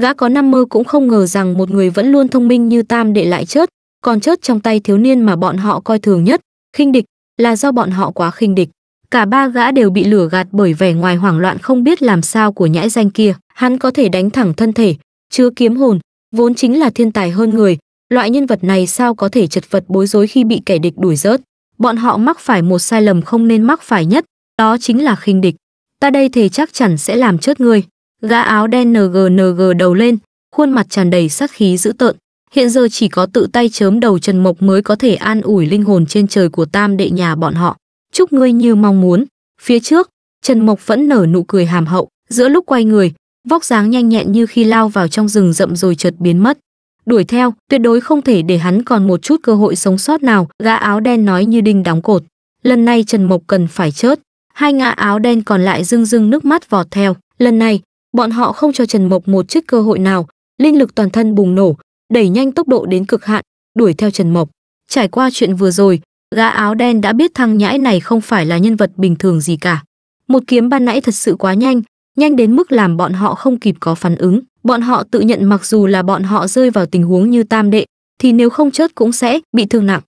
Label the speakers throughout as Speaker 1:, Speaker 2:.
Speaker 1: Gã có năm mơ cũng không ngờ rằng một người vẫn luôn thông minh như Tam để lại chớt, còn chớt trong tay thiếu niên mà bọn họ coi thường nhất, khinh địch, là do bọn họ quá khinh địch. Cả ba gã đều bị lửa gạt bởi vẻ ngoài hoảng loạn không biết làm sao của nhãi danh kia. Hắn có thể đánh thẳng thân thể, chứa kiếm hồn, vốn chính là thiên tài hơn người. Loại nhân vật này sao có thể chật vật bối rối khi bị kẻ địch đuổi rớt. Bọn họ mắc phải một sai lầm không nên mắc phải nhất, đó chính là khinh địch. Ta đây thề chắc chắn sẽ làm chết ngươi. Gã áo đen NGNG đầu lên, khuôn mặt tràn đầy sát khí dữ tợn. Hiện giờ chỉ có tự tay chớm đầu Trần Mộc mới có thể an ủi linh hồn trên trời của tam đệ nhà bọn họ. Chúc ngươi như mong muốn. Phía trước, Trần Mộc vẫn nở nụ cười hàm hậu, giữa lúc quay người, vóc dáng nhanh nhẹn như khi lao vào trong rừng rậm rồi chợt biến mất. Đuổi theo, tuyệt đối không thể để hắn còn một chút cơ hội sống sót nào, gã áo đen nói như đinh đóng cột. Lần này Trần Mộc cần phải chết. Hai gã áo đen còn lại rưng rưng nước mắt vọt theo, lần này bọn họ không cho Trần Mộc một chiếc cơ hội nào, linh lực toàn thân bùng nổ, đẩy nhanh tốc độ đến cực hạn, đuổi theo Trần Mộc. Trải qua chuyện vừa rồi, gã áo đen đã biết thằng nhãi này không phải là nhân vật bình thường gì cả. Một kiếm ban nãy thật sự quá nhanh, nhanh đến mức làm bọn họ không kịp có phản ứng. Bọn họ tự nhận mặc dù là bọn họ rơi vào tình huống như tam đệ, thì nếu không chết cũng sẽ bị thương nặng.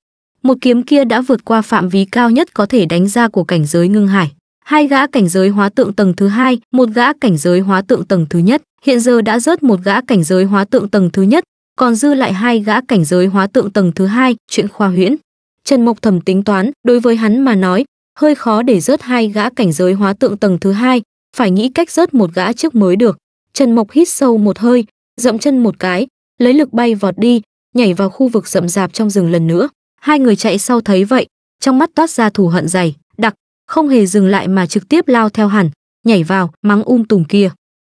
Speaker 1: Một kiếm kia đã vượt qua phạm vi cao nhất có thể đánh ra của cảnh giới ngưng hải hai gã cảnh giới hóa tượng tầng thứ hai, một gã cảnh giới hóa tượng tầng thứ nhất, hiện giờ đã rớt một gã cảnh giới hóa tượng tầng thứ nhất, còn dư lại hai gã cảnh giới hóa tượng tầng thứ hai, chuyện khoa huyễn. Trần Mộc thẩm tính toán, đối với hắn mà nói, hơi khó để rớt hai gã cảnh giới hóa tượng tầng thứ hai, phải nghĩ cách rớt một gã trước mới được. Trần Mộc hít sâu một hơi, dậm chân một cái, lấy lực bay vọt đi, nhảy vào khu vực rậm rạp trong rừng lần nữa. Hai người chạy sau thấy vậy, trong mắt toát ra thù hận dày không hề dừng lại mà trực tiếp lao theo hẳn, nhảy vào, mắng um tùm kia.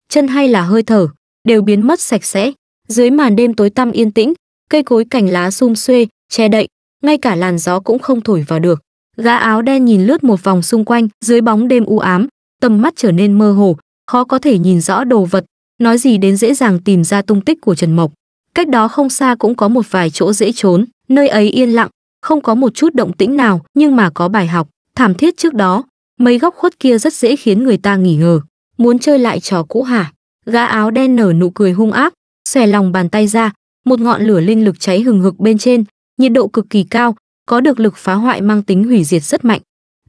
Speaker 1: Chân hay là hơi thở, đều biến mất sạch sẽ. Dưới màn đêm tối tăm yên tĩnh, cây cối cành lá sum xuê, che đậy, ngay cả làn gió cũng không thổi vào được. Gã áo đen nhìn lướt một vòng xung quanh, dưới bóng đêm u ám, tầm mắt trở nên mơ hồ, khó có thể nhìn rõ đồ vật, nói gì đến dễ dàng tìm ra tung tích của Trần Mộc. Cách đó không xa cũng có một vài chỗ dễ trốn, nơi ấy yên lặng, không có một chút động tĩnh nào, nhưng mà có bài học thảm thiết trước đó mấy góc khuất kia rất dễ khiến người ta nghỉ ngờ muốn chơi lại trò cũ hả gã áo đen nở nụ cười hung ác xòe lòng bàn tay ra một ngọn lửa linh lực cháy hừng hực bên trên nhiệt độ cực kỳ cao có được lực phá hoại mang tính hủy diệt rất mạnh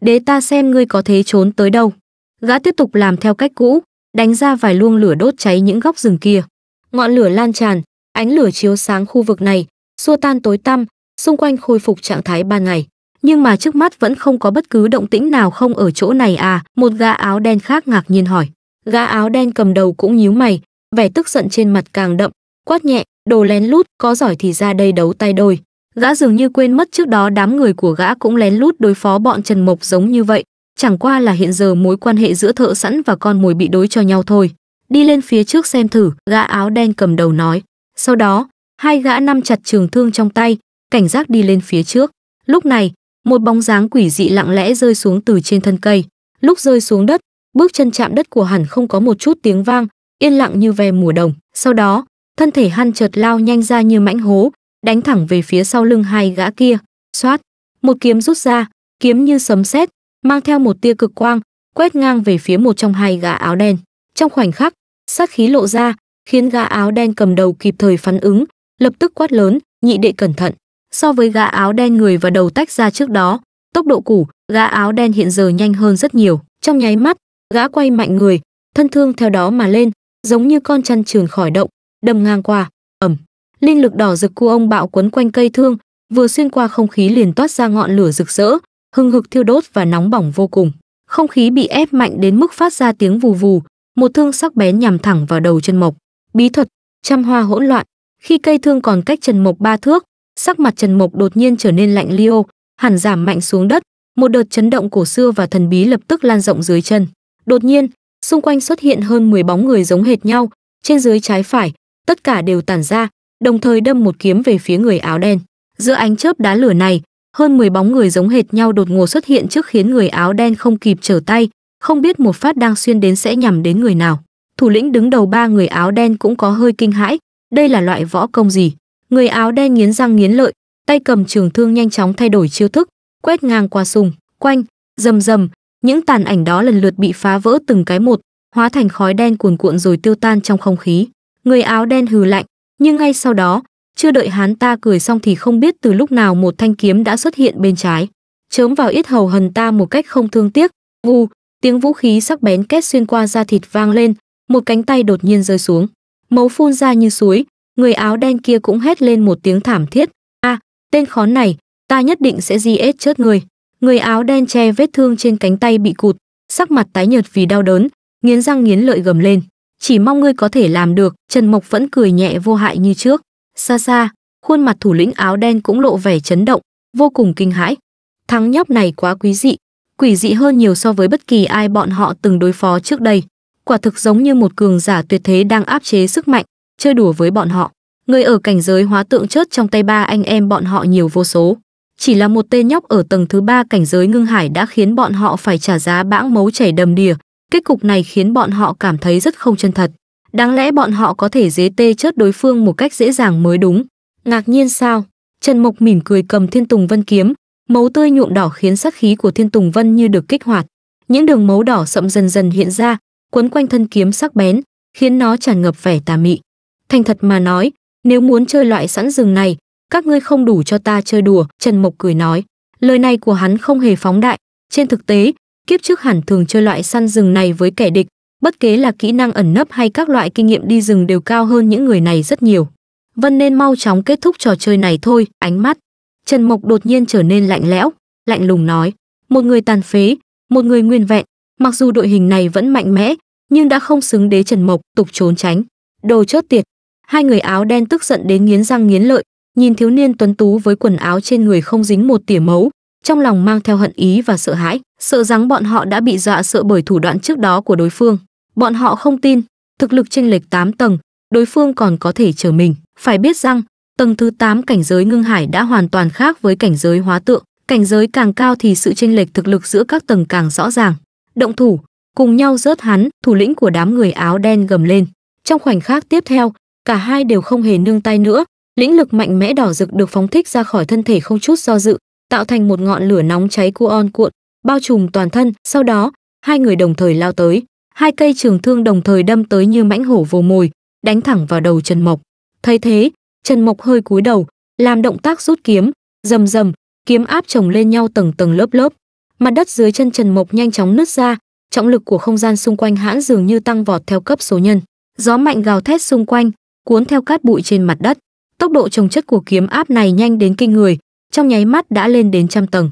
Speaker 1: để ta xem ngươi có thế trốn tới đâu gã tiếp tục làm theo cách cũ đánh ra vài luông lửa đốt cháy những góc rừng kia ngọn lửa lan tràn ánh lửa chiếu sáng khu vực này xua tan tối tăm xung quanh khôi phục trạng thái ban ngày nhưng mà trước mắt vẫn không có bất cứ động tĩnh nào không ở chỗ này à một gã áo đen khác ngạc nhiên hỏi gã áo đen cầm đầu cũng nhíu mày vẻ tức giận trên mặt càng đậm quát nhẹ đồ lén lút có giỏi thì ra đây đấu tay đôi gã dường như quên mất trước đó đám người của gã cũng lén lút đối phó bọn trần mộc giống như vậy chẳng qua là hiện giờ mối quan hệ giữa thợ sẵn và con mồi bị đối cho nhau thôi đi lên phía trước xem thử gã áo đen cầm đầu nói sau đó hai gã nắm chặt trường thương trong tay cảnh giác đi lên phía trước lúc này một bóng dáng quỷ dị lặng lẽ rơi xuống từ trên thân cây lúc rơi xuống đất bước chân chạm đất của hắn không có một chút tiếng vang yên lặng như ve mùa đồng sau đó thân thể hắn chợt lao nhanh ra như mãnh hố đánh thẳng về phía sau lưng hai gã kia xoát một kiếm rút ra kiếm như sấm sét mang theo một tia cực quang quét ngang về phía một trong hai gã áo đen trong khoảnh khắc sát khí lộ ra khiến gã áo đen cầm đầu kịp thời phản ứng lập tức quát lớn nhị đệ cẩn thận So với gã áo đen người và đầu tách ra trước đó, tốc độ củ, gã áo đen hiện giờ nhanh hơn rất nhiều. Trong nháy mắt, gã quay mạnh người, thân thương theo đó mà lên, giống như con chăn trường khỏi động, đâm ngang qua, ẩm. Linh lực đỏ rực của ông bạo quấn quanh cây thương, vừa xuyên qua không khí liền toát ra ngọn lửa rực rỡ, hừng hực thiêu đốt và nóng bỏng vô cùng. Không khí bị ép mạnh đến mức phát ra tiếng vù vù, một thương sắc bén nhằm thẳng vào đầu chân mộc. Bí thuật, trăm hoa hỗn loạn, khi cây thương còn cách chân mộc ba thước, sắc mặt Trần Mộc đột nhiên trở nên lạnh liêu, hẳn giảm mạnh xuống đất, một đợt chấn động cổ xưa và thần bí lập tức lan rộng dưới chân. Đột nhiên, xung quanh xuất hiện hơn 10 bóng người giống hệt nhau, trên dưới trái phải, tất cả đều tản ra, đồng thời đâm một kiếm về phía người áo đen. Giữa ánh chớp đá lửa này, hơn 10 bóng người giống hệt nhau đột ngột xuất hiện trước khiến người áo đen không kịp trở tay, không biết một phát đang xuyên đến sẽ nhằm đến người nào. Thủ lĩnh đứng đầu ba người áo đen cũng có hơi kinh hãi, đây là loại võ công gì? Người áo đen nghiến răng nghiến lợi, tay cầm trường thương nhanh chóng thay đổi chiêu thức, quét ngang qua sùng, quanh, rầm rầm, những tàn ảnh đó lần lượt bị phá vỡ từng cái một, hóa thành khói đen cuồn cuộn rồi tiêu tan trong không khí. Người áo đen hừ lạnh, nhưng ngay sau đó, chưa đợi hắn ta cười xong thì không biết từ lúc nào một thanh kiếm đã xuất hiện bên trái, chớm vào yết hầu hần ta một cách không thương tiếc. Vù, tiếng vũ khí sắc bén kết xuyên qua da thịt vang lên, một cánh tay đột nhiên rơi xuống, máu phun ra như suối, Người áo đen kia cũng hét lên một tiếng thảm thiết. a à, tên khốn này, ta nhất định sẽ giết chết người. Người áo đen che vết thương trên cánh tay bị cụt, sắc mặt tái nhợt vì đau đớn, nghiến răng nghiến lợi gầm lên. Chỉ mong ngươi có thể làm được, Trần Mộc vẫn cười nhẹ vô hại như trước. Xa xa, khuôn mặt thủ lĩnh áo đen cũng lộ vẻ chấn động, vô cùng kinh hãi. Thằng nhóc này quá quý dị, quỷ dị hơn nhiều so với bất kỳ ai bọn họ từng đối phó trước đây. Quả thực giống như một cường giả tuyệt thế đang áp chế sức mạnh, chơi đùa với bọn họ. Người ở cảnh giới hóa tượng chớt trong tay ba anh em bọn họ nhiều vô số. Chỉ là một tên nhóc ở tầng thứ ba cảnh giới ngưng hải đã khiến bọn họ phải trả giá bãng máu chảy đầm đìa. Kết cục này khiến bọn họ cảm thấy rất không chân thật. Đáng lẽ bọn họ có thể dế tê chớt đối phương một cách dễ dàng mới đúng. Ngạc nhiên sao? Trần Mộc mỉm cười cầm Thiên Tùng Vân kiếm, máu tươi nhuộm đỏ khiến sát khí của Thiên Tùng Vân như được kích hoạt. Những đường máu đỏ sậm dần dần hiện ra, quấn quanh thân kiếm sắc bén, khiến nó tràn ngập vẻ tà mị thành thật mà nói nếu muốn chơi loại sẵn rừng này các ngươi không đủ cho ta chơi đùa trần mộc cười nói lời này của hắn không hề phóng đại trên thực tế kiếp trước hẳn thường chơi loại săn rừng này với kẻ địch bất kế là kỹ năng ẩn nấp hay các loại kinh nghiệm đi rừng đều cao hơn những người này rất nhiều vân nên mau chóng kết thúc trò chơi này thôi ánh mắt trần mộc đột nhiên trở nên lạnh lẽo lạnh lùng nói một người tàn phế một người nguyên vẹn mặc dù đội hình này vẫn mạnh mẽ nhưng đã không xứng đế trần mộc tục trốn tránh đồ chớt tiệt Hai người áo đen tức giận đến nghiến răng nghiến lợi, nhìn thiếu niên tuấn tú với quần áo trên người không dính một tỉa máu, trong lòng mang theo hận ý và sợ hãi, sợ rằng bọn họ đã bị dọa sợ bởi thủ đoạn trước đó của đối phương. Bọn họ không tin, thực lực chênh lệch 8 tầng, đối phương còn có thể chờ mình. Phải biết rằng, tầng thứ 8 cảnh giới ngưng hải đã hoàn toàn khác với cảnh giới hóa tượng, cảnh giới càng cao thì sự chênh lệch thực lực giữa các tầng càng rõ ràng. Động thủ, cùng nhau rớt hắn, thủ lĩnh của đám người áo đen gầm lên. Trong khoảnh khắc tiếp theo, cả hai đều không hề nương tay nữa lĩnh lực mạnh mẽ đỏ rực được phóng thích ra khỏi thân thể không chút do dự tạo thành một ngọn lửa nóng cháy cuon cuộn bao trùm toàn thân sau đó hai người đồng thời lao tới hai cây trường thương đồng thời đâm tới như mãnh hổ vồ mồi đánh thẳng vào đầu trần mộc thấy thế trần mộc hơi cúi đầu làm động tác rút kiếm rầm rầm kiếm áp chồng lên nhau tầng tầng lớp lớp mặt đất dưới chân trần mộc nhanh chóng nứt ra trọng lực của không gian xung quanh hãn dường như tăng vọt theo cấp số nhân gió mạnh gào thét xung quanh cuốn theo cát bụi trên mặt đất. Tốc độ trồng chất của kiếm áp này nhanh đến kinh người, trong nháy mắt đã lên đến trăm tầng.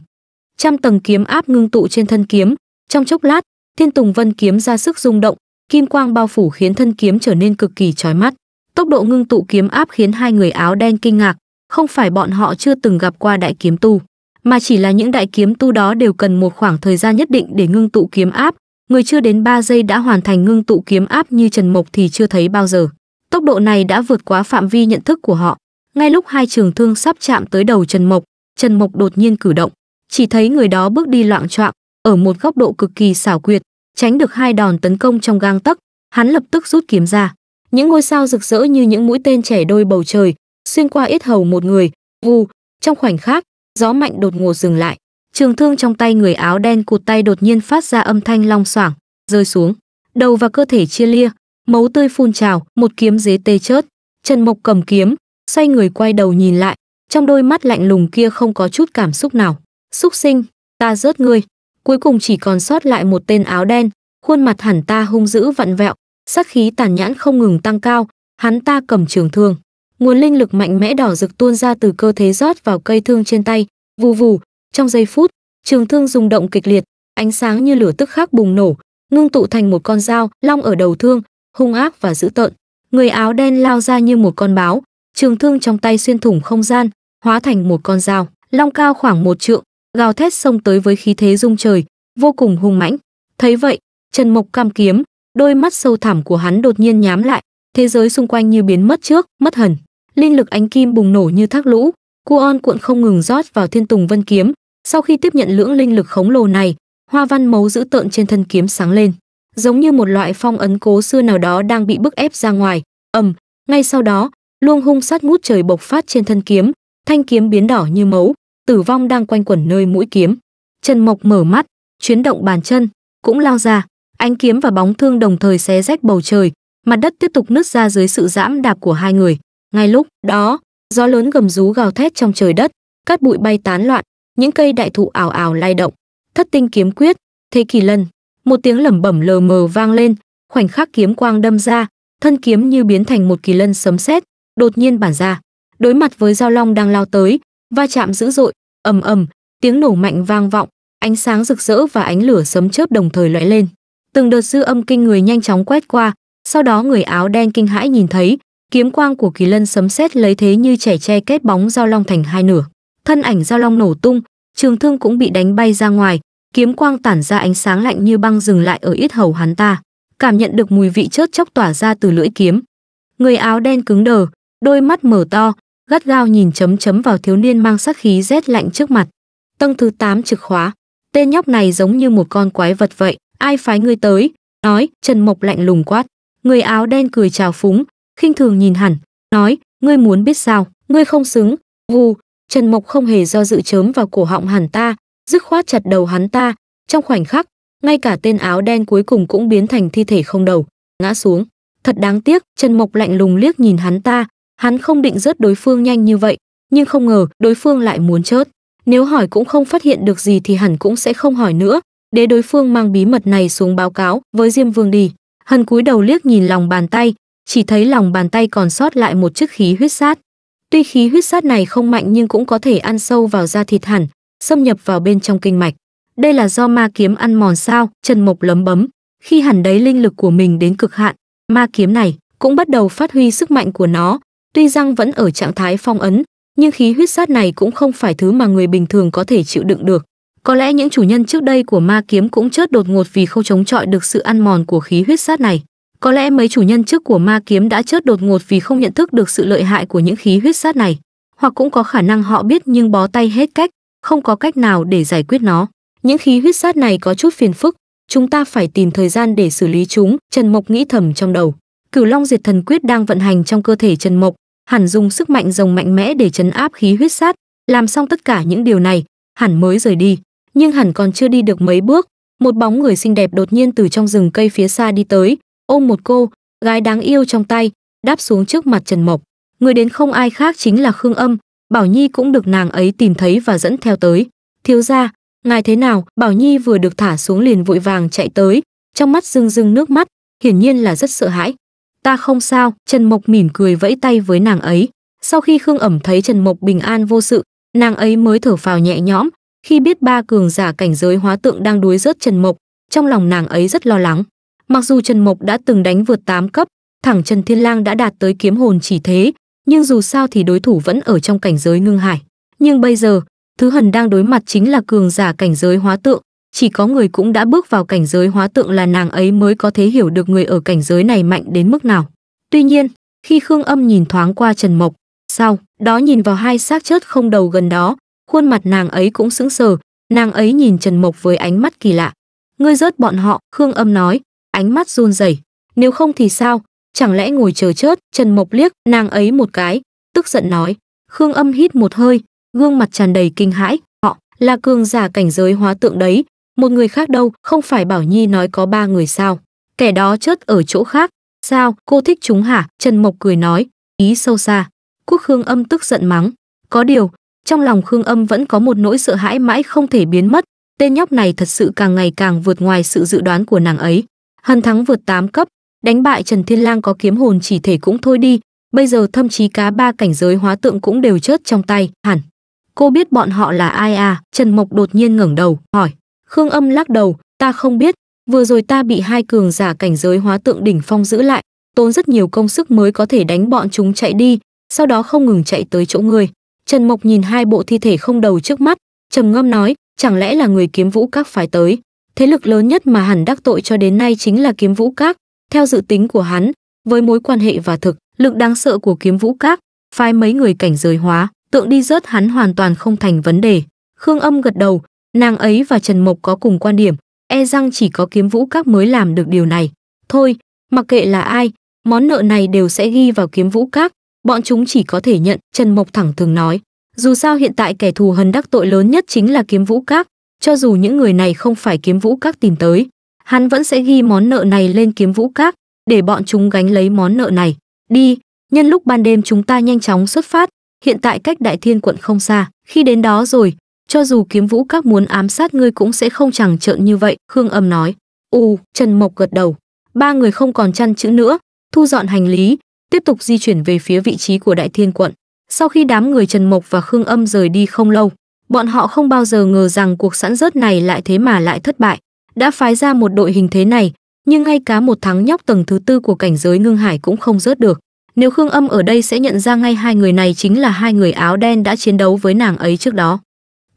Speaker 1: Trăm tầng kiếm áp ngưng tụ trên thân kiếm, trong chốc lát, Thiên Tùng Vân kiếm ra sức rung động, kim quang bao phủ khiến thân kiếm trở nên cực kỳ chói mắt. Tốc độ ngưng tụ kiếm áp khiến hai người áo đen kinh ngạc, không phải bọn họ chưa từng gặp qua đại kiếm tu, mà chỉ là những đại kiếm tu đó đều cần một khoảng thời gian nhất định để ngưng tụ kiếm áp, người chưa đến 3 giây đã hoàn thành ngưng tụ kiếm áp như Trần Mộc thì chưa thấy bao giờ. Tốc độ này đã vượt quá phạm vi nhận thức của họ. Ngay lúc hai trường thương sắp chạm tới đầu Trần Mộc, Trần Mộc đột nhiên cử động, chỉ thấy người đó bước đi loạn choạng ở một góc độ cực kỳ xảo quyệt, tránh được hai đòn tấn công trong gang tấc, hắn lập tức rút kiếm ra. Những ngôi sao rực rỡ như những mũi tên trẻ đôi bầu trời, xuyên qua yết hầu một người, vù, trong khoảnh khắc, gió mạnh đột ngột dừng lại. Trường thương trong tay người áo đen cụt tay đột nhiên phát ra âm thanh long xoảng, rơi xuống, đầu và cơ thể chia lia, máu tươi phun trào một kiếm dế tê chớt trần mộc cầm kiếm xoay người quay đầu nhìn lại trong đôi mắt lạnh lùng kia không có chút cảm xúc nào xúc sinh ta rớt ngươi cuối cùng chỉ còn sót lại một tên áo đen khuôn mặt hẳn ta hung dữ vặn vẹo sát khí tàn nhãn không ngừng tăng cao hắn ta cầm trường thương nguồn linh lực mạnh mẽ đỏ rực tuôn ra từ cơ thế rót vào cây thương trên tay vù vù trong giây phút trường thương rung động kịch liệt ánh sáng như lửa tức khắc bùng nổ ngưng tụ thành một con dao long ở đầu thương hung ác và dữ tợn. Người áo đen lao ra như một con báo, trường thương trong tay xuyên thủng không gian, hóa thành một con dao, long cao khoảng một trượng, gào thét xông tới với khí thế rung trời, vô cùng hung mãnh. Thấy vậy, Trần Mộc cam kiếm, đôi mắt sâu thẳm của hắn đột nhiên nhám lại, thế giới xung quanh như biến mất trước, mất hẳn. Linh lực ánh kim bùng nổ như thác lũ, Cuon cuộn không ngừng rót vào Thiên Tùng Vân kiếm, sau khi tiếp nhận lưỡng linh lực khổng lồ này, hoa văn mấu giữ tợn trên thân kiếm sáng lên giống như một loại phong ấn cố xưa nào đó đang bị bức ép ra ngoài ầm ngay sau đó luông hung sát ngút trời bộc phát trên thân kiếm thanh kiếm biến đỏ như máu tử vong đang quanh quẩn nơi mũi kiếm trần mộc mở mắt chuyến động bàn chân cũng lao ra ánh kiếm và bóng thương đồng thời xé rách bầu trời mặt đất tiếp tục nứt ra dưới sự giãm đạp của hai người ngay lúc đó gió lớn gầm rú gào thét trong trời đất cát bụi bay tán loạn những cây đại thụ ảo ảo lay động thất tinh kiếm quyết thế kỳ lân một tiếng lẩm bẩm lờ mờ vang lên khoảnh khắc kiếm quang đâm ra thân kiếm như biến thành một kỳ lân sấm sét đột nhiên bản ra đối mặt với giao long đang lao tới va chạm dữ dội ầm ầm tiếng nổ mạnh vang vọng ánh sáng rực rỡ và ánh lửa sấm chớp đồng thời lóe lên từng đợt dư âm kinh người nhanh chóng quét qua sau đó người áo đen kinh hãi nhìn thấy kiếm quang của kỳ lân sấm sét lấy thế như chẻ che kết bóng giao long thành hai nửa thân ảnh giao long nổ tung trường thương cũng bị đánh bay ra ngoài kiếm quang tản ra ánh sáng lạnh như băng dừng lại ở ít hầu hắn ta cảm nhận được mùi vị chớt chóc tỏa ra từ lưỡi kiếm người áo đen cứng đờ đôi mắt mở to gắt gao nhìn chấm chấm vào thiếu niên mang sát khí rét lạnh trước mặt tầng thứ 8 trực khóa tên nhóc này giống như một con quái vật vậy ai phái ngươi tới nói trần mộc lạnh lùng quát người áo đen cười chào phúng khinh thường nhìn hẳn nói ngươi muốn biết sao ngươi không xứng vù trần mộc không hề do dự chớm vào cổ họng hẳn ta dứt khoát chặt đầu hắn ta, trong khoảnh khắc, ngay cả tên áo đen cuối cùng cũng biến thành thi thể không đầu, ngã xuống. Thật đáng tiếc, Trần Mộc lạnh lùng liếc nhìn hắn ta, hắn không định rớt đối phương nhanh như vậy, nhưng không ngờ đối phương lại muốn chớt. Nếu hỏi cũng không phát hiện được gì thì hẳn cũng sẽ không hỏi nữa, để đối phương mang bí mật này xuống báo cáo với Diêm Vương đi. Hân cúi đầu liếc nhìn lòng bàn tay, chỉ thấy lòng bàn tay còn sót lại một chiếc khí huyết sát. Tuy khí huyết sát này không mạnh nhưng cũng có thể ăn sâu vào da thịt hẳn, xâm nhập vào bên trong kinh mạch. Đây là do ma kiếm ăn mòn sao, Trần Mộc lấm bấm. Khi hẳn đấy linh lực của mình đến cực hạn, ma kiếm này cũng bắt đầu phát huy sức mạnh của nó. Tuy rằng vẫn ở trạng thái phong ấn, nhưng khí huyết sát này cũng không phải thứ mà người bình thường có thể chịu đựng được. Có lẽ những chủ nhân trước đây của ma kiếm cũng chết đột ngột vì không chống chọi được sự ăn mòn của khí huyết sát này. Có lẽ mấy chủ nhân trước của ma kiếm đã chết đột ngột vì không nhận thức được sự lợi hại của những khí huyết sát này. Hoặc cũng có khả năng họ biết nhưng bó tay hết cách, không có cách nào để giải quyết nó. Những khí huyết sát này có chút phiền phức, chúng ta phải tìm thời gian để xử lý chúng, Trần Mộc nghĩ thầm trong đầu. Cửu Long Diệt Thần Quyết đang vận hành trong cơ thể Trần Mộc, hẳn dùng sức mạnh rồng mạnh mẽ để chấn áp khí huyết sát, làm xong tất cả những điều này, hẳn mới rời đi, nhưng hẳn còn chưa đi được mấy bước, một bóng người xinh đẹp đột nhiên từ trong rừng cây phía xa đi tới, ôm một cô gái đáng yêu trong tay, đáp xuống trước mặt Trần Mộc. Người đến không ai khác chính là Khương Âm, Bảo Nhi cũng được nàng ấy tìm thấy và dẫn theo tới. Thiếu gia, ngài thế nào? Bảo Nhi vừa được thả xuống liền vội vàng chạy tới, trong mắt rưng rưng nước mắt, hiển nhiên là rất sợ hãi. Ta không sao, Trần Mộc mỉm cười vẫy tay với nàng ấy. Sau khi Khương Ẩm thấy Trần Mộc bình an vô sự, nàng ấy mới thở phào nhẹ nhõm, khi biết ba cường giả cảnh giới hóa tượng đang đuối rớt Trần Mộc, trong lòng nàng ấy rất lo lắng. Mặc dù Trần Mộc đã từng đánh vượt 8 cấp, thẳng Trần Thiên Lang đã đạt tới kiếm hồn chỉ thế, nhưng dù sao thì đối thủ vẫn ở trong cảnh giới ngưng hải. Nhưng bây giờ, thứ hần đang đối mặt chính là cường giả cảnh giới hóa tượng, chỉ có người cũng đã bước vào cảnh giới hóa tượng là nàng ấy mới có thể hiểu được người ở cảnh giới này mạnh đến mức nào. Tuy nhiên, khi Khương Âm nhìn thoáng qua Trần Mộc, sau đó nhìn vào hai xác chết không đầu gần đó, khuôn mặt nàng ấy cũng sững sờ, nàng ấy nhìn Trần Mộc với ánh mắt kỳ lạ. Ngươi rớt bọn họ, Khương Âm nói, ánh mắt run rẩy. Nếu không thì sao, chẳng lẽ ngồi chờ chết trần mộc liếc nàng ấy một cái tức giận nói khương âm hít một hơi gương mặt tràn đầy kinh hãi họ là cường giả cảnh giới hóa tượng đấy một người khác đâu không phải bảo nhi nói có ba người sao kẻ đó chết ở chỗ khác sao cô thích chúng hả trần mộc cười nói ý sâu xa quốc khương âm tức giận mắng có điều trong lòng khương âm vẫn có một nỗi sợ hãi mãi không thể biến mất tên nhóc này thật sự càng ngày càng vượt ngoài sự dự đoán của nàng ấy hần thắng vượt 8 cấp đánh bại Trần Thiên Lang có kiếm hồn chỉ thể cũng thôi đi, bây giờ thậm chí cá ba cảnh giới hóa tượng cũng đều chớt trong tay, hẳn. Cô biết bọn họ là ai à? Trần Mộc đột nhiên ngẩng đầu, hỏi. Khương Âm lắc đầu, ta không biết, vừa rồi ta bị hai cường giả cảnh giới hóa tượng đỉnh phong giữ lại, tốn rất nhiều công sức mới có thể đánh bọn chúng chạy đi, sau đó không ngừng chạy tới chỗ người. Trần Mộc nhìn hai bộ thi thể không đầu trước mắt, trầm ngâm nói, chẳng lẽ là người kiếm vũ các phái tới? Thế lực lớn nhất mà hẳn đắc tội cho đến nay chính là kiếm vũ các, theo dự tính của hắn, với mối quan hệ và thực lực đáng sợ của kiếm vũ các, phái mấy người cảnh giới hóa, tượng đi rớt hắn hoàn toàn không thành vấn đề. Khương Âm gật đầu, nàng ấy và Trần Mộc có cùng quan điểm, e rằng chỉ có kiếm vũ các mới làm được điều này. Thôi, mặc kệ là ai, món nợ này đều sẽ ghi vào kiếm vũ các, bọn chúng chỉ có thể nhận, Trần Mộc thẳng thường nói. Dù sao hiện tại kẻ thù hần đắc tội lớn nhất chính là kiếm vũ các, cho dù những người này không phải kiếm vũ các tìm tới, hắn vẫn sẽ ghi món nợ này lên kiếm vũ các, để bọn chúng gánh lấy món nợ này. Đi, nhân lúc ban đêm chúng ta nhanh chóng xuất phát, hiện tại cách đại thiên quận không xa, khi đến đó rồi, cho dù kiếm vũ các muốn ám sát ngươi cũng sẽ không chẳng trợn như vậy, Khương Âm nói. u Trần Mộc gật đầu. Ba người không còn chăn chữ nữa, thu dọn hành lý, tiếp tục di chuyển về phía vị trí của đại thiên quận. Sau khi đám người Trần Mộc và Khương Âm rời đi không lâu, bọn họ không bao giờ ngờ rằng cuộc sẵn rớt này lại thế mà lại thất bại đã phái ra một đội hình thế này, nhưng ngay cả một tháng nhóc tầng thứ tư của cảnh giới ngưng hải cũng không rớt được. Nếu Khương Âm ở đây sẽ nhận ra ngay hai người này chính là hai người áo đen đã chiến đấu với nàng ấy trước đó.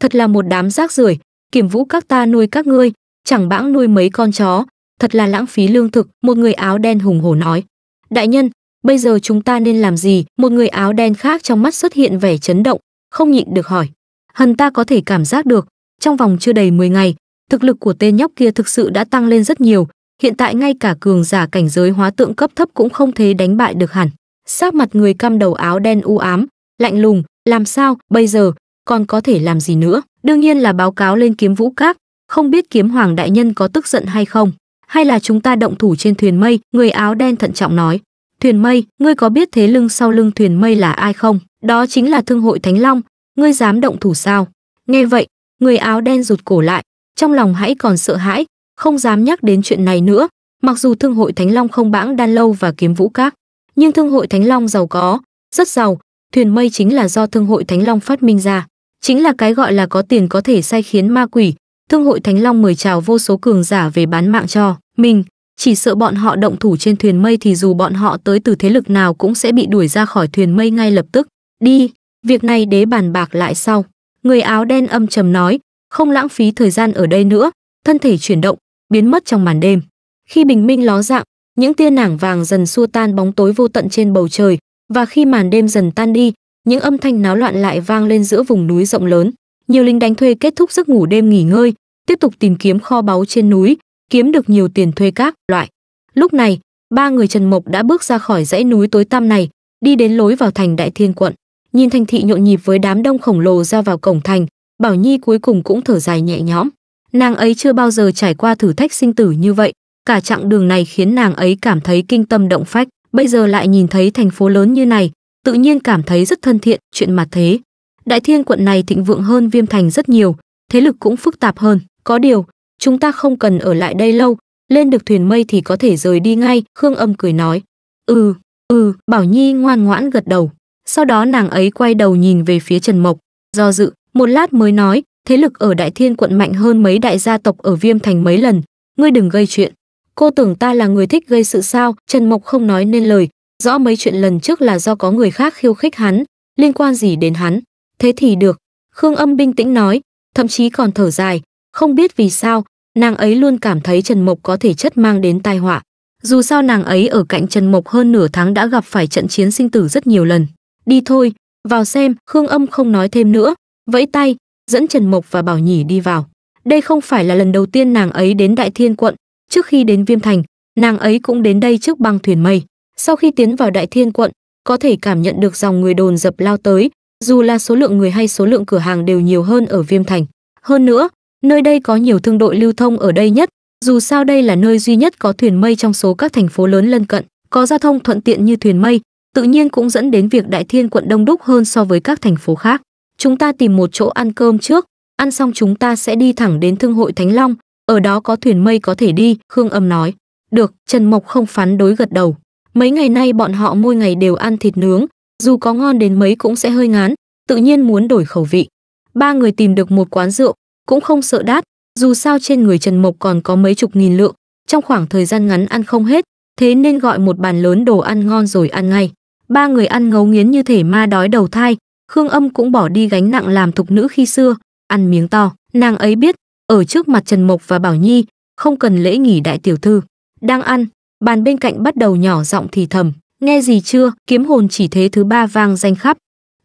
Speaker 1: Thật là một đám rác rưởi, kiểm vũ các ta nuôi các ngươi, chẳng bãng nuôi mấy con chó, thật là lãng phí lương thực, một người áo đen hùng hổ nói. Đại nhân, bây giờ chúng ta nên làm gì? Một người áo đen khác trong mắt xuất hiện vẻ chấn động, không nhịn được hỏi. Hần ta có thể cảm giác được, trong vòng chưa đầy 10 ngày, Thực lực của tên nhóc kia thực sự đã tăng lên rất nhiều, hiện tại ngay cả cường giả cảnh giới hóa tượng cấp thấp cũng không thể đánh bại được hẳn. sắc mặt người cam đầu áo đen u ám, lạnh lùng, làm sao, bây giờ, còn có thể làm gì nữa? Đương nhiên là báo cáo lên kiếm vũ các, không biết kiếm hoàng đại nhân có tức giận hay không, hay là chúng ta động thủ trên thuyền mây, người áo đen thận trọng nói. Thuyền mây, ngươi có biết thế lưng sau lưng thuyền mây là ai không? Đó chính là thương hội Thánh Long, ngươi dám động thủ sao? Nghe vậy, người áo đen rụt cổ lại, trong lòng hãy còn sợ hãi, không dám nhắc đến chuyện này nữa. Mặc dù Thương hội Thánh Long không bãng Đan Lâu và Kiếm Vũ Các, nhưng Thương hội Thánh Long giàu có, rất giàu, thuyền mây chính là do Thương hội Thánh Long phát minh ra, chính là cái gọi là có tiền có thể sai khiến ma quỷ. Thương hội Thánh Long mời chào vô số cường giả về bán mạng cho mình, chỉ sợ bọn họ động thủ trên thuyền mây thì dù bọn họ tới từ thế lực nào cũng sẽ bị đuổi ra khỏi thuyền mây ngay lập tức. Đi, việc này đế bàn bạc lại sau. Người áo đen âm trầm nói, không lãng phí thời gian ở đây nữa, thân thể chuyển động, biến mất trong màn đêm. Khi bình minh ló dạng, những tia nảng vàng dần xua tan bóng tối vô tận trên bầu trời, và khi màn đêm dần tan đi, những âm thanh náo loạn lại vang lên giữa vùng núi rộng lớn. Nhiều lính đánh thuê kết thúc giấc ngủ đêm nghỉ ngơi, tiếp tục tìm kiếm kho báu trên núi, kiếm được nhiều tiền thuê các loại. Lúc này, ba người Trần Mộc đã bước ra khỏi dãy núi tối tăm này, đi đến lối vào thành Đại Thiên quận. Nhìn thành thị nhộn nhịp với đám đông khổng lồ ra vào cổng thành, Bảo Nhi cuối cùng cũng thở dài nhẹ nhõm. Nàng ấy chưa bao giờ trải qua thử thách sinh tử như vậy, cả chặng đường này khiến nàng ấy cảm thấy kinh tâm động phách, bây giờ lại nhìn thấy thành phố lớn như này, tự nhiên cảm thấy rất thân thiện, chuyện mà thế. Đại thiên quận này thịnh vượng hơn Viêm Thành rất nhiều, thế lực cũng phức tạp hơn, có điều, chúng ta không cần ở lại đây lâu, lên được thuyền mây thì có thể rời đi ngay, Khương Âm cười nói. Ừ, ừ, Bảo Nhi ngoan ngoãn gật đầu. Sau đó nàng ấy quay đầu nhìn về phía Trần Mộc, do dự, một lát mới nói thế lực ở đại thiên quận mạnh hơn mấy đại gia tộc ở viêm thành mấy lần ngươi đừng gây chuyện cô tưởng ta là người thích gây sự sao trần mộc không nói nên lời rõ mấy chuyện lần trước là do có người khác khiêu khích hắn liên quan gì đến hắn thế thì được khương âm bình tĩnh nói thậm chí còn thở dài không biết vì sao nàng ấy luôn cảm thấy trần mộc có thể chất mang đến tai họa dù sao nàng ấy ở cạnh trần mộc hơn nửa tháng đã gặp phải trận chiến sinh tử rất nhiều lần đi thôi vào xem khương âm không nói thêm nữa vẫy tay dẫn trần mộc và bảo nhỉ đi vào đây không phải là lần đầu tiên nàng ấy đến đại thiên quận trước khi đến viêm thành nàng ấy cũng đến đây trước băng thuyền mây sau khi tiến vào đại thiên quận có thể cảm nhận được dòng người đồn dập lao tới dù là số lượng người hay số lượng cửa hàng đều nhiều hơn ở viêm thành hơn nữa nơi đây có nhiều thương đội lưu thông ở đây nhất dù sao đây là nơi duy nhất có thuyền mây trong số các thành phố lớn lân cận có giao thông thuận tiện như thuyền mây tự nhiên cũng dẫn đến việc đại thiên quận đông đúc hơn so với các thành phố khác chúng ta tìm một chỗ ăn cơm trước, ăn xong chúng ta sẽ đi thẳng đến Thương hội Thánh Long, ở đó có thuyền mây có thể đi, Khương Âm nói. Được, Trần Mộc không phán đối gật đầu. Mấy ngày nay bọn họ mỗi ngày đều ăn thịt nướng, dù có ngon đến mấy cũng sẽ hơi ngán, tự nhiên muốn đổi khẩu vị. Ba người tìm được một quán rượu, cũng không sợ đát, dù sao trên người Trần Mộc còn có mấy chục nghìn lượng, trong khoảng thời gian ngắn ăn không hết, thế nên gọi một bàn lớn đồ ăn ngon rồi ăn ngay. Ba người ăn ngấu nghiến như thể ma đói đầu thai, Khương Âm cũng bỏ đi gánh nặng làm thục nữ khi xưa, ăn miếng to, nàng ấy biết, ở trước mặt Trần Mộc và Bảo Nhi, không cần lễ nghỉ đại tiểu thư. Đang ăn, bàn bên cạnh bắt đầu nhỏ giọng thì thầm, nghe gì chưa, kiếm hồn chỉ thế thứ ba vang danh khắp.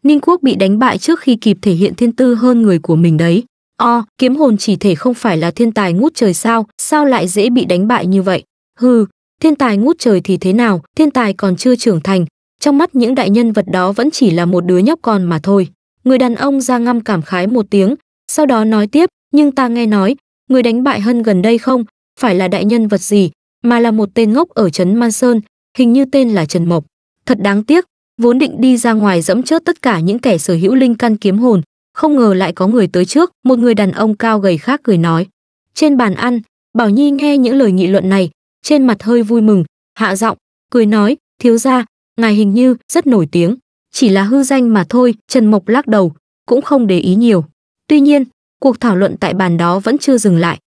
Speaker 1: Ninh Quốc bị đánh bại trước khi kịp thể hiện thiên tư hơn người của mình đấy. O, kiếm hồn chỉ thể không phải là thiên tài ngút trời sao, sao lại dễ bị đánh bại như vậy? Hừ, thiên tài ngút trời thì thế nào, thiên tài còn chưa trưởng thành, trong mắt những đại nhân vật đó vẫn chỉ là một đứa nhóc con mà thôi. Người đàn ông ra ngâm cảm khái một tiếng, sau đó nói tiếp, nhưng ta nghe nói, người đánh bại Hân gần đây không, phải là đại nhân vật gì, mà là một tên ngốc ở Trấn Man Sơn, hình như tên là Trần Mộc. Thật đáng tiếc, vốn định đi ra ngoài dẫm chớt tất cả những kẻ sở hữu linh căn kiếm hồn, không ngờ lại có người tới trước, một người đàn ông cao gầy khác cười nói. Trên bàn ăn, Bảo Nhi nghe những lời nghị luận này, trên mặt hơi vui mừng, hạ giọng, cười nói, thiếu ra, ngài hình như rất nổi tiếng chỉ là hư danh mà thôi trần mộc lắc đầu cũng không để ý nhiều tuy nhiên cuộc thảo luận tại bàn đó vẫn chưa dừng lại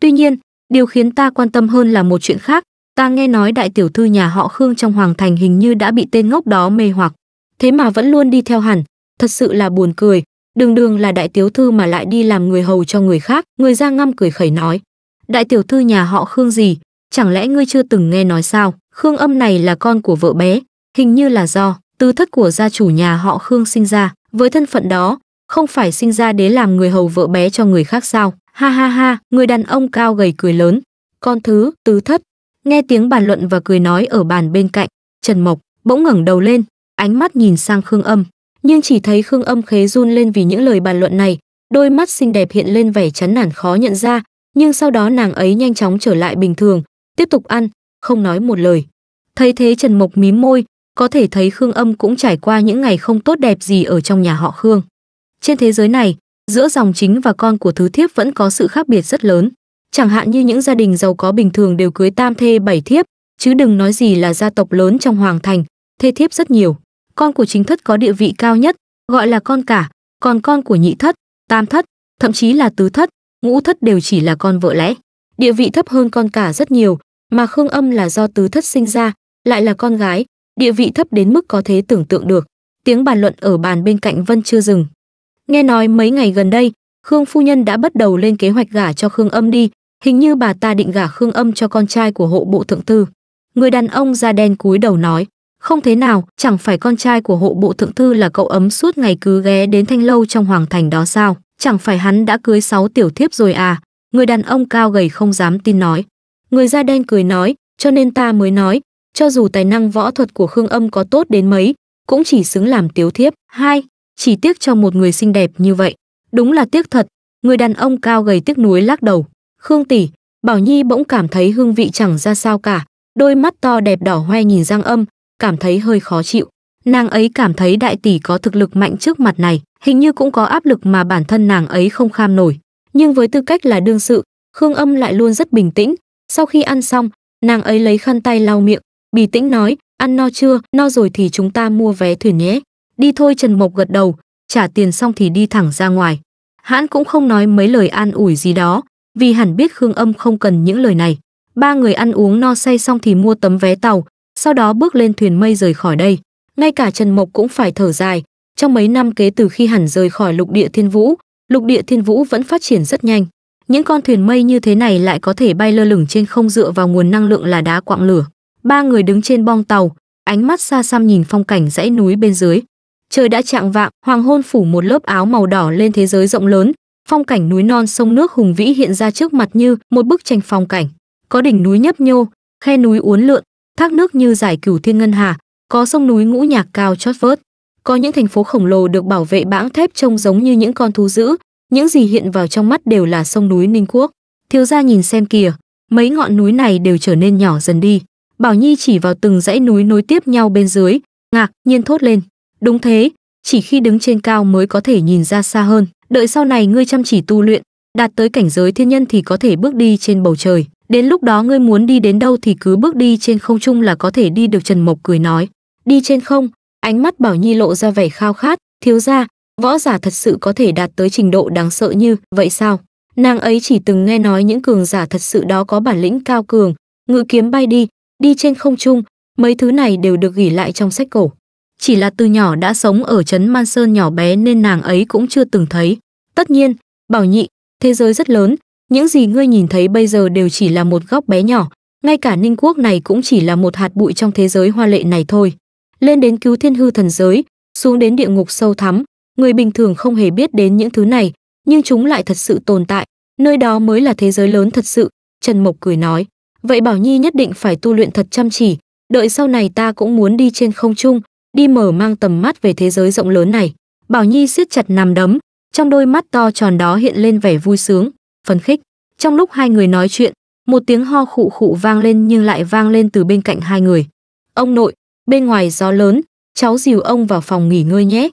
Speaker 1: tuy nhiên điều khiến ta quan tâm hơn là một chuyện khác ta nghe nói đại tiểu thư nhà họ khương trong hoàng thành hình như đã bị tên ngốc đó mê hoặc thế mà vẫn luôn đi theo hẳn thật sự là buồn cười đường đường là đại tiểu thư mà lại đi làm người hầu cho người khác người ra ngăm cười khẩy nói đại tiểu thư nhà họ khương gì chẳng lẽ ngươi chưa từng nghe nói sao khương âm này là con của vợ bé hình như là do tư thất của gia chủ nhà họ Khương sinh ra, với thân phận đó, không phải sinh ra để làm người hầu vợ bé cho người khác sao? Ha ha ha, người đàn ông cao gầy cười lớn. Con thứ, tư thất. Nghe tiếng bàn luận và cười nói ở bàn bên cạnh, Trần Mộc bỗng ngẩng đầu lên, ánh mắt nhìn sang Khương Âm, nhưng chỉ thấy Khương Âm khế run lên vì những lời bàn luận này, đôi mắt xinh đẹp hiện lên vẻ chán nản khó nhận ra, nhưng sau đó nàng ấy nhanh chóng trở lại bình thường, tiếp tục ăn, không nói một lời. Thấy thế Trần Mộc mím môi, có thể thấy Khương Âm cũng trải qua những ngày không tốt đẹp gì ở trong nhà họ Khương. Trên thế giới này, giữa dòng chính và con của thứ thiếp vẫn có sự khác biệt rất lớn. Chẳng hạn như những gia đình giàu có bình thường đều cưới tam thê bảy thiếp, chứ đừng nói gì là gia tộc lớn trong hoàng thành, thê thiếp rất nhiều. Con của chính thất có địa vị cao nhất, gọi là con cả, còn con của nhị thất, tam thất, thậm chí là tứ thất, ngũ thất đều chỉ là con vợ lẽ. Địa vị thấp hơn con cả rất nhiều, mà Khương Âm là do tứ thất sinh ra, lại là con gái, địa vị thấp đến mức có thể tưởng tượng được. Tiếng bàn luận ở bàn bên cạnh Vân chưa dừng. Nghe nói mấy ngày gần đây, Khương phu nhân đã bắt đầu lên kế hoạch gả cho Khương Âm đi, hình như bà ta định gả Khương Âm cho con trai của hộ bộ thượng thư. Người đàn ông da đen cúi đầu nói, không thế nào, chẳng phải con trai của hộ bộ thượng thư là cậu ấm suốt ngày cứ ghé đến thanh lâu trong hoàng thành đó sao? Chẳng phải hắn đã cưới sáu tiểu thiếp rồi à? Người đàn ông cao gầy không dám tin nói. Người da đen cười nói, cho nên ta mới nói, cho dù tài năng võ thuật của Khương Âm có tốt đến mấy, cũng chỉ xứng làm tiếu thiếp. Hai, chỉ tiếc cho một người xinh đẹp như vậy. Đúng là tiếc thật, người đàn ông cao gầy tiếc nuối lắc đầu. Khương tỷ, Bảo Nhi bỗng cảm thấy hương vị chẳng ra sao cả, đôi mắt to đẹp đỏ hoe nhìn Giang Âm, cảm thấy hơi khó chịu. Nàng ấy cảm thấy đại tỷ có thực lực mạnh trước mặt này, hình như cũng có áp lực mà bản thân nàng ấy không kham nổi. Nhưng với tư cách là đương sự, Khương Âm lại luôn rất bình tĩnh. Sau khi ăn xong, nàng ấy lấy khăn tay lau miệng, Bì tĩnh nói, ăn no chưa, no rồi thì chúng ta mua vé thuyền nhé. Đi thôi Trần Mộc gật đầu, trả tiền xong thì đi thẳng ra ngoài. Hãn cũng không nói mấy lời an ủi gì đó, vì hẳn biết Khương Âm không cần những lời này. Ba người ăn uống no say xong thì mua tấm vé tàu, sau đó bước lên thuyền mây rời khỏi đây. Ngay cả Trần Mộc cũng phải thở dài, trong mấy năm kế từ khi hẳn rời khỏi lục địa Thiên Vũ, lục địa Thiên Vũ vẫn phát triển rất nhanh. Những con thuyền mây như thế này lại có thể bay lơ lửng trên không dựa vào nguồn năng lượng là đá quạng lửa. Ba người đứng trên bong tàu, ánh mắt xa xăm nhìn phong cảnh dãy núi bên dưới. Trời đã chạng vạng, hoàng hôn phủ một lớp áo màu đỏ lên thế giới rộng lớn, phong cảnh núi non sông nước hùng vĩ hiện ra trước mặt như một bức tranh phong cảnh. Có đỉnh núi nhấp nhô, khe núi uốn lượn, thác nước như giải cửu thiên ngân hà, có sông núi ngũ nhạc cao chót vớt. Có những thành phố khổng lồ được bảo vệ bãng thép trông giống như những con thú dữ, những gì hiện vào trong mắt đều là sông núi Ninh Quốc. Thiếu gia nhìn xem kìa, mấy ngọn núi này đều trở nên nhỏ dần đi. Bảo Nhi chỉ vào từng dãy núi nối tiếp nhau bên dưới, ngạc nhiên thốt lên. Đúng thế, chỉ khi đứng trên cao mới có thể nhìn ra xa hơn, đợi sau này ngươi chăm chỉ tu luyện, đạt tới cảnh giới thiên nhân thì có thể bước đi trên bầu trời, đến lúc đó ngươi muốn đi đến đâu thì cứ bước đi trên không trung là có thể đi được Trần Mộc cười nói. Đi trên không, ánh mắt Bảo Nhi lộ ra vẻ khao khát, thiếu ra, võ giả thật sự có thể đạt tới trình độ đáng sợ như vậy sao? Nàng ấy chỉ từng nghe nói những cường giả thật sự đó có bản lĩnh cao cường, ngự kiếm bay đi, đi trên không trung, mấy thứ này đều được ghi lại trong sách cổ. Chỉ là từ nhỏ đã sống ở trấn Man Sơn nhỏ bé nên nàng ấy cũng chưa từng thấy. Tất nhiên, bảo nhị, thế giới rất lớn, những gì ngươi nhìn thấy bây giờ đều chỉ là một góc bé nhỏ, ngay cả Ninh Quốc này cũng chỉ là một hạt bụi trong thế giới hoa lệ này thôi. Lên đến cứu thiên hư thần giới, xuống đến địa ngục sâu thắm, người bình thường không hề biết đến những thứ này, nhưng chúng lại thật sự tồn tại, nơi đó mới là thế giới lớn thật sự, Trần Mộc cười nói. Vậy Bảo Nhi nhất định phải tu luyện thật chăm chỉ, đợi sau này ta cũng muốn đi trên không trung, đi mở mang tầm mắt về thế giới rộng lớn này. Bảo Nhi siết chặt nằm đấm, trong đôi mắt to tròn đó hiện lên vẻ vui sướng, phấn khích. Trong lúc hai người nói chuyện, một tiếng ho khụ khụ vang lên nhưng lại vang lên từ bên cạnh hai người. Ông nội, bên ngoài gió lớn, cháu dìu ông vào phòng nghỉ ngơi nhé.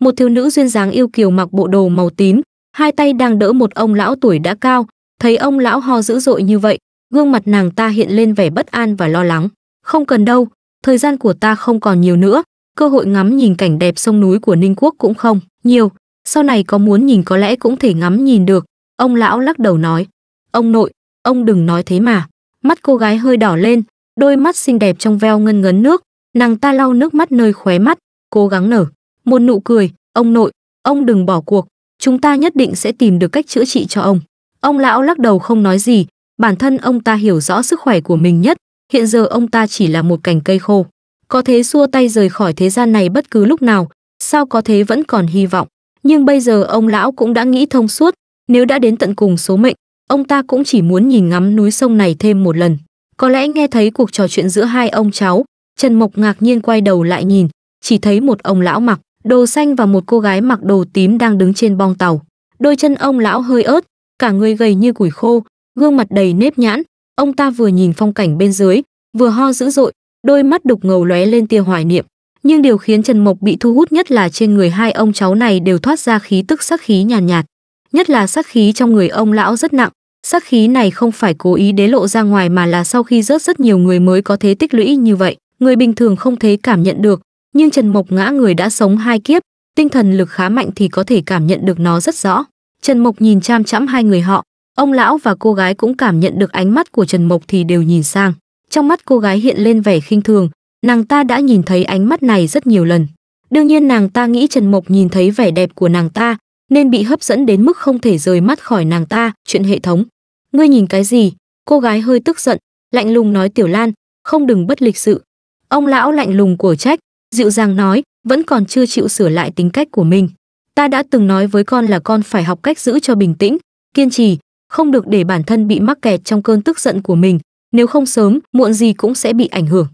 Speaker 1: Một thiếu nữ duyên dáng yêu kiều mặc bộ đồ màu tím, hai tay đang đỡ một ông lão tuổi đã cao, thấy ông lão ho dữ dội như vậy, Gương mặt nàng ta hiện lên vẻ bất an và lo lắng. Không cần đâu, thời gian của ta không còn nhiều nữa, cơ hội ngắm nhìn cảnh đẹp sông núi của Ninh Quốc cũng không nhiều, sau này có muốn nhìn có lẽ cũng thể ngắm nhìn được. Ông lão lắc đầu nói, ông nội, ông đừng nói thế mà. Mắt cô gái hơi đỏ lên, đôi mắt xinh đẹp trong veo ngân ngấn nước, nàng ta lau nước mắt nơi khóe mắt, cố gắng nở. Một nụ cười, ông nội, ông đừng bỏ cuộc, chúng ta nhất định sẽ tìm được cách chữa trị cho ông. Ông lão lắc đầu không nói gì, Bản thân ông ta hiểu rõ sức khỏe của mình nhất, hiện giờ ông ta chỉ là một cành cây khô. Có thế xua tay rời khỏi thế gian này bất cứ lúc nào, sao có thế vẫn còn hy vọng. Nhưng bây giờ ông lão cũng đã nghĩ thông suốt, nếu đã đến tận cùng số mệnh, ông ta cũng chỉ muốn nhìn ngắm núi sông này thêm một lần. Có lẽ nghe thấy cuộc trò chuyện giữa hai ông cháu, Trần Mộc ngạc nhiên quay đầu lại nhìn, chỉ thấy một ông lão mặc đồ xanh và một cô gái mặc đồ tím đang đứng trên bong tàu. Đôi chân ông lão hơi ớt, cả người gầy như củi khô, gương mặt đầy nếp nhãn, ông ta vừa nhìn phong cảnh bên dưới, vừa ho dữ dội, đôi mắt đục ngầu lóe lên tia hoài niệm. Nhưng điều khiến Trần Mộc bị thu hút nhất là trên người hai ông cháu này đều thoát ra khí tức sắc khí nhàn nhạt, nhạt, nhất là sắc khí trong người ông lão rất nặng, sắc khí này không phải cố ý đế lộ ra ngoài mà là sau khi rớt rất nhiều người mới có thế tích lũy như vậy, người bình thường không thể cảm nhận được, nhưng Trần Mộc ngã người đã sống hai kiếp, tinh thần lực khá mạnh thì có thể cảm nhận được nó rất rõ. Trần Mộc nhìn chăm chăm hai người họ, Ông lão và cô gái cũng cảm nhận được ánh mắt của Trần Mộc thì đều nhìn sang. Trong mắt cô gái hiện lên vẻ khinh thường, nàng ta đã nhìn thấy ánh mắt này rất nhiều lần. Đương nhiên nàng ta nghĩ Trần Mộc nhìn thấy vẻ đẹp của nàng ta, nên bị hấp dẫn đến mức không thể rời mắt khỏi nàng ta, chuyện hệ thống. Ngươi nhìn cái gì? Cô gái hơi tức giận, lạnh lùng nói Tiểu Lan, không đừng bất lịch sự. Ông lão lạnh lùng của trách, dịu dàng nói, vẫn còn chưa chịu sửa lại tính cách của mình. Ta đã từng nói với con là con phải học cách giữ cho bình tĩnh, kiên trì, không được để bản thân bị mắc kẹt trong cơn tức giận của mình, nếu không sớm, muộn gì cũng sẽ bị ảnh hưởng.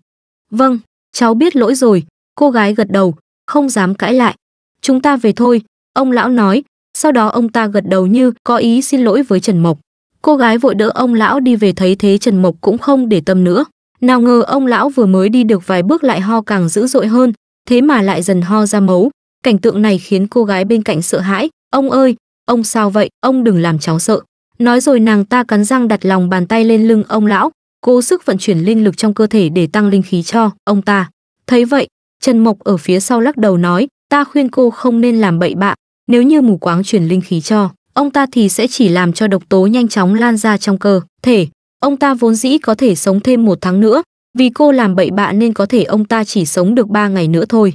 Speaker 1: Vâng, cháu biết lỗi rồi, cô gái gật đầu, không dám cãi lại. Chúng ta về thôi, ông lão nói, sau đó ông ta gật đầu như có ý xin lỗi với Trần Mộc. Cô gái vội đỡ ông lão đi về thấy thế Trần Mộc cũng không để tâm nữa. Nào ngờ ông lão vừa mới đi được vài bước lại ho càng dữ dội hơn, thế mà lại dần ho ra máu. Cảnh tượng này khiến cô gái bên cạnh sợ hãi. Ông ơi, ông sao vậy, ông đừng làm cháu sợ. Nói rồi nàng ta cắn răng đặt lòng bàn tay lên lưng ông lão, cố sức vận chuyển linh lực trong cơ thể để tăng linh khí cho ông ta. Thấy vậy, Trần Mộc ở phía sau lắc đầu nói, ta khuyên cô không nên làm bậy bạ, nếu như mù quáng chuyển linh khí cho, ông ta thì sẽ chỉ làm cho độc tố nhanh chóng lan ra trong cơ thể. Ông ta vốn dĩ có thể sống thêm một tháng nữa, vì cô làm bậy bạ nên có thể ông ta chỉ sống được ba ngày nữa thôi.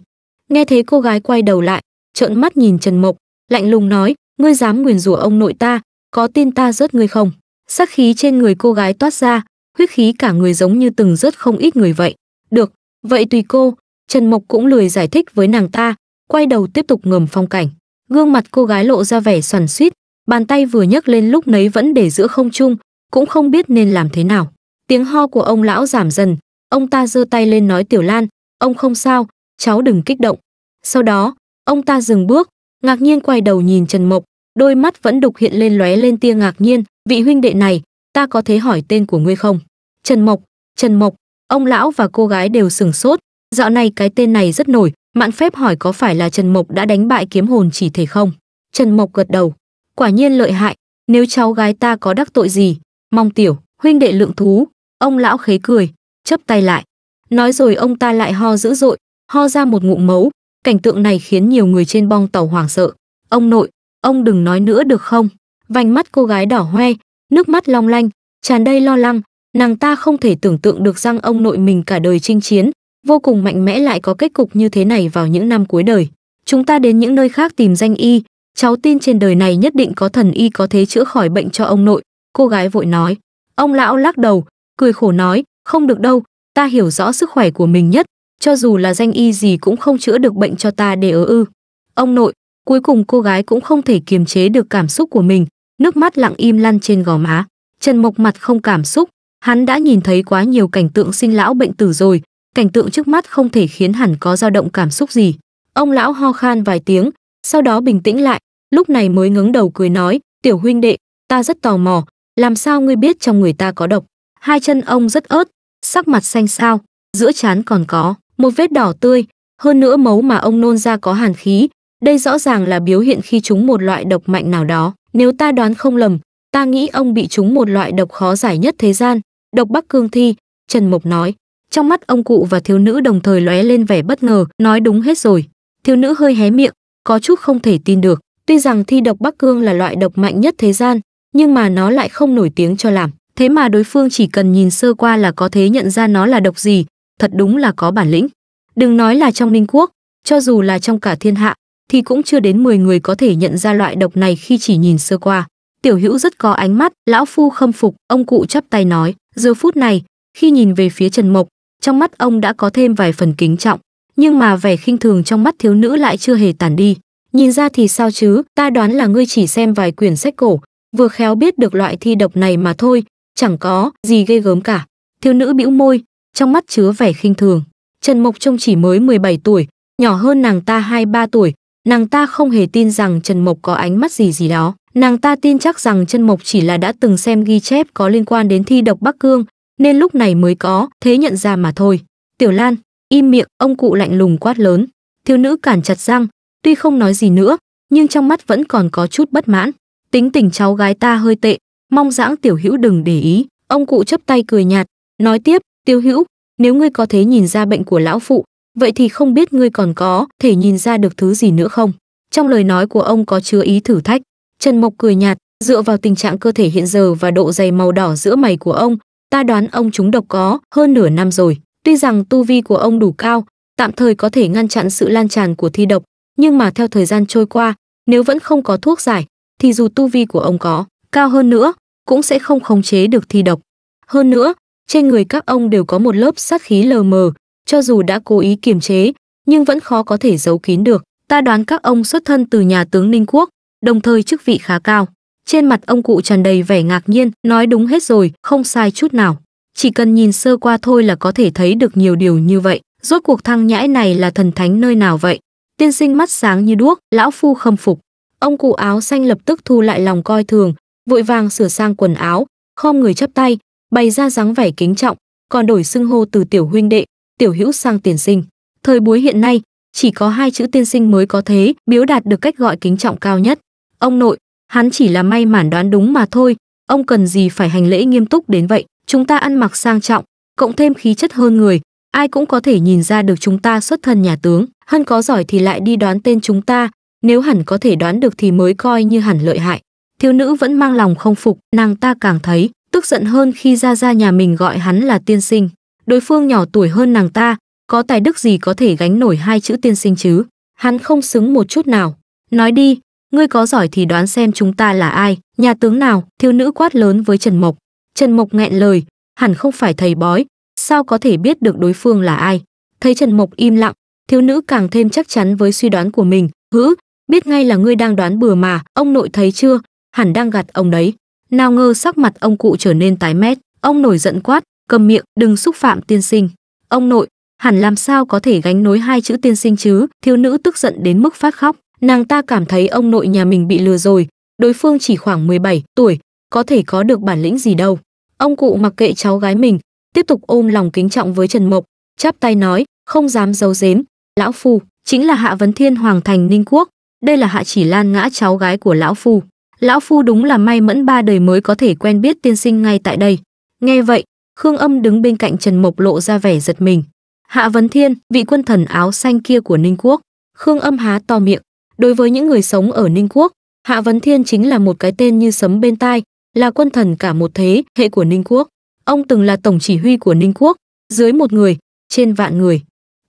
Speaker 1: Nghe thế cô gái quay đầu lại, trợn mắt nhìn Trần Mộc, lạnh lùng nói, ngươi dám nguyền rủa ông nội ta, có tin ta rớt người không sắc khí trên người cô gái toát ra huyết khí cả người giống như từng rớt không ít người vậy được vậy tùy cô trần mộc cũng lười giải thích với nàng ta quay đầu tiếp tục ngầm phong cảnh gương mặt cô gái lộ ra vẻ xoằn suýt bàn tay vừa nhấc lên lúc nấy vẫn để giữa không trung cũng không biết nên làm thế nào tiếng ho của ông lão giảm dần ông ta giơ tay lên nói tiểu lan ông không sao cháu đừng kích động sau đó ông ta dừng bước ngạc nhiên quay đầu nhìn trần mộc đôi mắt vẫn đục hiện lên lóe lên tia ngạc nhiên, vị huynh đệ này, ta có thể hỏi tên của ngươi không? Trần Mộc, Trần Mộc, ông lão và cô gái đều sửng sốt, dạo này cái tên này rất nổi, mạn phép hỏi có phải là Trần Mộc đã đánh bại kiếm hồn chỉ thể không? Trần Mộc gật đầu, quả nhiên lợi hại, nếu cháu gái ta có đắc tội gì, mong tiểu, huynh đệ lượng thú, ông lão khế cười, chấp tay lại. Nói rồi ông ta lại ho dữ dội, ho ra một ngụm máu, cảnh tượng này khiến nhiều người trên bong tàu hoảng sợ. Ông nội, ông đừng nói nữa được không? Vành mắt cô gái đỏ hoe, nước mắt long lanh, tràn đầy lo lắng, nàng ta không thể tưởng tượng được rằng ông nội mình cả đời chinh chiến, vô cùng mạnh mẽ lại có kết cục như thế này vào những năm cuối đời. Chúng ta đến những nơi khác tìm danh y, cháu tin trên đời này nhất định có thần y có thể chữa khỏi bệnh cho ông nội, cô gái vội nói. Ông lão lắc đầu, cười khổ nói, không được đâu, ta hiểu rõ sức khỏe của mình nhất, cho dù là danh y gì cũng không chữa được bệnh cho ta để ở ư. Ông nội, Cuối cùng cô gái cũng không thể kiềm chế được cảm xúc của mình, nước mắt lặng im lăn trên gò má. Trần Mộc mặt không cảm xúc, hắn đã nhìn thấy quá nhiều cảnh tượng sinh lão bệnh tử rồi, cảnh tượng trước mắt không thể khiến hẳn có dao động cảm xúc gì. Ông lão ho khan vài tiếng, sau đó bình tĩnh lại, lúc này mới ngẩng đầu cười nói, "Tiểu huynh đệ, ta rất tò mò, làm sao ngươi biết trong người ta có độc?" Hai chân ông rất ớt, sắc mặt xanh xao, giữa trán còn có một vết đỏ tươi, hơn nữa máu mà ông nôn ra có hàn khí, đây rõ ràng là biểu hiện khi chúng một loại độc mạnh nào đó. Nếu ta đoán không lầm, ta nghĩ ông bị chúng một loại độc khó giải nhất thế gian, độc Bắc Cương Thi, Trần Mộc nói. Trong mắt ông cụ và thiếu nữ đồng thời lóe lên vẻ bất ngờ, nói đúng hết rồi. Thiếu nữ hơi hé miệng, có chút không thể tin được. Tuy rằng thi độc Bắc Cương là loại độc mạnh nhất thế gian, nhưng mà nó lại không nổi tiếng cho làm. Thế mà đối phương chỉ cần nhìn sơ qua là có thể nhận ra nó là độc gì, thật đúng là có bản lĩnh. Đừng nói là trong Ninh Quốc, cho dù là trong cả thiên hạ, thì cũng chưa đến 10 người có thể nhận ra loại độc này khi chỉ nhìn sơ qua. Tiểu Hữu rất có ánh mắt, lão phu khâm phục, ông cụ chắp tay nói, giờ phút này, khi nhìn về phía Trần Mộc, trong mắt ông đã có thêm vài phần kính trọng, nhưng mà vẻ khinh thường trong mắt thiếu nữ lại chưa hề tàn đi. Nhìn ra thì sao chứ, ta đoán là ngươi chỉ xem vài quyển sách cổ, vừa khéo biết được loại thi độc này mà thôi, chẳng có gì ghê gớm cả. Thiếu nữ bĩu môi, trong mắt chứa vẻ khinh thường. Trần Mộc trông chỉ mới 17 tuổi, nhỏ hơn nàng ta 2-3 tuổi, Nàng ta không hề tin rằng Trần Mộc có ánh mắt gì gì đó, nàng ta tin chắc rằng Trần Mộc chỉ là đã từng xem ghi chép có liên quan đến thi độc Bắc Cương, nên lúc này mới có thế nhận ra mà thôi. Tiểu Lan, im miệng, ông cụ lạnh lùng quát lớn. Thiếu nữ cản chặt răng, tuy không nói gì nữa, nhưng trong mắt vẫn còn có chút bất mãn. Tính tình cháu gái ta hơi tệ, mong dãng tiểu hữu đừng để ý. Ông cụ chấp tay cười nhạt, nói tiếp, tiểu hữu, nếu ngươi có thể nhìn ra bệnh của lão phụ, vậy thì không biết ngươi còn có thể nhìn ra được thứ gì nữa không trong lời nói của ông có chứa ý thử thách trần mộc cười nhạt dựa vào tình trạng cơ thể hiện giờ và độ dày màu đỏ giữa mày của ông ta đoán ông chúng độc có hơn nửa năm rồi tuy rằng tu vi của ông đủ cao tạm thời có thể ngăn chặn sự lan tràn của thi độc nhưng mà theo thời gian trôi qua nếu vẫn không có thuốc giải thì dù tu vi của ông có cao hơn nữa cũng sẽ không khống chế được thi độc hơn nữa trên người các ông đều có một lớp sát khí lờ mờ cho dù đã cố ý kiềm chế, nhưng vẫn khó có thể giấu kín được. Ta đoán các ông xuất thân từ nhà tướng Ninh Quốc, đồng thời chức vị khá cao. Trên mặt ông cụ tràn đầy vẻ ngạc nhiên, nói đúng hết rồi, không sai chút nào. Chỉ cần nhìn sơ qua thôi là có thể thấy được nhiều điều như vậy. Rốt cuộc thăng nhãi này là thần thánh nơi nào vậy? Tiên sinh mắt sáng như đuốc, lão phu khâm phục. Ông cụ áo xanh lập tức thu lại lòng coi thường, vội vàng sửa sang quần áo, khom người chắp tay, bày ra dáng vẻ kính trọng, còn đổi xưng hô từ tiểu huynh đệ tiểu hữu sang tiền sinh thời buổi hiện nay chỉ có hai chữ tiên sinh mới có thế biếu đạt được cách gọi kính trọng cao nhất ông nội hắn chỉ là may mản đoán đúng mà thôi ông cần gì phải hành lễ nghiêm túc đến vậy chúng ta ăn mặc sang trọng cộng thêm khí chất hơn người ai cũng có thể nhìn ra được chúng ta xuất thân nhà tướng hân có giỏi thì lại đi đoán tên chúng ta nếu hẳn có thể đoán được thì mới coi như hẳn lợi hại thiếu nữ vẫn mang lòng không phục nàng ta càng thấy tức giận hơn khi ra ra nhà mình gọi hắn là tiên sinh đối phương nhỏ tuổi hơn nàng ta, có tài đức gì có thể gánh nổi hai chữ tiên sinh chứ? Hắn không xứng một chút nào. Nói đi, ngươi có giỏi thì đoán xem chúng ta là ai, nhà tướng nào, thiếu nữ quát lớn với Trần Mộc. Trần Mộc nghẹn lời, hẳn không phải thầy bói, sao có thể biết được đối phương là ai? Thấy Trần Mộc im lặng, thiếu nữ càng thêm chắc chắn với suy đoán của mình, Hứ, biết ngay là ngươi đang đoán bừa mà, ông nội thấy chưa, hẳn đang gạt ông đấy. Nào ngơ sắc mặt ông cụ trở nên tái mét, ông nổi giận quát, cầm miệng đừng xúc phạm tiên sinh ông nội hẳn làm sao có thể gánh nối hai chữ tiên sinh chứ thiếu nữ tức giận đến mức phát khóc nàng ta cảm thấy ông nội nhà mình bị lừa rồi đối phương chỉ khoảng 17 tuổi có thể có được bản lĩnh gì đâu ông cụ mặc kệ cháu gái mình tiếp tục ôm lòng kính trọng với trần mộc chắp tay nói không dám giấu giếm lão phu chính là hạ vấn thiên hoàng thành ninh quốc đây là hạ chỉ lan ngã cháu gái của lão phu lão phu đúng là may mẫn ba đời mới có thể quen biết tiên sinh ngay tại đây nghe vậy Khương Âm đứng bên cạnh Trần Mộc lộ ra vẻ giật mình. Hạ Vấn Thiên, vị quân thần áo xanh kia của Ninh Quốc. Khương Âm há to miệng. Đối với những người sống ở Ninh Quốc, Hạ Vấn Thiên chính là một cái tên như sấm bên tai, là quân thần cả một thế hệ của Ninh Quốc. Ông từng là tổng chỉ huy của Ninh Quốc, dưới một người, trên vạn người.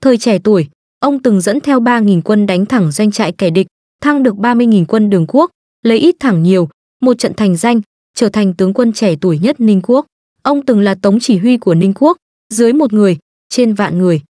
Speaker 1: Thời trẻ tuổi, ông từng dẫn theo 3.000 quân đánh thẳng doanh trại kẻ địch, thăng được 30.000 quân đường quốc, lấy ít thẳng nhiều, một trận thành danh, trở thành tướng quân trẻ tuổi nhất Ninh Quốc. Ông từng là tống chỉ huy của Ninh Quốc, dưới một người, trên vạn người.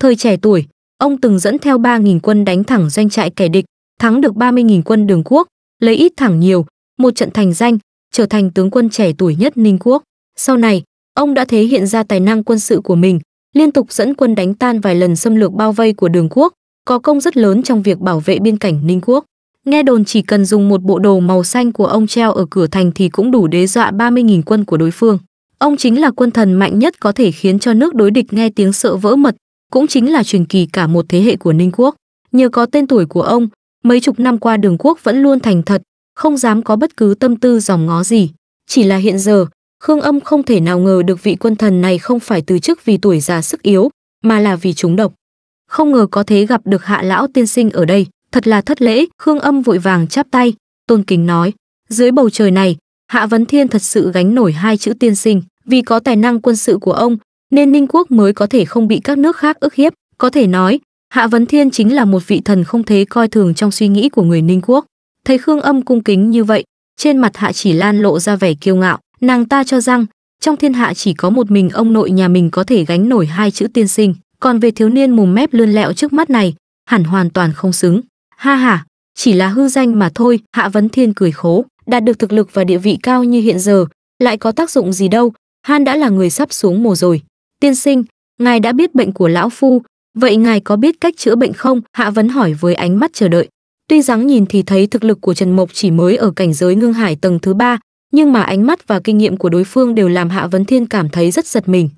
Speaker 1: Thời trẻ tuổi, ông từng dẫn theo 3.000 quân đánh thẳng doanh trại kẻ địch, thắng được 30.000 quân đường quốc, lấy ít thẳng nhiều, một trận thành danh, trở thành tướng quân trẻ tuổi nhất Ninh Quốc. Sau này, ông đã thể hiện ra tài năng quân sự của mình, liên tục dẫn quân đánh tan vài lần xâm lược bao vây của đường quốc, có công rất lớn trong việc bảo vệ biên cảnh Ninh Quốc. Nghe đồn chỉ cần dùng một bộ đồ màu xanh của ông treo ở cửa thành thì cũng đủ đe dọa 30.000 quân của đối phương. Ông chính là quân thần mạnh nhất có thể khiến cho nước đối địch nghe tiếng sợ vỡ mật, cũng chính là truyền kỳ cả một thế hệ của Ninh quốc. Nhờ có tên tuổi của ông, mấy chục năm qua Đường quốc vẫn luôn thành thật, không dám có bất cứ tâm tư dòng ngó gì. Chỉ là hiện giờ, Khương Âm không thể nào ngờ được vị quân thần này không phải từ chức vì tuổi già sức yếu, mà là vì trúng độc. Không ngờ có thế gặp được hạ lão tiên sinh ở đây, thật là thất lễ, Khương Âm vội vàng chắp tay, tôn kính nói, dưới bầu trời này, Hạ Vấn Thiên thật sự gánh nổi hai chữ tiên sinh. Vì có tài năng quân sự của ông, nên Ninh quốc mới có thể không bị các nước khác ức hiếp, có thể nói, Hạ Vấn Thiên chính là một vị thần không thế coi thường trong suy nghĩ của người Ninh quốc. Thấy Khương Âm cung kính như vậy, trên mặt Hạ Chỉ Lan lộ ra vẻ kiêu ngạo, nàng ta cho rằng trong thiên hạ chỉ có một mình ông nội nhà mình có thể gánh nổi hai chữ tiên sinh, còn về thiếu niên mồm mép lươn lẹo trước mắt này, hẳn hoàn toàn không xứng. Ha ha, chỉ là hư danh mà thôi, Hạ Vấn Thiên cười khố, đạt được thực lực và địa vị cao như hiện giờ, lại có tác dụng gì đâu, Han đã là người sắp xuống mồ rồi. Tiên sinh, ngài đã biết bệnh của lão phu, vậy ngài có biết cách chữa bệnh không? Hạ vấn hỏi với ánh mắt chờ đợi. Tuy rằng nhìn thì thấy thực lực của Trần Mộc chỉ mới ở cảnh giới ngưng hải tầng thứ ba, nhưng mà ánh mắt và kinh nghiệm của đối phương đều làm Hạ Vấn Thiên cảm thấy rất giật mình.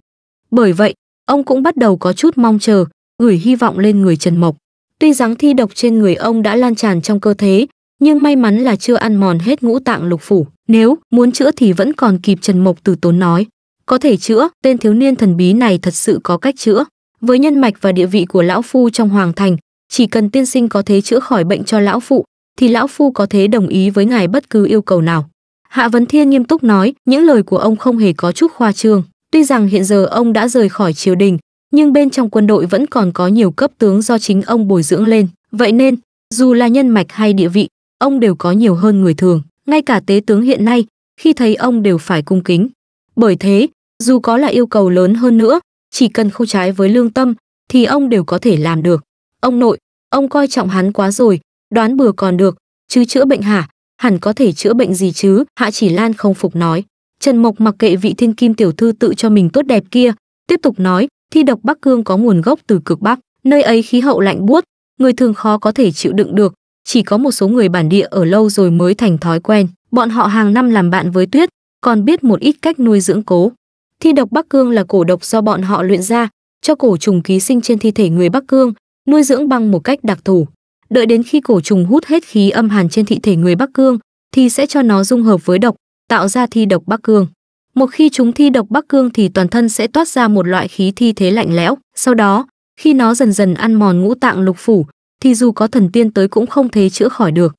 Speaker 1: Bởi vậy, ông cũng bắt đầu có chút mong chờ, gửi hy vọng lên người Trần Mộc. Tuy rằng thi độc trên người ông đã lan tràn trong cơ thể, nhưng may mắn là chưa ăn mòn hết ngũ tạng lục phủ. Nếu muốn chữa thì vẫn còn kịp Trần Mộc từ tốn nói. Có thể chữa, tên thiếu niên thần bí này thật sự có cách chữa. Với nhân mạch và địa vị của lão phu trong hoàng thành, chỉ cần tiên sinh có thế chữa khỏi bệnh cho lão phụ, thì lão phu có thể đồng ý với ngài bất cứ yêu cầu nào. Hạ Vấn Thiên nghiêm túc nói, những lời của ông không hề có chút khoa trương. Tuy rằng hiện giờ ông đã rời khỏi triều đình, nhưng bên trong quân đội vẫn còn có nhiều cấp tướng do chính ông bồi dưỡng lên. Vậy nên, dù là nhân mạch hay địa vị, ông đều có nhiều hơn người thường. Ngay cả tế tướng hiện nay, khi thấy ông đều phải cung kính. Bởi thế, dù có là yêu cầu lớn hơn nữa, chỉ cần không trái với lương tâm thì ông đều có thể làm được. Ông nội, ông coi trọng hắn quá rồi, đoán bừa còn được, chứ chữa bệnh hả? Hẳn có thể chữa bệnh gì chứ? Hạ Chỉ Lan không phục nói. Trần Mộc mặc kệ vị thiên kim tiểu thư tự cho mình tốt đẹp kia, tiếp tục nói, thi độc Bắc Cương có nguồn gốc từ cực Bắc, nơi ấy khí hậu lạnh buốt, người thường khó có thể chịu đựng được, chỉ có một số người bản địa ở lâu rồi mới thành thói quen. Bọn họ hàng năm làm bạn với tuyết, còn biết một ít cách nuôi dưỡng cố. Thi độc Bắc Cương là cổ độc do bọn họ luyện ra, cho cổ trùng ký sinh trên thi thể người Bắc Cương, nuôi dưỡng bằng một cách đặc thù. Đợi đến khi cổ trùng hút hết khí âm hàn trên thi thể người Bắc Cương, thì sẽ cho nó dung hợp với độc, tạo ra thi độc Bắc Cương. Một khi chúng thi độc Bắc Cương thì toàn thân sẽ toát ra một loại khí thi thế lạnh lẽo, sau đó, khi nó dần dần ăn mòn ngũ tạng lục phủ, thì dù có thần tiên tới cũng không thể chữa khỏi được.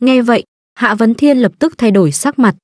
Speaker 1: Nghe vậy, Hạ Vấn Thiên lập tức thay đổi sắc mặt.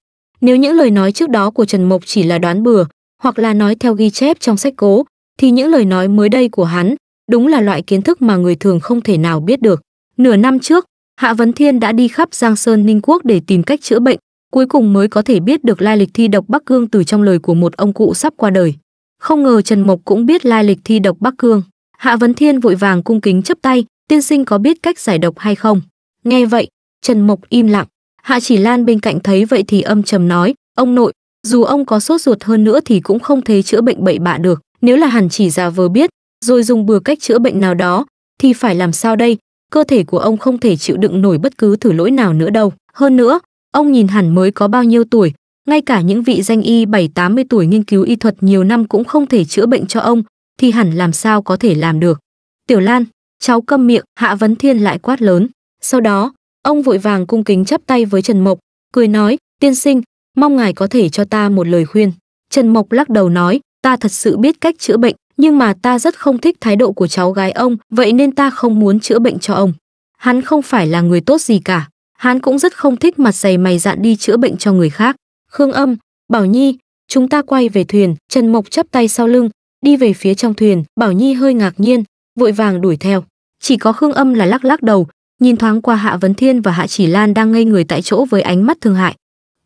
Speaker 1: Nếu những lời nói trước đó của Trần Mộc chỉ là đoán bừa, hoặc là nói theo ghi chép trong sách cố, thì những lời nói mới đây của hắn đúng là loại kiến thức mà người thường không thể nào biết được. Nửa năm trước, Hạ Vấn Thiên đã đi khắp Giang Sơn Ninh Quốc để tìm cách chữa bệnh, cuối cùng mới có thể biết được lai lịch thi độc Bắc Cương từ trong lời của một ông cụ sắp qua đời. Không ngờ Trần Mộc cũng biết lai lịch thi độc Bắc Cương. Hạ Vấn Thiên vội vàng cung kính chấp tay, tiên sinh có biết cách giải độc hay không? Nghe vậy, Trần Mộc im lặng. Hạ Chỉ Lan bên cạnh thấy vậy thì âm trầm nói, ông nội, dù ông có sốt ruột hơn nữa thì cũng không thể chữa bệnh bậy bạ được, nếu là hẳn chỉ già vờ biết, rồi dùng bừa cách chữa bệnh nào đó, thì phải làm sao đây, cơ thể của ông không thể chịu đựng nổi bất cứ thử lỗi nào nữa đâu. Hơn nữa, ông nhìn hẳn mới có bao nhiêu tuổi, ngay cả những vị danh y 7-80 tuổi nghiên cứu y thuật nhiều năm cũng không thể chữa bệnh cho ông, thì hẳn làm sao có thể làm được. Tiểu Lan, cháu câm miệng, Hạ Vấn Thiên lại quát lớn. Sau đó, Ông vội vàng cung kính chắp tay với Trần Mộc, cười nói, tiên sinh, mong ngài có thể cho ta một lời khuyên. Trần Mộc lắc đầu nói, ta thật sự biết cách chữa bệnh, nhưng mà ta rất không thích thái độ của cháu gái ông, vậy nên ta không muốn chữa bệnh cho ông. Hắn không phải là người tốt gì cả, hắn cũng rất không thích mặt dày mày dạn đi chữa bệnh cho người khác. Khương Âm, Bảo Nhi, chúng ta quay về thuyền, Trần Mộc chắp tay sau lưng, đi về phía trong thuyền, Bảo Nhi hơi ngạc nhiên, vội vàng đuổi theo. Chỉ có Khương Âm là lắc lắc đầu, nhìn thoáng qua Hạ Vấn Thiên và Hạ Chỉ Lan đang ngây người tại chỗ với ánh mắt thương hại.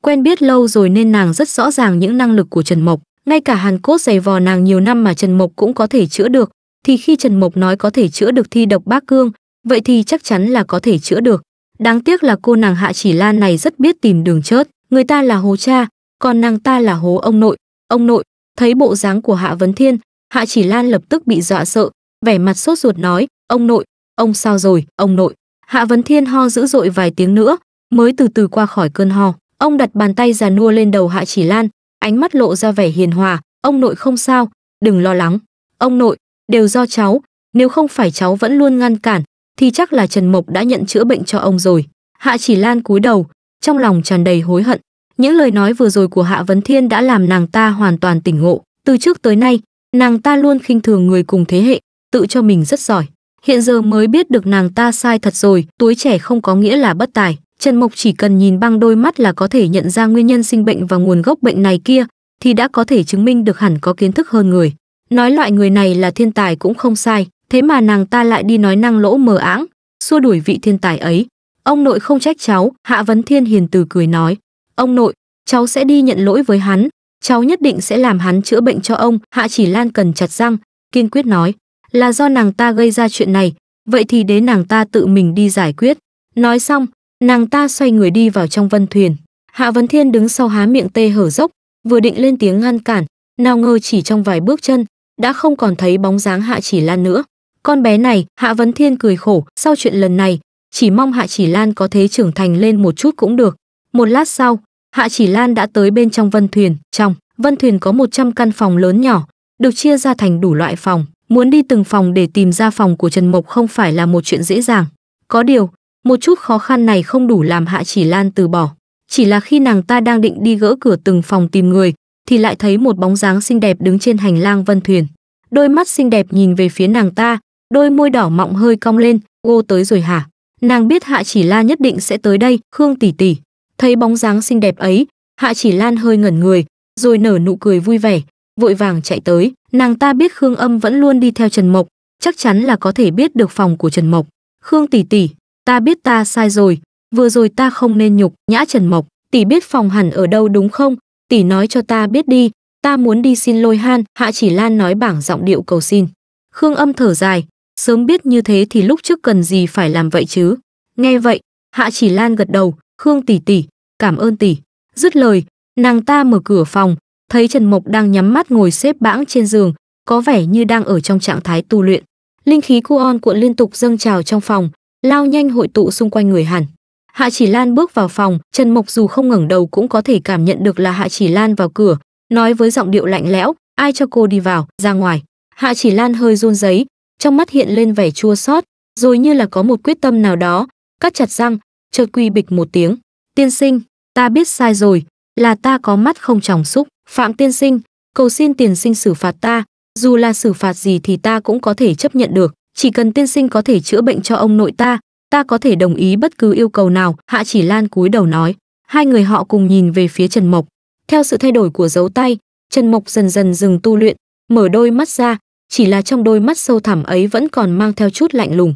Speaker 1: Quen biết lâu rồi nên nàng rất rõ ràng những năng lực của Trần Mộc, ngay cả hàn cốt dày vò nàng nhiều năm mà Trần Mộc cũng có thể chữa được, thì khi Trần Mộc nói có thể chữa được thi độc bác cương, vậy thì chắc chắn là có thể chữa được. Đáng tiếc là cô nàng Hạ Chỉ Lan này rất biết tìm đường chớt, người ta là hố cha, còn nàng ta là hố ông nội. Ông nội, thấy bộ dáng của Hạ Vấn Thiên, Hạ Chỉ Lan lập tức bị dọa sợ, vẻ mặt sốt ruột nói, ông nội, ông sao rồi, ông nội. Hạ Vấn Thiên ho dữ dội vài tiếng nữa, mới từ từ qua khỏi cơn ho. Ông đặt bàn tay già nua lên đầu Hạ Chỉ Lan, ánh mắt lộ ra vẻ hiền hòa, "Ông nội không sao, đừng lo lắng. Ông nội, đều do cháu, nếu không phải cháu vẫn luôn ngăn cản, thì chắc là Trần Mộc đã nhận chữa bệnh cho ông rồi." Hạ Chỉ Lan cúi đầu, trong lòng tràn đầy hối hận. Những lời nói vừa rồi của Hạ Vấn Thiên đã làm nàng ta hoàn toàn tỉnh ngộ. Từ trước tới nay, nàng ta luôn khinh thường người cùng thế hệ, tự cho mình rất giỏi hiện giờ mới biết được nàng ta sai thật rồi tuổi trẻ không có nghĩa là bất tài trần mộc chỉ cần nhìn băng đôi mắt là có thể nhận ra nguyên nhân sinh bệnh và nguồn gốc bệnh này kia thì đã có thể chứng minh được hẳn có kiến thức hơn người nói loại người này là thiên tài cũng không sai thế mà nàng ta lại đi nói năng lỗ mờ áng, xua đuổi vị thiên tài ấy ông nội không trách cháu hạ vấn thiên hiền từ cười nói ông nội cháu sẽ đi nhận lỗi với hắn cháu nhất định sẽ làm hắn chữa bệnh cho ông hạ chỉ lan cần chặt răng kiên quyết nói là do nàng ta gây ra chuyện này, vậy thì để nàng ta tự mình đi giải quyết. Nói xong, nàng ta xoay người đi vào trong vân thuyền. Hạ Vấn Thiên đứng sau há miệng tê hở dốc, vừa định lên tiếng ngăn cản, nào ngờ chỉ trong vài bước chân, đã không còn thấy bóng dáng Hạ Chỉ Lan nữa. Con bé này, Hạ Vấn Thiên cười khổ, sau chuyện lần này, chỉ mong Hạ Chỉ Lan có thể trưởng thành lên một chút cũng được. Một lát sau, Hạ Chỉ Lan đã tới bên trong vân thuyền, trong vân thuyền có 100 căn phòng lớn nhỏ, được chia ra thành đủ loại phòng, Muốn đi từng phòng để tìm ra phòng của Trần Mộc không phải là một chuyện dễ dàng. Có điều, một chút khó khăn này không đủ làm Hạ Chỉ Lan từ bỏ. Chỉ là khi nàng ta đang định đi gỡ cửa từng phòng tìm người, thì lại thấy một bóng dáng xinh đẹp đứng trên hành lang vân thuyền. Đôi mắt xinh đẹp nhìn về phía nàng ta, đôi môi đỏ mọng hơi cong lên, "Ô tới rồi hả?" Nàng biết Hạ Chỉ Lan nhất định sẽ tới đây, "Khương tỷ tỷ." Thấy bóng dáng xinh đẹp ấy, Hạ Chỉ Lan hơi ngẩn người, rồi nở nụ cười vui vẻ, vội vàng chạy tới nàng ta biết khương âm vẫn luôn đi theo trần mộc chắc chắn là có thể biết được phòng của trần mộc khương tỷ tỷ ta biết ta sai rồi vừa rồi ta không nên nhục nhã trần mộc tỷ biết phòng hẳn ở đâu đúng không tỷ nói cho ta biết đi ta muốn đi xin lôi han hạ chỉ lan nói bảng giọng điệu cầu xin khương âm thở dài sớm biết như thế thì lúc trước cần gì phải làm vậy chứ nghe vậy hạ chỉ lan gật đầu khương tỷ tỷ cảm ơn tỷ dứt lời nàng ta mở cửa phòng thấy Trần Mộc đang nhắm mắt ngồi xếp bãng trên giường, có vẻ như đang ở trong trạng thái tu luyện. Linh khí cuon cuộn liên tục dâng trào trong phòng, lao nhanh hội tụ xung quanh người hẳn. Hạ Chỉ Lan bước vào phòng, Trần Mộc dù không ngẩng đầu cũng có thể cảm nhận được là Hạ Chỉ Lan vào cửa, nói với giọng điệu lạnh lẽo, "Ai cho cô đi vào, ra ngoài." Hạ Chỉ Lan hơi run giấy, trong mắt hiện lên vẻ chua xót, rồi như là có một quyết tâm nào đó, cắt chặt răng, chợt quy bịch một tiếng, "Tiên sinh, ta biết sai rồi, là ta có mắt không tròng xúc." Phạm tiên sinh, cầu xin tiền sinh xử phạt ta, dù là xử phạt gì thì ta cũng có thể chấp nhận được, chỉ cần tiên sinh có thể chữa bệnh cho ông nội ta, ta có thể đồng ý bất cứ yêu cầu nào. Hạ chỉ lan cúi đầu nói, hai người họ cùng nhìn về phía Trần Mộc. Theo sự thay đổi của dấu tay, Trần Mộc dần dần dừng tu luyện, mở đôi mắt ra, chỉ là trong đôi mắt sâu thẳm ấy vẫn còn mang theo chút lạnh lùng.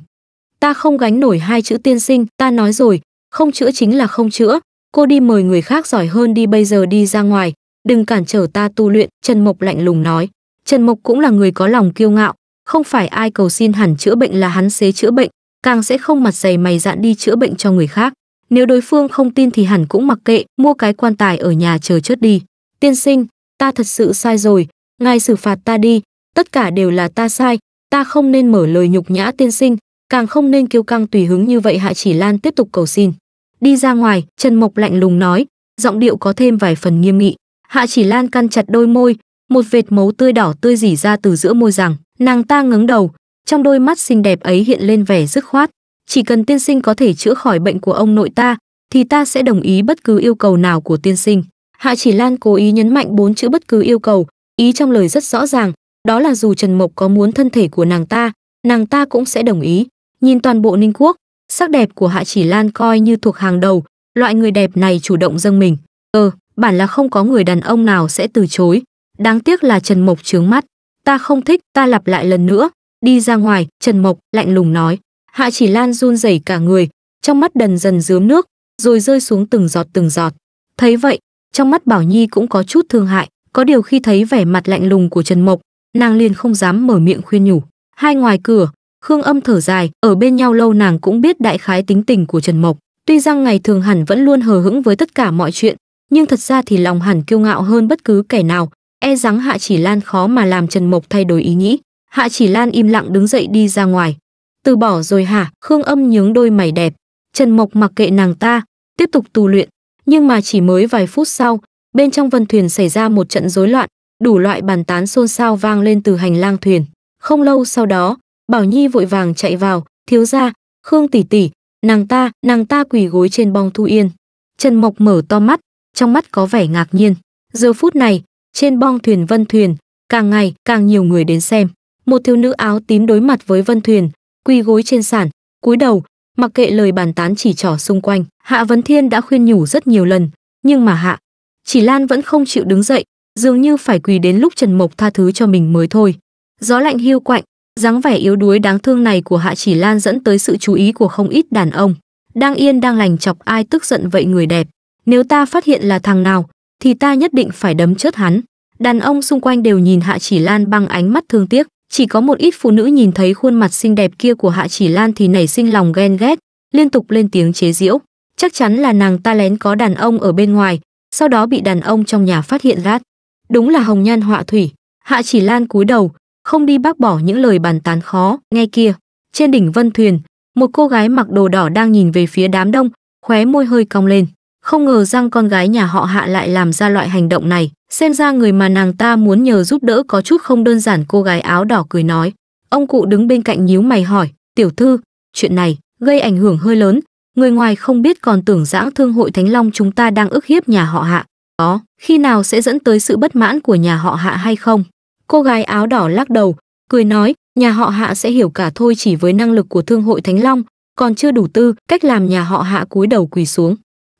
Speaker 1: Ta không gánh nổi hai chữ tiên sinh, ta nói rồi, không chữa chính là không chữa, cô đi mời người khác giỏi hơn đi bây giờ đi ra ngoài, đừng cản trở ta tu luyện, Trần Mộc lạnh lùng nói. Trần Mộc cũng là người có lòng kiêu ngạo, không phải ai cầu xin hẳn chữa bệnh là hắn xế chữa bệnh, càng sẽ không mặt dày mày dạn đi chữa bệnh cho người khác. Nếu đối phương không tin thì hẳn cũng mặc kệ, mua cái quan tài ở nhà chờ chết đi. Tiên sinh, ta thật sự sai rồi, ngài xử phạt ta đi, tất cả đều là ta sai, ta không nên mở lời nhục nhã tiên sinh, càng không nên kiêu căng tùy hứng như vậy Hạ Chỉ Lan tiếp tục cầu xin. Đi ra ngoài, Trần Mộc lạnh lùng nói, giọng điệu có thêm vài phần nghiêm nghị. Hạ chỉ lan căn chặt đôi môi, một vệt máu tươi đỏ tươi dỉ ra từ giữa môi rằng, nàng ta ngẩng đầu, trong đôi mắt xinh đẹp ấy hiện lên vẻ dứt khoát. Chỉ cần tiên sinh có thể chữa khỏi bệnh của ông nội ta, thì ta sẽ đồng ý bất cứ yêu cầu nào của tiên sinh. Hạ chỉ lan cố ý nhấn mạnh bốn chữ bất cứ yêu cầu, ý trong lời rất rõ ràng, đó là dù Trần Mộc có muốn thân thể của nàng ta, nàng ta cũng sẽ đồng ý. Nhìn toàn bộ Ninh Quốc, sắc đẹp của Hạ Chỉ Lan coi như thuộc hàng đầu, loại người đẹp này chủ động dâng mình. Ờ, bản là không có người đàn ông nào sẽ từ chối. Đáng tiếc là Trần Mộc trướng mắt. Ta không thích, ta lặp lại lần nữa. Đi ra ngoài, Trần Mộc lạnh lùng nói. Hạ chỉ lan run rẩy cả người, trong mắt đần dần dướm nước, rồi rơi xuống từng giọt từng giọt. Thấy vậy, trong mắt Bảo Nhi cũng có chút thương hại, có điều khi thấy vẻ mặt lạnh lùng của Trần Mộc, nàng liền không dám mở miệng khuyên nhủ. Hai ngoài cửa, Khương Âm thở dài, ở bên nhau lâu nàng cũng biết đại khái tính tình của Trần Mộc. Tuy rằng ngày thường hẳn vẫn luôn hờ hững với tất cả mọi chuyện, nhưng thật ra thì lòng hẳn kiêu ngạo hơn bất cứ kẻ nào e rằng hạ chỉ lan khó mà làm trần mộc thay đổi ý nghĩ hạ chỉ lan im lặng đứng dậy đi ra ngoài từ bỏ rồi hả khương âm nhướng đôi mày đẹp trần mộc mặc kệ nàng ta tiếp tục tu luyện nhưng mà chỉ mới vài phút sau bên trong vân thuyền xảy ra một trận rối loạn đủ loại bàn tán xôn xao vang lên từ hành lang thuyền không lâu sau đó bảo nhi vội vàng chạy vào thiếu ra khương tỷ tỷ nàng ta nàng ta quỳ gối trên bong thu yên trần mộc mở to mắt trong mắt có vẻ ngạc nhiên. Giờ phút này, trên bong thuyền Vân Thuyền, càng ngày càng nhiều người đến xem. Một thiếu nữ áo tím đối mặt với Vân Thuyền, quỳ gối trên sàn, cúi đầu, mặc kệ lời bàn tán chỉ trỏ xung quanh. Hạ Vấn Thiên đã khuyên nhủ rất nhiều lần, nhưng mà Hạ, chỉ Lan vẫn không chịu đứng dậy, dường như phải quỳ đến lúc Trần Mộc tha thứ cho mình mới thôi. Gió lạnh hiu quạnh, dáng vẻ yếu đuối đáng thương này của Hạ Chỉ Lan dẫn tới sự chú ý của không ít đàn ông. Đang yên đang lành chọc ai tức giận vậy người đẹp. Nếu ta phát hiện là thằng nào, thì ta nhất định phải đấm chết hắn. Đàn ông xung quanh đều nhìn Hạ Chỉ Lan bằng ánh mắt thương tiếc, chỉ có một ít phụ nữ nhìn thấy khuôn mặt xinh đẹp kia của Hạ Chỉ Lan thì nảy sinh lòng ghen ghét, liên tục lên tiếng chế giễu. Chắc chắn là nàng ta lén có đàn ông ở bên ngoài, sau đó bị đàn ông trong nhà phát hiện rát. Đúng là hồng nhan họa thủy, Hạ Chỉ Lan cúi đầu, không đi bác bỏ những lời bàn tán khó nghe kia. Trên đỉnh Vân Thuyền, một cô gái mặc đồ đỏ đang nhìn về phía đám đông, khóe môi hơi cong lên. Không ngờ rằng con gái nhà họ Hạ lại làm ra loại hành động này, xem ra người mà nàng ta muốn nhờ giúp đỡ có chút không đơn giản cô gái áo đỏ cười nói. Ông cụ đứng bên cạnh nhíu mày hỏi, tiểu thư, chuyện này gây ảnh hưởng hơi lớn, người ngoài không biết còn tưởng giãng thương hội Thánh Long chúng ta đang ức hiếp nhà họ Hạ. Có, khi nào sẽ dẫn tới sự bất mãn của nhà họ Hạ hay không? Cô gái áo đỏ lắc đầu, cười nói, nhà họ Hạ sẽ hiểu cả thôi chỉ với năng lực của thương hội Thánh Long, còn chưa đủ tư cách làm nhà họ Hạ cúi đầu quỳ xuống.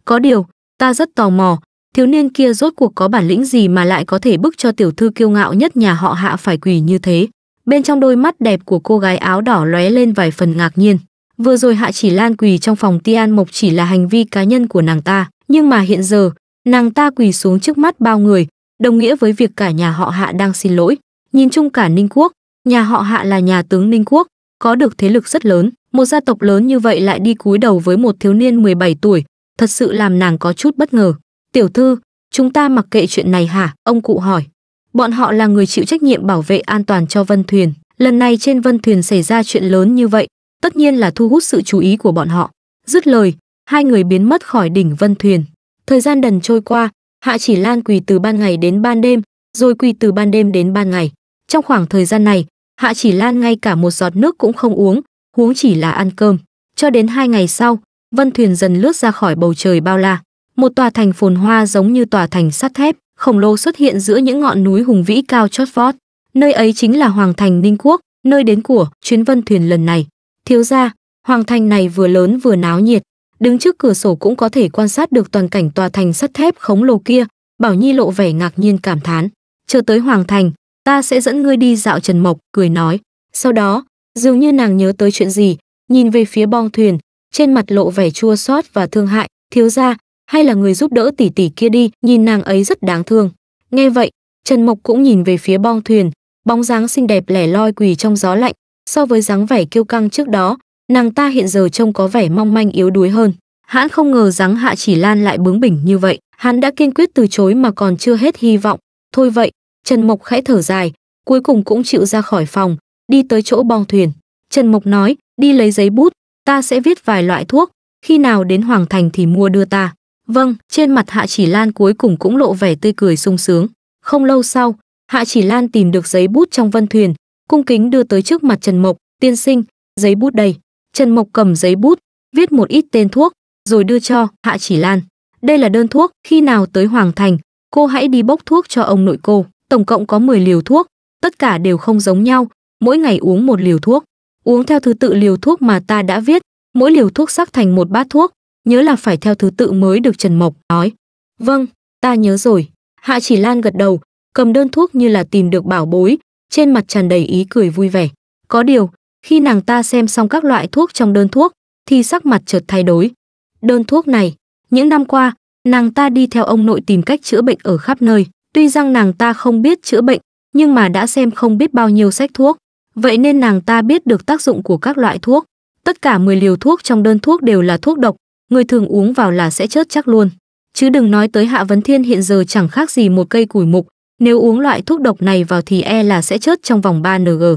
Speaker 1: Có điều, ta rất tò mò, thiếu niên kia rốt cuộc có bản lĩnh gì mà lại có thể bức cho tiểu thư kiêu ngạo nhất nhà họ hạ phải quỳ như thế. Bên trong đôi mắt đẹp của cô gái áo đỏ lóe lên vài phần ngạc nhiên. Vừa rồi Hạ Chỉ Lan quỳ trong phòng Tian Mộc chỉ là hành vi cá nhân của nàng ta, nhưng mà hiện giờ, nàng ta quỳ xuống trước mắt bao người, đồng nghĩa với việc cả nhà họ Hạ đang xin lỗi. Nhìn chung cả Ninh Quốc, nhà họ Hạ là nhà tướng Ninh Quốc, có được thế lực rất lớn, một gia tộc lớn như vậy lại đi cúi đầu với một thiếu niên 17 tuổi, thật sự làm nàng có chút bất ngờ. Tiểu thư, chúng ta mặc kệ chuyện này hả? Ông cụ hỏi. Bọn họ là người chịu trách nhiệm bảo vệ an toàn cho vân thuyền. Lần này trên vân thuyền xảy ra chuyện lớn như vậy, tất nhiên là thu hút sự chú ý của bọn họ. Dứt lời, hai người biến mất khỏi đỉnh vân thuyền. Thời gian đần trôi qua, Hạ Chỉ Lan quỳ từ ban ngày đến ban đêm, rồi quỳ từ ban đêm đến ban ngày. Trong khoảng thời gian này, Hạ Chỉ Lan ngay cả một giọt nước cũng không uống, huống chỉ là ăn cơm. Cho đến hai ngày sau, Vân thuyền dần lướt ra khỏi bầu trời bao la. Một tòa thành phồn hoa giống như tòa thành sắt thép, khổng lồ xuất hiện giữa những ngọn núi hùng vĩ cao chót vót. Nơi ấy chính là Hoàng thành Ninh Quốc, nơi đến của chuyến vân thuyền lần này. Thiếu gia, Hoàng thành này vừa lớn vừa náo nhiệt, đứng trước cửa sổ cũng có thể quan sát được toàn cảnh tòa thành sắt thép khổng lồ kia. Bảo Nhi lộ vẻ ngạc nhiên cảm thán. Chờ tới Hoàng thành, ta sẽ dẫn ngươi đi dạo Trần Mộc, cười nói. Sau đó, dường như nàng nhớ tới chuyện gì, nhìn về phía bong thuyền, trên mặt lộ vẻ chua xót và thương hại, thiếu gia, hay là người giúp đỡ tỷ tỷ kia đi, nhìn nàng ấy rất đáng thương. Nghe vậy, Trần Mộc cũng nhìn về phía bong thuyền, bóng dáng xinh đẹp lẻ loi quỳ trong gió lạnh, so với dáng vẻ kiêu căng trước đó, nàng ta hiện giờ trông có vẻ mong manh yếu đuối hơn. Hắn không ngờ rằng Hạ Chỉ Lan lại bướng bỉnh như vậy, hắn đã kiên quyết từ chối mà còn chưa hết hy vọng. Thôi vậy, Trần Mộc khẽ thở dài, cuối cùng cũng chịu ra khỏi phòng, đi tới chỗ bong thuyền. Trần Mộc nói, đi lấy giấy bút, ta sẽ viết vài loại thuốc, khi nào đến Hoàng Thành thì mua đưa ta. Vâng, trên mặt Hạ Chỉ Lan cuối cùng cũng lộ vẻ tươi cười sung sướng. Không lâu sau, Hạ Chỉ Lan tìm được giấy bút trong vân thuyền, cung kính đưa tới trước mặt Trần Mộc, tiên sinh, giấy bút đầy. Trần Mộc cầm giấy bút, viết một ít tên thuốc, rồi đưa cho Hạ Chỉ Lan. Đây là đơn thuốc, khi nào tới Hoàng Thành, cô hãy đi bốc thuốc cho ông nội cô. Tổng cộng có 10 liều thuốc, tất cả đều không giống nhau, mỗi ngày uống một liều thuốc uống theo thứ tự liều thuốc mà ta đã viết, mỗi liều thuốc sắc thành một bát thuốc, nhớ là phải theo thứ tự mới được Trần Mộc nói. Vâng, ta nhớ rồi. Hạ Chỉ Lan gật đầu, cầm đơn thuốc như là tìm được bảo bối, trên mặt tràn đầy ý cười vui vẻ. Có điều, khi nàng ta xem xong các loại thuốc trong đơn thuốc, thì sắc mặt chợt thay đổi. Đơn thuốc này, những năm qua, nàng ta đi theo ông nội tìm cách chữa bệnh ở khắp nơi. Tuy rằng nàng ta không biết chữa bệnh, nhưng mà đã xem không biết bao nhiêu sách thuốc. Vậy nên nàng ta biết được tác dụng của các loại thuốc. Tất cả 10 liều thuốc trong đơn thuốc đều là thuốc độc, người thường uống vào là sẽ chết chắc luôn. Chứ đừng nói tới Hạ Vấn Thiên hiện giờ chẳng khác gì một cây củi mục, nếu uống loại thuốc độc này vào thì e là sẽ chết trong vòng 3ng.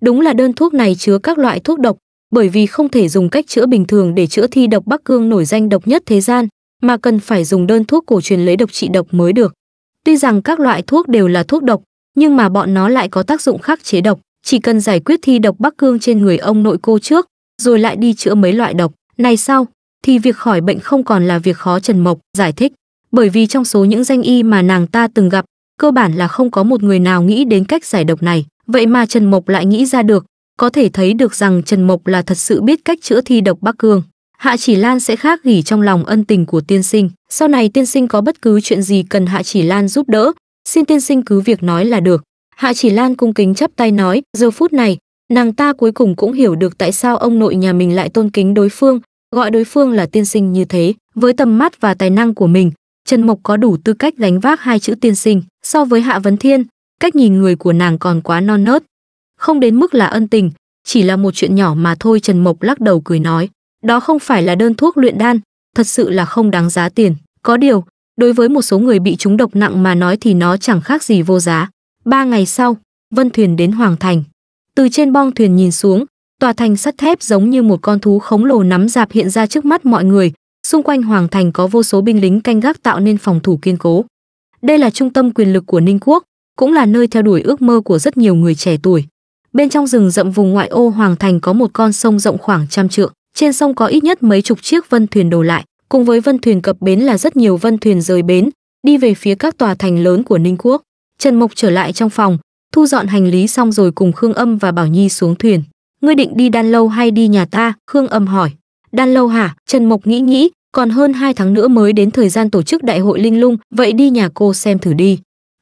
Speaker 1: Đúng là đơn thuốc này chứa các loại thuốc độc, bởi vì không thể dùng cách chữa bình thường để chữa thi độc Bắc Cương nổi danh độc nhất thế gian, mà cần phải dùng đơn thuốc cổ truyền lấy độc trị độc mới được. Tuy rằng các loại thuốc đều là thuốc độc, nhưng mà bọn nó lại có tác dụng khắc chế độc. Chỉ cần giải quyết thi độc Bắc Cương trên người ông nội cô trước, rồi lại đi chữa mấy loại độc, này sau, thì việc khỏi bệnh không còn là việc khó Trần Mộc giải thích, bởi vì trong số những danh y mà nàng ta từng gặp, cơ bản là không có một người nào nghĩ đến cách giải độc này, vậy mà Trần Mộc lại nghĩ ra được, có thể thấy được rằng Trần Mộc là thật sự biết cách chữa thi độc Bắc Cương. Hạ Chỉ Lan sẽ khác gỉ trong lòng ân tình của tiên sinh, sau này tiên sinh có bất cứ chuyện gì cần Hạ Chỉ Lan giúp đỡ, xin tiên sinh cứ việc nói là được. Hạ Chỉ Lan cung kính chắp tay nói, giờ phút này, nàng ta cuối cùng cũng hiểu được tại sao ông nội nhà mình lại tôn kính đối phương, gọi đối phương là tiên sinh như thế, với tầm mắt và tài năng của mình, Trần Mộc có đủ tư cách gánh vác hai chữ tiên sinh, so với Hạ Vấn Thiên, cách nhìn người của nàng còn quá non nớt. Không đến mức là ân tình, chỉ là một chuyện nhỏ mà thôi Trần Mộc lắc đầu cười nói, đó không phải là đơn thuốc luyện đan, thật sự là không đáng giá tiền. Có điều, đối với một số người bị trúng độc nặng mà nói thì nó chẳng khác gì vô giá. Ba ngày sau, Vân Thuyền đến Hoàng Thành. Từ trên bong thuyền nhìn xuống, tòa thành sắt thép giống như một con thú khổng lồ nắm dạp hiện ra trước mắt mọi người. Xung quanh Hoàng Thành có vô số binh lính canh gác tạo nên phòng thủ kiên cố. Đây là trung tâm quyền lực của Ninh Quốc, cũng là nơi theo đuổi ước mơ của rất nhiều người trẻ tuổi. Bên trong rừng rậm vùng ngoại ô Hoàng Thành có một con sông rộng khoảng trăm trượng, trên sông có ít nhất mấy chục chiếc vân thuyền đổ lại, cùng với vân thuyền cập bến là rất nhiều vân thuyền rời bến, đi về phía các tòa thành lớn của Ninh Quốc. Trần Mộc trở lại trong phòng, thu dọn hành lý xong rồi cùng Khương Âm và Bảo Nhi xuống thuyền. Ngươi định đi đan lâu hay đi nhà ta? Khương Âm hỏi. Đan lâu hả? Trần Mộc nghĩ nghĩ, còn hơn 2 tháng nữa mới đến thời gian tổ chức đại hội linh lung, vậy đi nhà cô xem thử đi.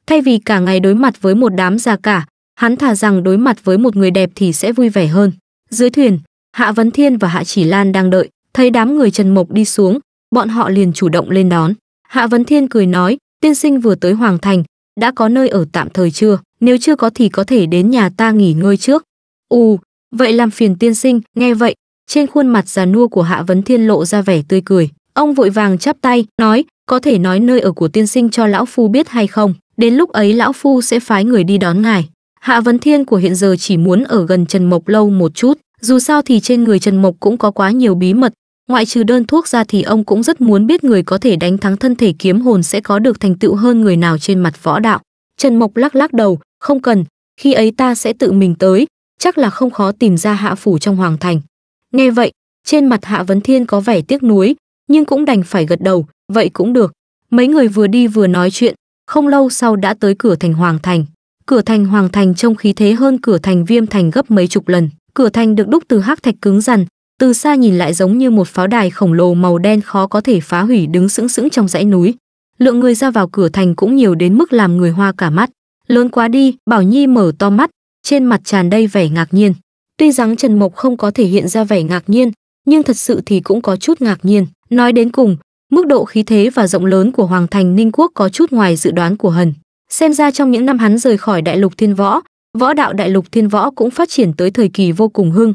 Speaker 1: Thay vì cả ngày đối mặt với một đám già cả, hắn thà rằng đối mặt với một người đẹp thì sẽ vui vẻ hơn. Dưới thuyền, Hạ Vấn Thiên và Hạ Chỉ Lan đang đợi, thấy đám người Trần Mộc đi xuống, bọn họ liền chủ động lên đón. Hạ Vấn Thiên cười nói, tiên sinh vừa tới Hoàng Thành, đã có nơi ở tạm thời chưa nếu chưa có thì có thể đến nhà ta nghỉ ngơi trước ù vậy làm phiền tiên sinh nghe vậy trên khuôn mặt già nua của hạ vấn thiên lộ ra vẻ tươi cười ông vội vàng chắp tay nói có thể nói nơi ở của tiên sinh cho lão phu biết hay không đến lúc ấy lão phu sẽ phái người đi đón ngài hạ vấn thiên của hiện giờ chỉ muốn ở gần trần mộc lâu một chút dù sao thì trên người trần mộc cũng có quá nhiều bí mật ngoại trừ đơn thuốc ra thì ông cũng rất muốn biết người có thể đánh thắng thân thể kiếm hồn sẽ có được thành tựu hơn người nào trên mặt võ đạo trần mộc lắc lắc đầu không cần khi ấy ta sẽ tự mình tới chắc là không khó tìm ra hạ phủ trong hoàng thành nghe vậy trên mặt hạ vấn thiên có vẻ tiếc nuối nhưng cũng đành phải gật đầu vậy cũng được mấy người vừa đi vừa nói chuyện không lâu sau đã tới cửa thành hoàng thành cửa thành hoàng thành trông khí thế hơn cửa thành viêm thành gấp mấy chục lần cửa thành được đúc từ hắc thạch cứng rắn từ xa nhìn lại giống như một pháo đài khổng lồ màu đen khó có thể phá hủy đứng sững sững trong dãy núi lượng người ra vào cửa thành cũng nhiều đến mức làm người hoa cả mắt lớn quá đi bảo nhi mở to mắt trên mặt tràn đầy vẻ ngạc nhiên tuy rằng trần mộc không có thể hiện ra vẻ ngạc nhiên nhưng thật sự thì cũng có chút ngạc nhiên nói đến cùng mức độ khí thế và rộng lớn của hoàng thành ninh quốc có chút ngoài dự đoán của hần xem ra trong những năm hắn rời khỏi đại lục thiên võ võ đạo đại lục thiên võ cũng phát triển tới thời kỳ vô cùng hưng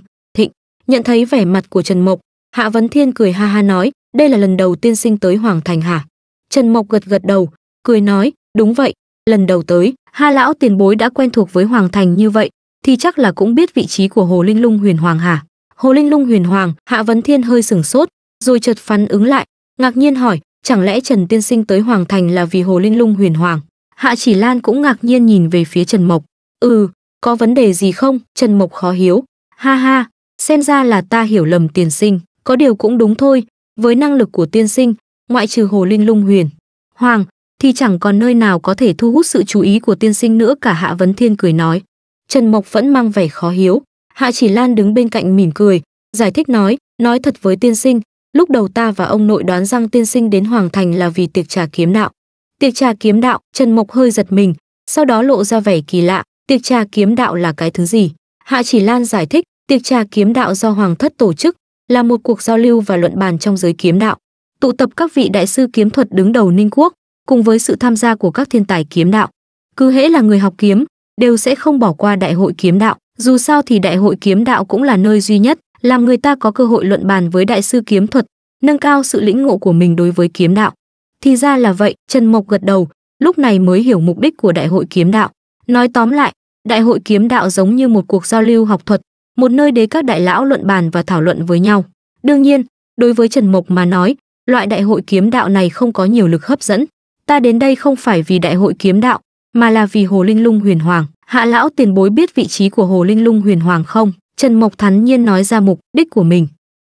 Speaker 1: nhận thấy vẻ mặt của trần mộc hạ vấn thiên cười ha ha nói đây là lần đầu tiên sinh tới hoàng thành hả trần mộc gật gật đầu cười nói đúng vậy lần đầu tới ha lão tiền bối đã quen thuộc với hoàng thành như vậy thì chắc là cũng biết vị trí của hồ linh lung huyền hoàng hả hồ linh lung huyền hoàng hạ vấn thiên hơi sửng sốt rồi chợt phán ứng lại ngạc nhiên hỏi chẳng lẽ trần tiên sinh tới hoàng thành là vì hồ linh lung huyền hoàng hạ chỉ lan cũng ngạc nhiên nhìn về phía trần mộc ừ có vấn đề gì không trần mộc khó hiếu ha ha xem ra là ta hiểu lầm tiên sinh, có điều cũng đúng thôi, với năng lực của tiên sinh, ngoại trừ hồ linh lung huyền, hoàng, thì chẳng còn nơi nào có thể thu hút sự chú ý của tiên sinh nữa cả Hạ Vấn Thiên cười nói. Trần Mộc vẫn mang vẻ khó hiếu, Hạ Chỉ Lan đứng bên cạnh mỉm cười, giải thích nói, nói thật với tiên sinh, lúc đầu ta và ông nội đoán rằng tiên sinh đến Hoàng Thành là vì tiệc trà kiếm đạo. Tiệc trà kiếm đạo, Trần Mộc hơi giật mình, sau đó lộ ra vẻ kỳ lạ, tiệc trà kiếm đạo là cái thứ gì? Hạ Chỉ Lan giải thích, Tiệc trà kiếm đạo do Hoàng thất tổ chức là một cuộc giao lưu và luận bàn trong giới kiếm đạo, tụ tập các vị đại sư kiếm thuật đứng đầu Ninh Quốc, cùng với sự tham gia của các thiên tài kiếm đạo. Cứ hễ là người học kiếm, đều sẽ không bỏ qua đại hội kiếm đạo, dù sao thì đại hội kiếm đạo cũng là nơi duy nhất làm người ta có cơ hội luận bàn với đại sư kiếm thuật, nâng cao sự lĩnh ngộ của mình đối với kiếm đạo. Thì ra là vậy, Trần Mộc gật đầu, lúc này mới hiểu mục đích của đại hội kiếm đạo. Nói tóm lại, đại hội kiếm đạo giống như một cuộc giao lưu học thuật, một nơi để các đại lão luận bàn và thảo luận với nhau. Đương nhiên, đối với Trần Mộc mà nói, loại đại hội kiếm đạo này không có nhiều lực hấp dẫn. Ta đến đây không phải vì đại hội kiếm đạo, mà là vì Hồ Linh Lung Huyền Hoàng. Hạ lão tiền bối biết vị trí của Hồ Linh Lung Huyền Hoàng không? Trần Mộc thắn nhiên nói ra mục đích của mình.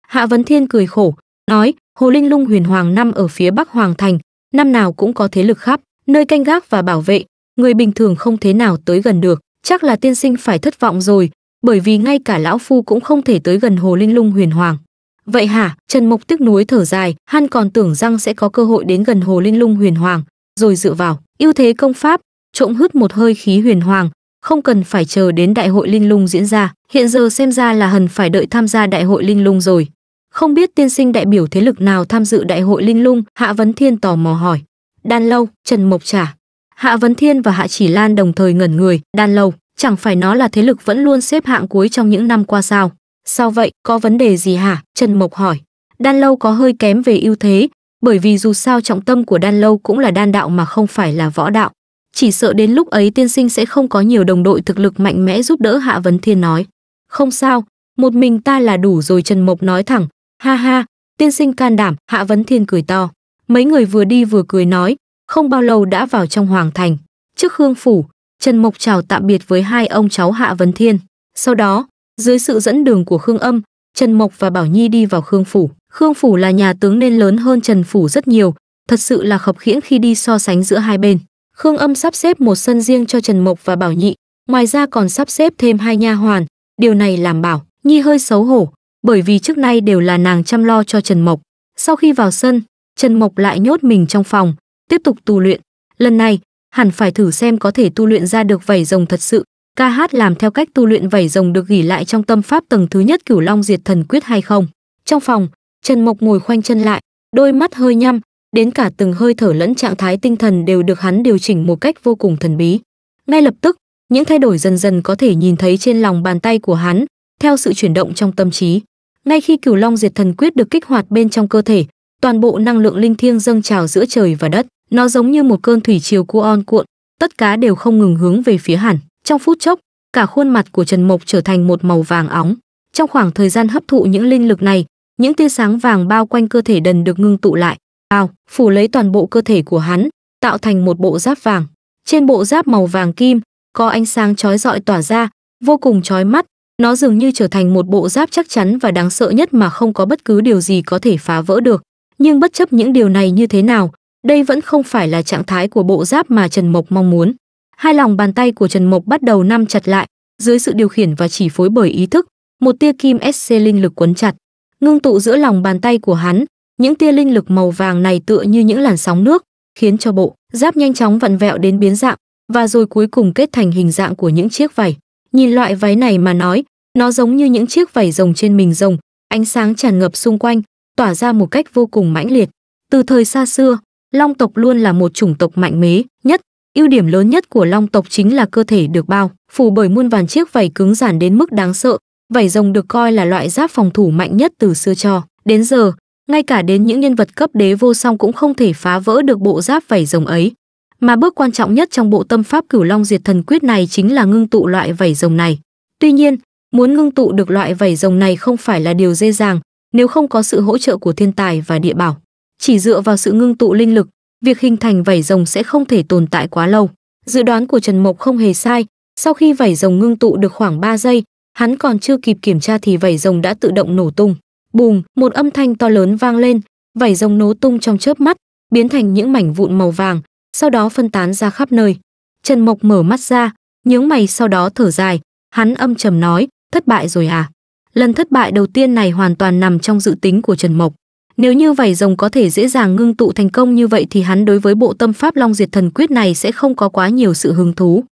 Speaker 1: Hạ Vấn Thiên cười khổ, nói, Hồ Linh Lung Huyền Hoàng năm ở phía Bắc Hoàng Thành, năm nào cũng có thế lực khắp, nơi canh gác và bảo vệ, người bình thường không thế nào tới gần được, chắc là tiên sinh phải thất vọng rồi, bởi vì ngay cả lão phu cũng không thể tới gần hồ linh lung huyền hoàng vậy hả trần mộc tiếc nuối thở dài han còn tưởng rằng sẽ có cơ hội đến gần hồ linh lung huyền hoàng rồi dựa vào ưu thế công pháp trộm hút một hơi khí huyền hoàng không cần phải chờ đến đại hội linh lung diễn ra hiện giờ xem ra là hần phải đợi tham gia đại hội linh lung rồi không biết tiên sinh đại biểu thế lực nào tham dự đại hội linh lung hạ vấn thiên tò mò hỏi đan lâu trần mộc trả hạ vấn thiên và hạ chỉ lan đồng thời ngẩn người đan lâu chẳng phải nó là thế lực vẫn luôn xếp hạng cuối trong những năm qua sao sao vậy có vấn đề gì hả trần mộc hỏi đan lâu có hơi kém về ưu thế bởi vì dù sao trọng tâm của đan lâu cũng là đan đạo mà không phải là võ đạo chỉ sợ đến lúc ấy tiên sinh sẽ không có nhiều đồng đội thực lực mạnh mẽ giúp đỡ hạ vấn thiên nói không sao một mình ta là đủ rồi trần mộc nói thẳng ha ha tiên sinh can đảm hạ vấn thiên cười to mấy người vừa đi vừa cười nói không bao lâu đã vào trong hoàng thành trước hương phủ Trần Mộc chào tạm biệt với hai ông cháu Hạ Vấn Thiên. Sau đó, dưới sự dẫn đường của Khương Âm, Trần Mộc và Bảo Nhi đi vào Khương Phủ. Khương Phủ là nhà tướng nên lớn hơn Trần Phủ rất nhiều, thật sự là khập khiễng khi đi so sánh giữa hai bên. Khương Âm sắp xếp một sân riêng cho Trần Mộc và Bảo Nhị, ngoài ra còn sắp xếp thêm hai nha hoàn, điều này làm Bảo Nhi hơi xấu hổ, bởi vì trước nay đều là nàng chăm lo cho Trần Mộc. Sau khi vào sân, Trần Mộc lại nhốt mình trong phòng, tiếp tục tu luyện. Lần này, hẳn phải thử xem có thể tu luyện ra được vảy rồng thật sự, ca hát làm theo cách tu luyện vảy rồng được ghi lại trong tâm pháp tầng thứ nhất Cửu Long Diệt Thần Quyết hay không. Trong phòng, Trần Mộc ngồi khoanh chân lại, đôi mắt hơi nhăm, đến cả từng hơi thở lẫn trạng thái tinh thần đều được hắn điều chỉnh một cách vô cùng thần bí. Ngay lập tức, những thay đổi dần dần có thể nhìn thấy trên lòng bàn tay của hắn, theo sự chuyển động trong tâm trí. Ngay khi Cửu Long Diệt Thần Quyết được kích hoạt bên trong cơ thể, toàn bộ năng lượng linh thiêng dâng trào giữa trời và đất. Nó giống như một cơn thủy triều cuon cuộn, tất cả đều không ngừng hướng về phía hẳn. Trong phút chốc, cả khuôn mặt của Trần Mộc trở thành một màu vàng óng. Trong khoảng thời gian hấp thụ những linh lực này, những tia sáng vàng bao quanh cơ thể đần được ngưng tụ lại, bao phủ lấy toàn bộ cơ thể của hắn, tạo thành một bộ giáp vàng. Trên bộ giáp màu vàng kim, có ánh sáng chói rọi tỏa ra, vô cùng chói mắt, nó dường như trở thành một bộ giáp chắc chắn và đáng sợ nhất mà không có bất cứ điều gì có thể phá vỡ được. Nhưng bất chấp những điều này như thế nào, đây vẫn không phải là trạng thái của bộ giáp mà Trần Mộc mong muốn. Hai lòng bàn tay của Trần Mộc bắt đầu nắm chặt lại, dưới sự điều khiển và chỉ phối bởi ý thức, một tia kim SC linh lực quấn chặt, ngưng tụ giữa lòng bàn tay của hắn, những tia linh lực màu vàng này tựa như những làn sóng nước, khiến cho bộ giáp nhanh chóng vặn vẹo đến biến dạng và rồi cuối cùng kết thành hình dạng của những chiếc vảy. Nhìn loại váy này mà nói, nó giống như những chiếc vảy rồng trên mình rồng, ánh sáng tràn ngập xung quanh, tỏa ra một cách vô cùng mãnh liệt. Từ thời xa xưa, Long tộc luôn là một chủng tộc mạnh mẽ nhất, ưu điểm lớn nhất của long tộc chính là cơ thể được bao phủ bởi muôn vàn chiếc vảy cứng giản đến mức đáng sợ. Vảy rồng được coi là loại giáp phòng thủ mạnh nhất từ xưa cho đến giờ, ngay cả đến những nhân vật cấp đế vô song cũng không thể phá vỡ được bộ giáp vảy rồng ấy. Mà bước quan trọng nhất trong bộ tâm pháp Cửu Long Diệt Thần Quyết này chính là ngưng tụ loại vảy rồng này. Tuy nhiên, muốn ngưng tụ được loại vảy rồng này không phải là điều dễ dàng, nếu không có sự hỗ trợ của thiên tài và địa bảo. Chỉ dựa vào sự ngưng tụ linh lực, việc hình thành vảy rồng sẽ không thể tồn tại quá lâu. Dự đoán của Trần Mộc không hề sai, sau khi vảy rồng ngưng tụ được khoảng 3 giây, hắn còn chưa kịp kiểm tra thì vảy rồng đã tự động nổ tung. Bùng một âm thanh to lớn vang lên, vảy rồng nổ tung trong chớp mắt, biến thành những mảnh vụn màu vàng, sau đó phân tán ra khắp nơi. Trần Mộc mở mắt ra, nhướng mày sau đó thở dài, hắn âm trầm nói, thất bại rồi à? Lần thất bại đầu tiên này hoàn toàn nằm trong dự tính của Trần Mộc. Nếu như vảy rồng có thể dễ dàng ngưng tụ thành công như vậy thì hắn đối với bộ tâm pháp Long Diệt Thần Quyết này sẽ không có quá nhiều sự hứng thú.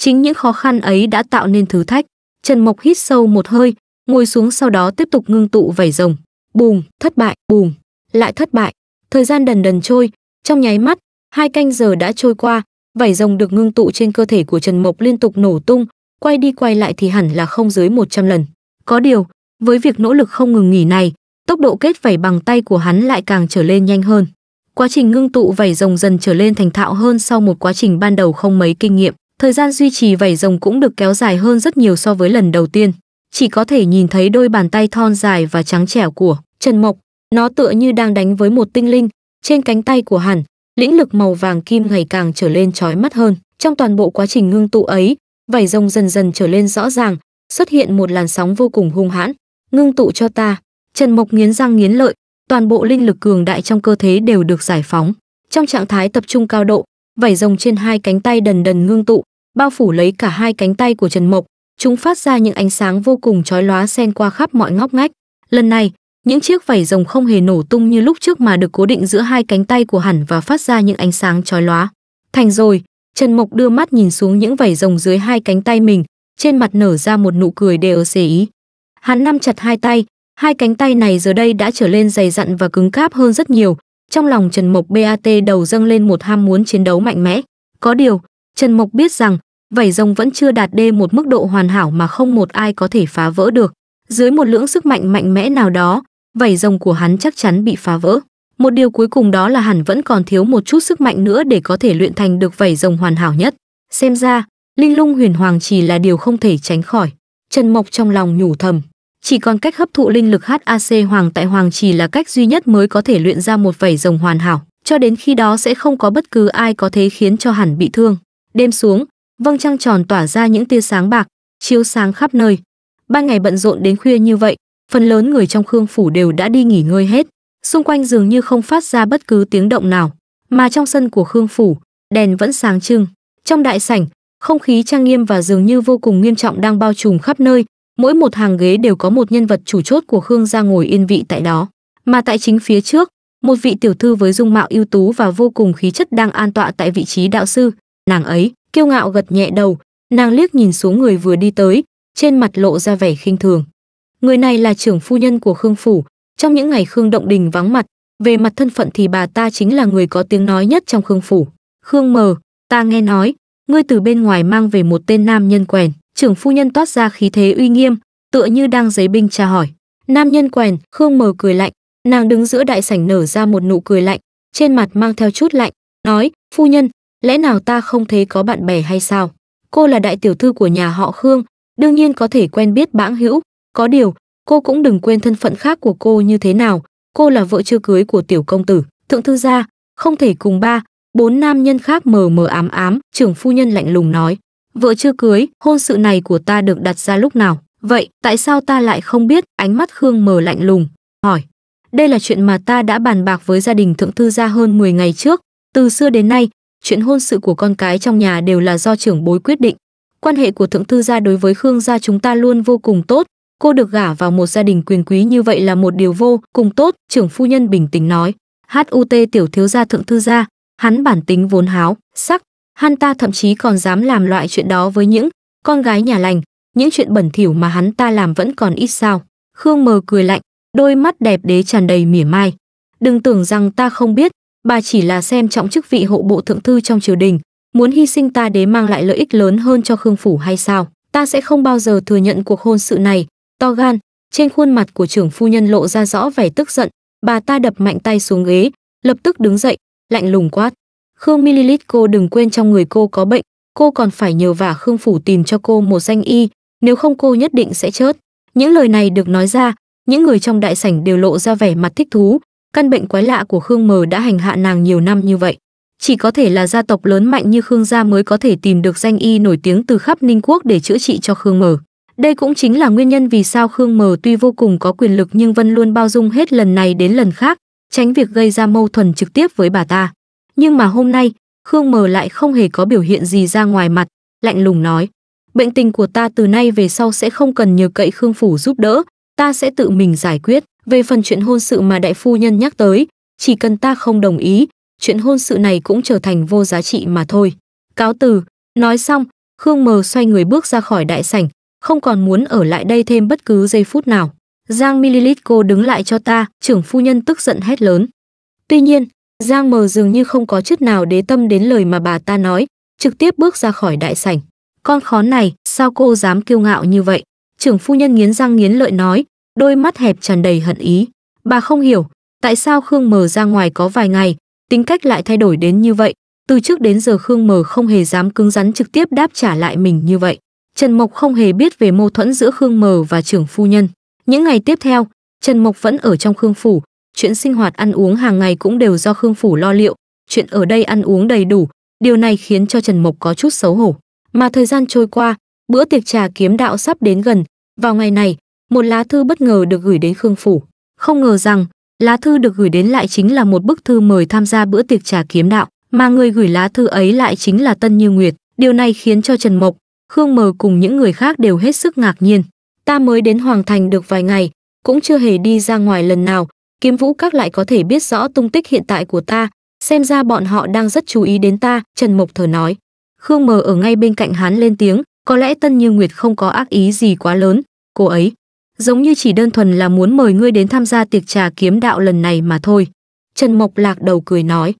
Speaker 1: Chính những khó khăn ấy đã tạo nên thử thách. Trần Mộc hít sâu một hơi, ngồi xuống sau đó tiếp tục ngưng tụ vảy rồng. Bùm, thất bại, bùm, lại thất bại. Thời gian đần đần trôi, trong nháy mắt, hai canh giờ đã trôi qua, vảy rồng được ngưng tụ trên cơ thể của Trần Mộc liên tục nổ tung, quay đi quay lại thì hẳn là không dưới 100 lần. Có điều, với việc nỗ lực không ngừng nghỉ này, tốc độ kết vảy bằng tay của hắn lại càng trở lên nhanh hơn. Quá trình ngưng tụ vảy rồng dần trở lên thành thạo hơn sau một quá trình ban đầu không mấy kinh nghiệm, thời gian duy trì vảy rồng cũng được kéo dài hơn rất nhiều so với lần đầu tiên. Chỉ có thể nhìn thấy đôi bàn tay thon dài và trắng trẻo của Trần Mộc, nó tựa như đang đánh với một tinh linh, trên cánh tay của hắn, lĩnh lực màu vàng kim ngày càng trở lên chói mắt hơn. Trong toàn bộ quá trình ngưng tụ ấy, vảy rồng dần dần trở lên rõ ràng, xuất hiện một làn sóng vô cùng hung hãn, ngưng tụ cho ta, Trần Mộc nghiến răng nghiến lợi, toàn bộ linh lực cường đại trong cơ thể đều được giải phóng. Trong trạng thái tập trung cao độ, vảy rồng trên hai cánh tay đần đần ngưng tụ, bao phủ lấy cả hai cánh tay của Trần Mộc, chúng phát ra những ánh sáng vô cùng chói lóa xen qua khắp mọi ngóc ngách. Lần này, những chiếc vảy rồng không hề nổ tung như lúc trước mà được cố định giữa hai cánh tay của hẳn và phát ra những ánh sáng chói lóa. Thành rồi, Trần Mộc đưa mắt nhìn xuống những vảy rồng dưới hai cánh tay mình, trên mặt nở ra một nụ cười đều xế ý. Hắn nắm chặt hai tay, Hai cánh tay này giờ đây đã trở lên dày dặn và cứng cáp hơn rất nhiều. Trong lòng Trần Mộc BAT đầu dâng lên một ham muốn chiến đấu mạnh mẽ. Có điều, Trần Mộc biết rằng, vảy rồng vẫn chưa đạt đê một mức độ hoàn hảo mà không một ai có thể phá vỡ được. Dưới một lưỡng sức mạnh mạnh mẽ nào đó, vảy rồng của hắn chắc chắn bị phá vỡ. Một điều cuối cùng đó là hắn vẫn còn thiếu một chút sức mạnh nữa để có thể luyện thành được vảy rồng hoàn hảo nhất. Xem ra, linh lung huyền hoàng chỉ là điều không thể tránh khỏi. Trần Mộc trong lòng nhủ thầm. Chỉ còn cách hấp thụ linh lực HAC hoàng tại hoàng chỉ là cách duy nhất mới có thể luyện ra một vảy rồng hoàn hảo, cho đến khi đó sẽ không có bất cứ ai có thể khiến cho hẳn bị thương. Đêm xuống, vâng trăng tròn tỏa ra những tia sáng bạc, chiếu sáng khắp nơi. Ban ngày bận rộn đến khuya như vậy, phần lớn người trong Khương phủ đều đã đi nghỉ ngơi hết, xung quanh dường như không phát ra bất cứ tiếng động nào, mà trong sân của Khương phủ, đèn vẫn sáng trưng. Trong đại sảnh, không khí trang nghiêm và dường như vô cùng nghiêm trọng đang bao trùm khắp nơi, Mỗi một hàng ghế đều có một nhân vật chủ chốt của Khương gia ngồi yên vị tại đó. Mà tại chính phía trước, một vị tiểu thư với dung mạo ưu tú và vô cùng khí chất đang an tọa tại vị trí đạo sư. Nàng ấy, kiêu ngạo gật nhẹ đầu, nàng liếc nhìn xuống người vừa đi tới, trên mặt lộ ra vẻ khinh thường. Người này là trưởng phu nhân của Khương phủ, trong những ngày Khương Động Đình vắng mặt, về mặt thân phận thì bà ta chính là người có tiếng nói nhất trong Khương phủ. Khương Mờ, ta nghe nói, ngươi từ bên ngoài mang về một tên nam nhân quèn trưởng phu nhân toát ra khí thế uy nghiêm tựa như đang giấy binh tra hỏi nam nhân quèn khương mờ cười lạnh nàng đứng giữa đại sảnh nở ra một nụ cười lạnh trên mặt mang theo chút lạnh nói phu nhân lẽ nào ta không thấy có bạn bè hay sao cô là đại tiểu thư của nhà họ khương đương nhiên có thể quen biết bãng hữu có điều cô cũng đừng quên thân phận khác của cô như thế nào cô là vợ chưa cưới của tiểu công tử thượng thư gia không thể cùng ba bốn nam nhân khác mờ mờ ám ám trưởng phu nhân lạnh lùng nói Vợ chưa cưới, hôn sự này của ta được đặt ra lúc nào? Vậy, tại sao ta lại không biết? Ánh mắt Khương mờ lạnh lùng, hỏi. Đây là chuyện mà ta đã bàn bạc với gia đình thượng thư gia hơn 10 ngày trước. Từ xưa đến nay, chuyện hôn sự của con cái trong nhà đều là do trưởng bối quyết định. Quan hệ của thượng thư gia đối với Khương gia chúng ta luôn vô cùng tốt. Cô được gả vào một gia đình quyền quý như vậy là một điều vô cùng tốt, trưởng phu nhân bình tĩnh nói. HUT tiểu thiếu gia thượng thư gia, hắn bản tính vốn háo, sắc, Hắn ta thậm chí còn dám làm loại chuyện đó với những con gái nhà lành, những chuyện bẩn thỉu mà hắn ta làm vẫn còn ít sao. Khương mờ cười lạnh, đôi mắt đẹp đế tràn đầy mỉa mai. Đừng tưởng rằng ta không biết, bà chỉ là xem trọng chức vị hộ bộ thượng thư trong triều đình, muốn hy sinh ta để mang lại lợi ích lớn hơn cho Khương phủ hay sao? Ta sẽ không bao giờ thừa nhận cuộc hôn sự này, to gan. Trên khuôn mặt của trưởng phu nhân lộ ra rõ vẻ tức giận, bà ta đập mạnh tay xuống ghế, lập tức đứng dậy, lạnh lùng quát. Khương Mililit cô đừng quên trong người cô có bệnh, cô còn phải nhờ vả Khương Phủ tìm cho cô một danh y, nếu không cô nhất định sẽ chết. Những lời này được nói ra, những người trong đại sảnh đều lộ ra vẻ mặt thích thú, căn bệnh quái lạ của Khương Mờ đã hành hạ nàng nhiều năm như vậy. Chỉ có thể là gia tộc lớn mạnh như Khương gia mới có thể tìm được danh y nổi tiếng từ khắp Ninh Quốc để chữa trị cho Khương Mờ. Đây cũng chính là nguyên nhân vì sao Khương Mờ tuy vô cùng có quyền lực nhưng vẫn luôn bao dung hết lần này đến lần khác, tránh việc gây ra mâu thuẫn trực tiếp với bà ta. Nhưng mà hôm nay, Khương Mờ lại không hề có biểu hiện gì ra ngoài mặt, lạnh lùng nói. Bệnh tình của ta từ nay về sau sẽ không cần nhờ cậy Khương Phủ giúp đỡ, ta sẽ tự mình giải quyết. Về phần chuyện hôn sự mà đại phu nhân nhắc tới, chỉ cần ta không đồng ý, chuyện hôn sự này cũng trở thành vô giá trị mà thôi. Cáo từ, nói xong, Khương Mờ xoay người bước ra khỏi đại sảnh, không còn muốn ở lại đây thêm bất cứ giây phút nào. Giang Mililit cô đứng lại cho ta, trưởng phu nhân tức giận hét lớn. Tuy nhiên, Giang mờ dường như không có chút nào đế tâm đến lời mà bà ta nói, trực tiếp bước ra khỏi đại sảnh. Con khó này, sao cô dám kiêu ngạo như vậy? Trưởng phu nhân nghiến răng nghiến lợi nói, đôi mắt hẹp tràn đầy hận ý. Bà không hiểu, tại sao Khương mờ ra ngoài có vài ngày, tính cách lại thay đổi đến như vậy. Từ trước đến giờ Khương mờ không hề dám cứng rắn trực tiếp đáp trả lại mình như vậy. Trần Mộc không hề biết về mâu thuẫn giữa Khương mờ và trưởng phu nhân. Những ngày tiếp theo, Trần Mộc vẫn ở trong Khương phủ, chuyện sinh hoạt ăn uống hàng ngày cũng đều do Khương Phủ lo liệu, chuyện ở đây ăn uống đầy đủ, điều này khiến cho Trần Mộc có chút xấu hổ. Mà thời gian trôi qua, bữa tiệc trà kiếm đạo sắp đến gần, vào ngày này, một lá thư bất ngờ được gửi đến Khương Phủ. Không ngờ rằng, lá thư được gửi đến lại chính là một bức thư mời tham gia bữa tiệc trà kiếm đạo, mà người gửi lá thư ấy lại chính là Tân Như Nguyệt. Điều này khiến cho Trần Mộc, Khương Mờ cùng những người khác đều hết sức ngạc nhiên. Ta mới đến Hoàng Thành được vài ngày, cũng chưa hề đi ra ngoài lần nào, kiếm vũ các lại có thể biết rõ tung tích hiện tại của ta xem ra bọn họ đang rất chú ý đến ta trần mộc thở nói khương mờ ở ngay bên cạnh hắn lên tiếng có lẽ tân như nguyệt không có ác ý gì quá lớn cô ấy giống như chỉ đơn thuần là muốn mời ngươi đến tham gia tiệc trà kiếm đạo lần này mà thôi trần mộc lạc đầu cười nói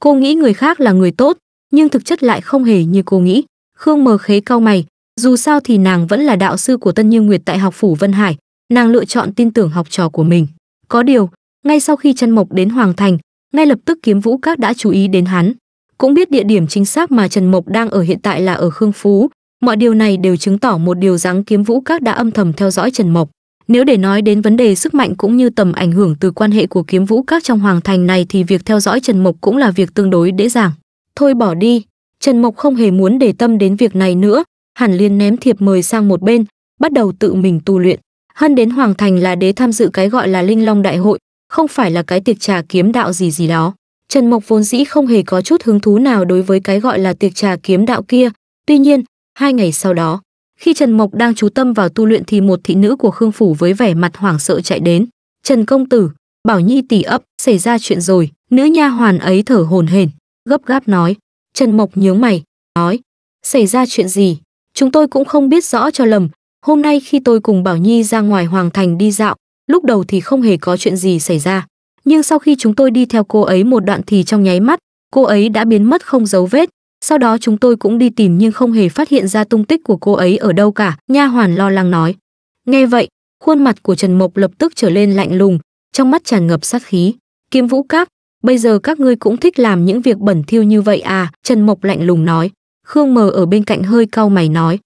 Speaker 1: cô nghĩ người khác là người tốt nhưng thực chất lại không hề như cô nghĩ khương mờ khế cau mày dù sao thì nàng vẫn là đạo sư của tân như nguyệt tại học phủ vân hải nàng lựa chọn tin tưởng học trò của mình có điều, ngay sau khi Trần Mộc đến Hoàng Thành, ngay lập tức Kiếm Vũ Các đã chú ý đến hắn, cũng biết địa điểm chính xác mà Trần Mộc đang ở hiện tại là ở Khương Phú, mọi điều này đều chứng tỏ một điều rằng Kiếm Vũ Các đã âm thầm theo dõi Trần Mộc. Nếu để nói đến vấn đề sức mạnh cũng như tầm ảnh hưởng từ quan hệ của Kiếm Vũ Các trong Hoàng Thành này thì việc theo dõi Trần Mộc cũng là việc tương đối dễ dàng. Thôi bỏ đi, Trần Mộc không hề muốn để tâm đến việc này nữa, hẳn Liên ném thiệp mời sang một bên, bắt đầu tự mình tu luyện. Hân đến Hoàng Thành là để tham dự cái gọi là Linh Long Đại hội, không phải là cái tiệc trà kiếm đạo gì gì đó. Trần Mộc vốn dĩ không hề có chút hứng thú nào đối với cái gọi là tiệc trà kiếm đạo kia. Tuy nhiên, hai ngày sau đó, khi Trần Mộc đang chú tâm vào tu luyện thì một thị nữ của Khương Phủ với vẻ mặt hoảng sợ chạy đến. Trần Công Tử, Bảo Nhi tỷ ấp, xảy ra chuyện rồi. Nữ nha hoàn ấy thở hồn hển, gấp gáp nói. Trần Mộc nhướng mày, nói, xảy ra chuyện gì? Chúng tôi cũng không biết rõ cho lầm, Hôm nay khi tôi cùng Bảo Nhi ra ngoài Hoàng Thành đi dạo, lúc đầu thì không hề có chuyện gì xảy ra. Nhưng sau khi chúng tôi đi theo cô ấy một đoạn thì trong nháy mắt, cô ấy đã biến mất không dấu vết. Sau đó chúng tôi cũng đi tìm nhưng không hề phát hiện ra tung tích của cô ấy ở đâu cả, nha hoàn lo lắng nói. Nghe vậy, khuôn mặt của Trần Mộc lập tức trở lên lạnh lùng, trong mắt tràn ngập sát khí. Kiếm Vũ Các, bây giờ các ngươi cũng thích làm những việc bẩn thiêu như vậy à? Trần Mộc lạnh lùng nói. Khương Mờ ở bên cạnh hơi cau mày nói,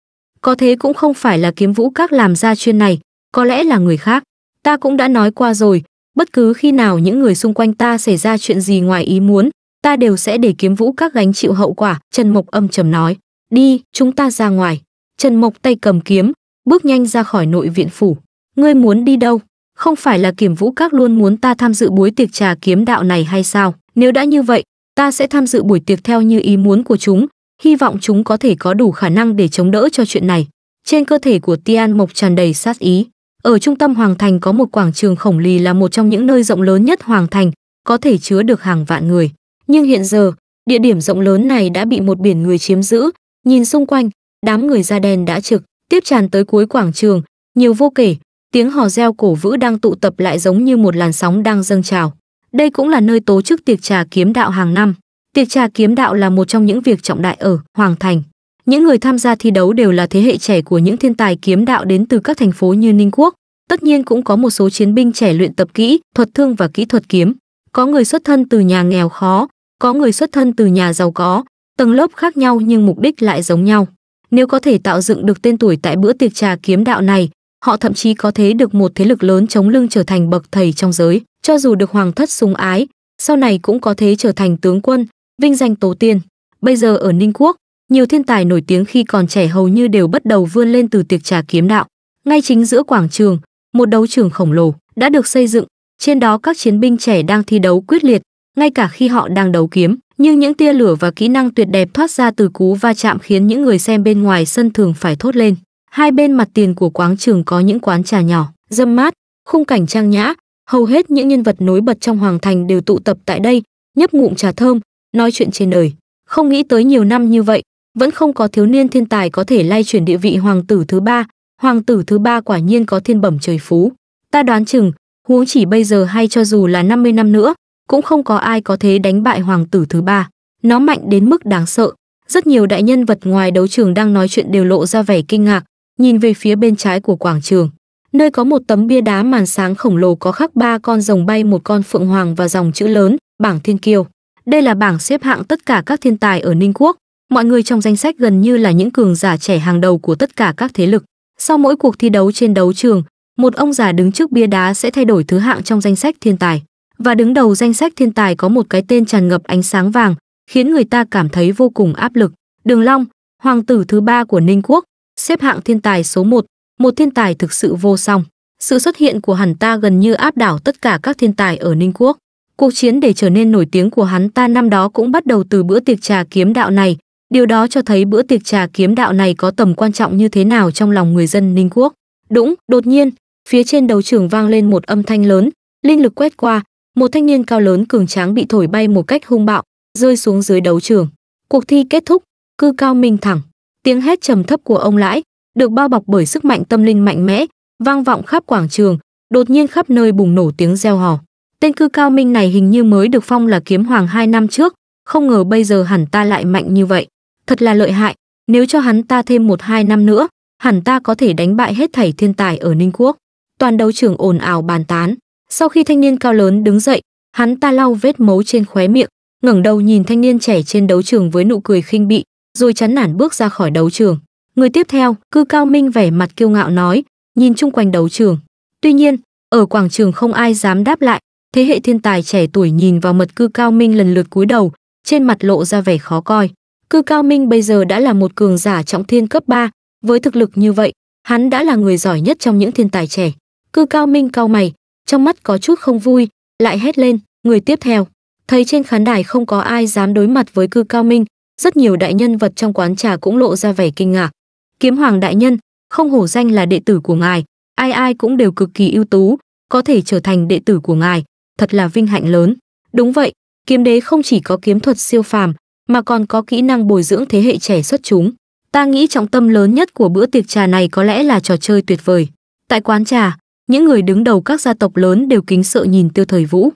Speaker 1: có thế cũng không phải là kiếm vũ các làm ra chuyên này, có lẽ là người khác. Ta cũng đã nói qua rồi, bất cứ khi nào những người xung quanh ta xảy ra chuyện gì ngoài ý muốn, ta đều sẽ để kiếm vũ các gánh chịu hậu quả, Trần Mộc âm trầm nói. Đi, chúng ta ra ngoài. Trần Mộc tay cầm kiếm, bước nhanh ra khỏi nội viện phủ. Ngươi muốn đi đâu? Không phải là kiểm vũ các luôn muốn ta tham dự buổi tiệc trà kiếm đạo này hay sao? Nếu đã như vậy, ta sẽ tham dự buổi tiệc theo như ý muốn của chúng, hy vọng chúng có thể có đủ khả năng để chống đỡ cho chuyện này. Trên cơ thể của Tian Mộc tràn đầy sát ý. Ở trung tâm Hoàng Thành có một quảng trường khổng lì là một trong những nơi rộng lớn nhất Hoàng Thành, có thể chứa được hàng vạn người. Nhưng hiện giờ, địa điểm rộng lớn này đã bị một biển người chiếm giữ. Nhìn xung quanh, đám người da đen đã trực, tiếp tràn tới cuối quảng trường, nhiều vô kể, tiếng hò reo cổ vũ đang tụ tập lại giống như một làn sóng đang dâng trào. Đây cũng là nơi tổ chức tiệc trà kiếm đạo hàng năm. Tiệc trà kiếm đạo là một trong những việc trọng đại ở Hoàng Thành. Những người tham gia thi đấu đều là thế hệ trẻ của những thiên tài kiếm đạo đến từ các thành phố như Ninh Quốc. Tất nhiên cũng có một số chiến binh trẻ luyện tập kỹ, thuật thương và kỹ thuật kiếm. Có người xuất thân từ nhà nghèo khó, có người xuất thân từ nhà giàu có, tầng lớp khác nhau nhưng mục đích lại giống nhau. Nếu có thể tạo dựng được tên tuổi tại bữa tiệc trà kiếm đạo này, họ thậm chí có thế được một thế lực lớn chống lưng trở thành bậc thầy trong giới, cho dù được hoàng thất sùng ái, sau này cũng có thế trở thành tướng quân, vinh danh tổ tiên. Bây giờ ở Ninh Quốc, nhiều thiên tài nổi tiếng khi còn trẻ hầu như đều bắt đầu vươn lên từ tiệc trà kiếm đạo. Ngay chính giữa quảng trường, một đấu trường khổng lồ đã được xây dựng, trên đó các chiến binh trẻ đang thi đấu quyết liệt, ngay cả khi họ đang đấu kiếm, nhưng những tia lửa và kỹ năng tuyệt đẹp thoát ra từ cú va chạm khiến những người xem bên ngoài sân thường phải thốt lên. Hai bên mặt tiền của quảng trường có những quán trà nhỏ, dâm mát, khung cảnh trang nhã, hầu hết những nhân vật nối bật trong hoàng thành đều tụ tập tại đây, nhấp ngụm trà thơm, nói chuyện trên đời không nghĩ tới nhiều năm như vậy vẫn không có thiếu niên thiên tài có thể lay chuyển địa vị hoàng tử thứ ba hoàng tử thứ ba quả nhiên có thiên bẩm trời phú ta đoán chừng huống chỉ bây giờ hay cho dù là 50 năm nữa cũng không có ai có thế đánh bại hoàng tử thứ ba nó mạnh đến mức đáng sợ rất nhiều đại nhân vật ngoài đấu trường đang nói chuyện đều lộ ra vẻ kinh ngạc nhìn về phía bên trái của quảng trường nơi có một tấm bia đá màn sáng khổng lồ có khắc ba con rồng bay một con phượng hoàng và dòng chữ lớn bảng thiên kiêu đây là bảng xếp hạng tất cả các thiên tài ở Ninh Quốc. Mọi người trong danh sách gần như là những cường giả trẻ hàng đầu của tất cả các thế lực. Sau mỗi cuộc thi đấu trên đấu trường, một ông già đứng trước bia đá sẽ thay đổi thứ hạng trong danh sách thiên tài. Và đứng đầu danh sách thiên tài có một cái tên tràn ngập ánh sáng vàng, khiến người ta cảm thấy vô cùng áp lực. Đường Long, hoàng tử thứ ba của Ninh Quốc, xếp hạng thiên tài số 1, một thiên tài thực sự vô song. Sự xuất hiện của hắn ta gần như áp đảo tất cả các thiên tài ở Ninh Quốc. Cuộc chiến để trở nên nổi tiếng của hắn ta năm đó cũng bắt đầu từ bữa tiệc trà kiếm đạo này, điều đó cho thấy bữa tiệc trà kiếm đạo này có tầm quan trọng như thế nào trong lòng người dân Ninh Quốc. Đúng, đột nhiên, phía trên đầu trường vang lên một âm thanh lớn, linh lực quét qua, một thanh niên cao lớn cường tráng bị thổi bay một cách hung bạo, rơi xuống dưới đấu trường. Cuộc thi kết thúc, cư cao minh thẳng, tiếng hét trầm thấp của ông lãi, được bao bọc bởi sức mạnh tâm linh mạnh mẽ, vang vọng khắp quảng trường, đột nhiên khắp nơi bùng nổ tiếng reo hò. Tên cư cao minh này hình như mới được phong là kiếm hoàng hai năm trước, không ngờ bây giờ hẳn ta lại mạnh như vậy. Thật là lợi hại, nếu cho hắn ta thêm một hai năm nữa, hẳn ta có thể đánh bại hết thảy thiên tài ở Ninh Quốc. Toàn đấu trưởng ồn ào bàn tán. Sau khi thanh niên cao lớn đứng dậy, hắn ta lau vết mấu trên khóe miệng, ngẩng đầu nhìn thanh niên trẻ trên đấu trường với nụ cười khinh bị, rồi chán nản bước ra khỏi đấu trường. Người tiếp theo, cư cao minh vẻ mặt kiêu ngạo nói, nhìn chung quanh đấu trường. Tuy nhiên, ở quảng trường không ai dám đáp lại, thế hệ thiên tài trẻ tuổi nhìn vào mật cư cao minh lần lượt cúi đầu trên mặt lộ ra vẻ khó coi cư cao minh bây giờ đã là một cường giả trọng thiên cấp 3, với thực lực như vậy hắn đã là người giỏi nhất trong những thiên tài trẻ cư cao minh cau mày trong mắt có chút không vui lại hét lên người tiếp theo thấy trên khán đài không có ai dám đối mặt với cư cao minh rất nhiều đại nhân vật trong quán trà cũng lộ ra vẻ kinh ngạc kiếm hoàng đại nhân không hổ danh là đệ tử của ngài ai ai cũng đều cực kỳ ưu tú có thể trở thành đệ tử của ngài thật là vinh hạnh lớn. Đúng vậy, kiếm đế không chỉ có kiếm thuật siêu phàm, mà còn có kỹ năng bồi dưỡng thế hệ trẻ xuất chúng. Ta nghĩ trọng tâm lớn nhất của bữa tiệc trà này có lẽ là trò chơi tuyệt vời. Tại quán trà, những người đứng đầu các gia tộc lớn đều kính sợ nhìn Tiêu Thời Vũ.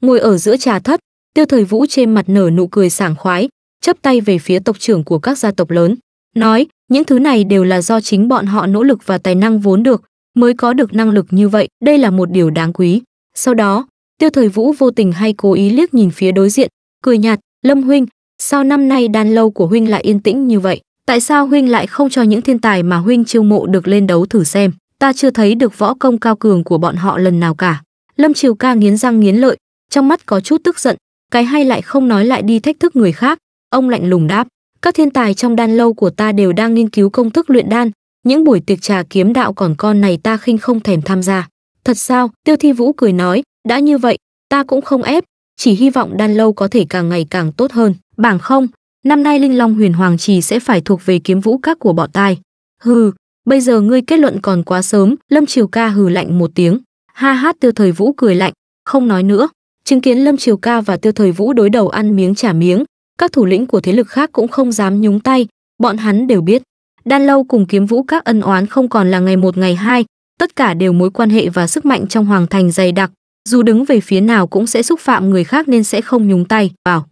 Speaker 1: Ngồi ở giữa trà thất, Tiêu Thời Vũ trên mặt nở nụ cười sảng khoái, chấp tay về phía tộc trưởng của các gia tộc lớn, nói, những thứ này đều là do chính bọn họ nỗ lực và tài năng vốn được, mới có được năng lực như vậy, đây là một điều đáng quý. Sau đó, Tiêu Thời Vũ vô tình hay cố ý liếc nhìn phía đối diện, cười nhạt, "Lâm huynh, sao năm nay đàn lâu của huynh lại yên tĩnh như vậy? Tại sao huynh lại không cho những thiên tài mà huynh chiêu mộ được lên đấu thử xem? Ta chưa thấy được võ công cao cường của bọn họ lần nào cả." Lâm Triều Ca nghiến răng nghiến lợi, trong mắt có chút tức giận, cái hay lại không nói lại đi thách thức người khác, ông lạnh lùng đáp, "Các thiên tài trong đàn lâu của ta đều đang nghiên cứu công thức luyện đan, những buổi tiệc trà kiếm đạo còn con này ta khinh không thèm tham gia." Thật sao? Tiêu Thi Vũ cười nói, đã như vậy, ta cũng không ép, chỉ hy vọng đan lâu có thể càng ngày càng tốt hơn. Bảng không, năm nay Linh Long Huyền Hoàng Trì sẽ phải thuộc về kiếm vũ các của bọn tai. Hừ, bây giờ ngươi kết luận còn quá sớm, Lâm Triều Ca hừ lạnh một tiếng. Ha hát tiêu thời vũ cười lạnh, không nói nữa. Chứng kiến Lâm Triều Ca và tiêu thời vũ đối đầu ăn miếng trả miếng, các thủ lĩnh của thế lực khác cũng không dám nhúng tay, bọn hắn đều biết. Đan lâu cùng kiếm vũ các ân oán không còn là ngày một ngày hai, tất cả đều mối quan hệ và sức mạnh trong hoàng thành dày đặc, dù đứng về phía nào cũng sẽ xúc phạm người khác nên sẽ không nhúng tay vào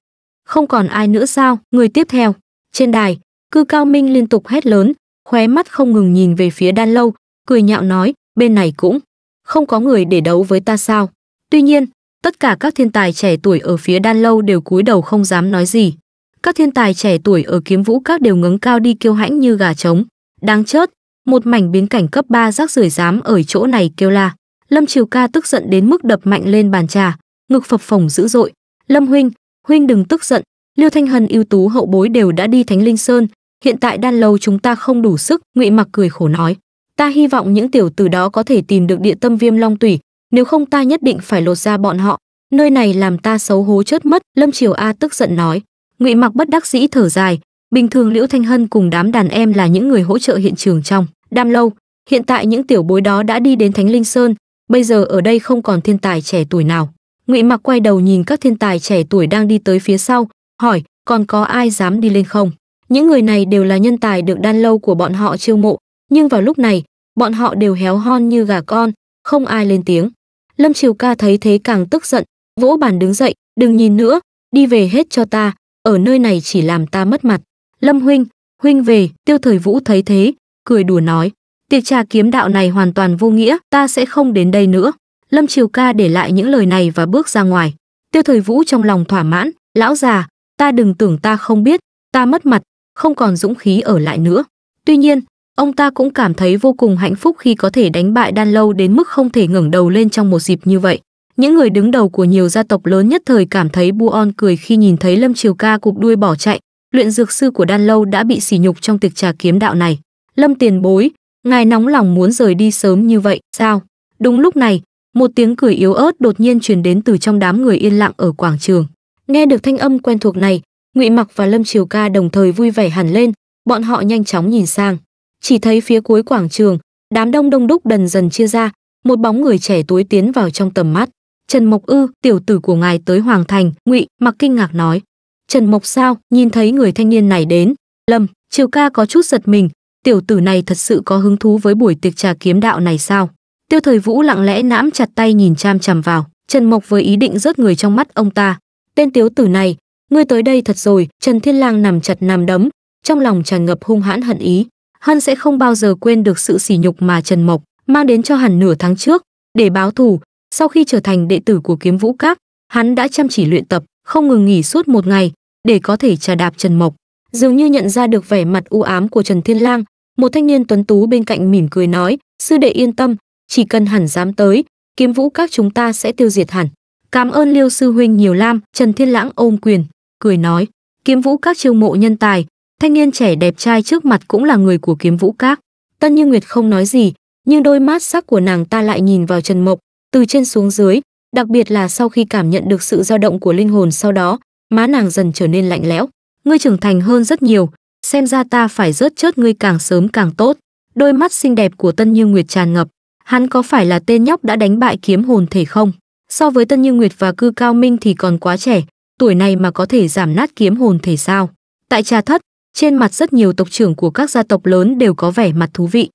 Speaker 1: không còn ai nữa sao người tiếp theo trên đài cư cao minh liên tục hét lớn khóe mắt không ngừng nhìn về phía đan lâu cười nhạo nói bên này cũng không có người để đấu với ta sao tuy nhiên tất cả các thiên tài trẻ tuổi ở phía đan lâu đều cúi đầu không dám nói gì các thiên tài trẻ tuổi ở kiếm vũ các đều ngấn cao đi kiêu hãnh như gà trống đáng chết một mảnh biến cảnh cấp 3 rác rưởi dám ở chỗ này kêu la Lâm Triều Ca tức giận đến mức đập mạnh lên bàn trà, ngực phập phồng dữ dội. Lâm huynh, huynh đừng tức giận. Liêu Thanh Hân ưu tú hậu bối đều đã đi Thánh Linh Sơn, hiện tại đan lâu chúng ta không đủ sức. Ngụy Mặc cười khổ nói, ta hy vọng những tiểu tử đó có thể tìm được địa tâm viêm long tủy, nếu không ta nhất định phải lột ra bọn họ. Nơi này làm ta xấu hố chết mất. Lâm Triều A tức giận nói. Ngụy Mặc bất đắc dĩ thở dài. Bình thường Liễu Thanh Hân cùng đám đàn em là những người hỗ trợ hiện trường trong đam lâu. Hiện tại những tiểu bối đó đã đi đến Thánh Linh Sơn, bây giờ ở đây không còn thiên tài trẻ tuổi nào ngụy mặc quay đầu nhìn các thiên tài trẻ tuổi đang đi tới phía sau hỏi còn có ai dám đi lên không những người này đều là nhân tài được đan lâu của bọn họ chiêu mộ nhưng vào lúc này bọn họ đều héo hon như gà con không ai lên tiếng lâm triều ca thấy thế càng tức giận vỗ bàn đứng dậy đừng nhìn nữa đi về hết cho ta ở nơi này chỉ làm ta mất mặt lâm huynh huynh về tiêu thời vũ thấy thế cười đùa nói tiệc trà kiếm đạo này hoàn toàn vô nghĩa ta sẽ không đến đây nữa lâm triều ca để lại những lời này và bước ra ngoài tiêu thời vũ trong lòng thỏa mãn lão già ta đừng tưởng ta không biết ta mất mặt không còn dũng khí ở lại nữa tuy nhiên ông ta cũng cảm thấy vô cùng hạnh phúc khi có thể đánh bại đan lâu đến mức không thể ngẩng đầu lên trong một dịp như vậy những người đứng đầu của nhiều gia tộc lớn nhất thời cảm thấy buon cười khi nhìn thấy lâm triều ca cụp đuôi bỏ chạy luyện dược sư của đan lâu đã bị sỉ nhục trong tiệc trà kiếm đạo này lâm tiền bối Ngài nóng lòng muốn rời đi sớm như vậy, sao? Đúng lúc này, một tiếng cười yếu ớt đột nhiên truyền đến từ trong đám người yên lặng ở quảng trường. Nghe được thanh âm quen thuộc này, Ngụy Mặc và Lâm Triều Ca đồng thời vui vẻ hẳn lên, bọn họ nhanh chóng nhìn sang. Chỉ thấy phía cuối quảng trường, đám đông đông đúc dần dần chia ra, một bóng người trẻ tuổi tiến vào trong tầm mắt. Trần Mộc Ư, tiểu tử của ngài tới Hoàng Thành, Ngụy Mặc kinh ngạc nói. Trần Mộc sao? Nhìn thấy người thanh niên này đến, Lâm Triều Ca có chút giật mình, tiểu tử này thật sự có hứng thú với buổi tiệc trà kiếm đạo này sao? Tiêu Thời Vũ lặng lẽ nắm chặt tay nhìn chằm chằm vào, Trần Mộc với ý định rớt người trong mắt ông ta. Tên tiểu tử này, ngươi tới đây thật rồi, Trần Thiên Lang nằm chặt nằm đấm, trong lòng tràn ngập hung hãn hận ý. Hắn sẽ không bao giờ quên được sự sỉ nhục mà Trần Mộc mang đến cho hắn nửa tháng trước, để báo thù. Sau khi trở thành đệ tử của Kiếm Vũ Các, hắn đã chăm chỉ luyện tập, không ngừng nghỉ suốt một ngày để có thể trà đạp Trần Mộc. Dường như nhận ra được vẻ mặt u ám của Trần Thiên Lang, một thanh niên tuấn tú bên cạnh mỉm cười nói, sư đệ yên tâm, chỉ cần hẳn dám tới, kiếm vũ các chúng ta sẽ tiêu diệt hẳn. Cảm ơn Liêu sư huynh nhiều lam, Trần Thiên Lãng ôm quyền, cười nói, kiếm vũ các chiêu mộ nhân tài, thanh niên trẻ đẹp trai trước mặt cũng là người của kiếm vũ các. Tân Như Nguyệt không nói gì, nhưng đôi mắt sắc của nàng ta lại nhìn vào Trần Mộc, từ trên xuống dưới, đặc biệt là sau khi cảm nhận được sự dao động của linh hồn sau đó, má nàng dần trở nên lạnh lẽo. Ngươi trưởng thành hơn rất nhiều, xem ra ta phải rớt chớt ngươi càng sớm càng tốt. Đôi mắt xinh đẹp của Tân Như Nguyệt tràn ngập, hắn có phải là tên nhóc đã đánh bại kiếm hồn thể không? So với Tân Như Nguyệt và Cư Cao Minh thì còn quá trẻ, tuổi này mà có thể giảm nát kiếm hồn thể sao? Tại trà thất, trên mặt rất nhiều tộc trưởng của các gia tộc lớn đều có vẻ mặt thú vị.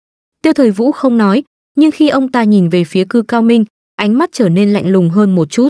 Speaker 1: Tiêu Thời Vũ không nói, nhưng khi ông ta nhìn về phía Cư Cao Minh, ánh mắt trở nên lạnh lùng hơn một chút.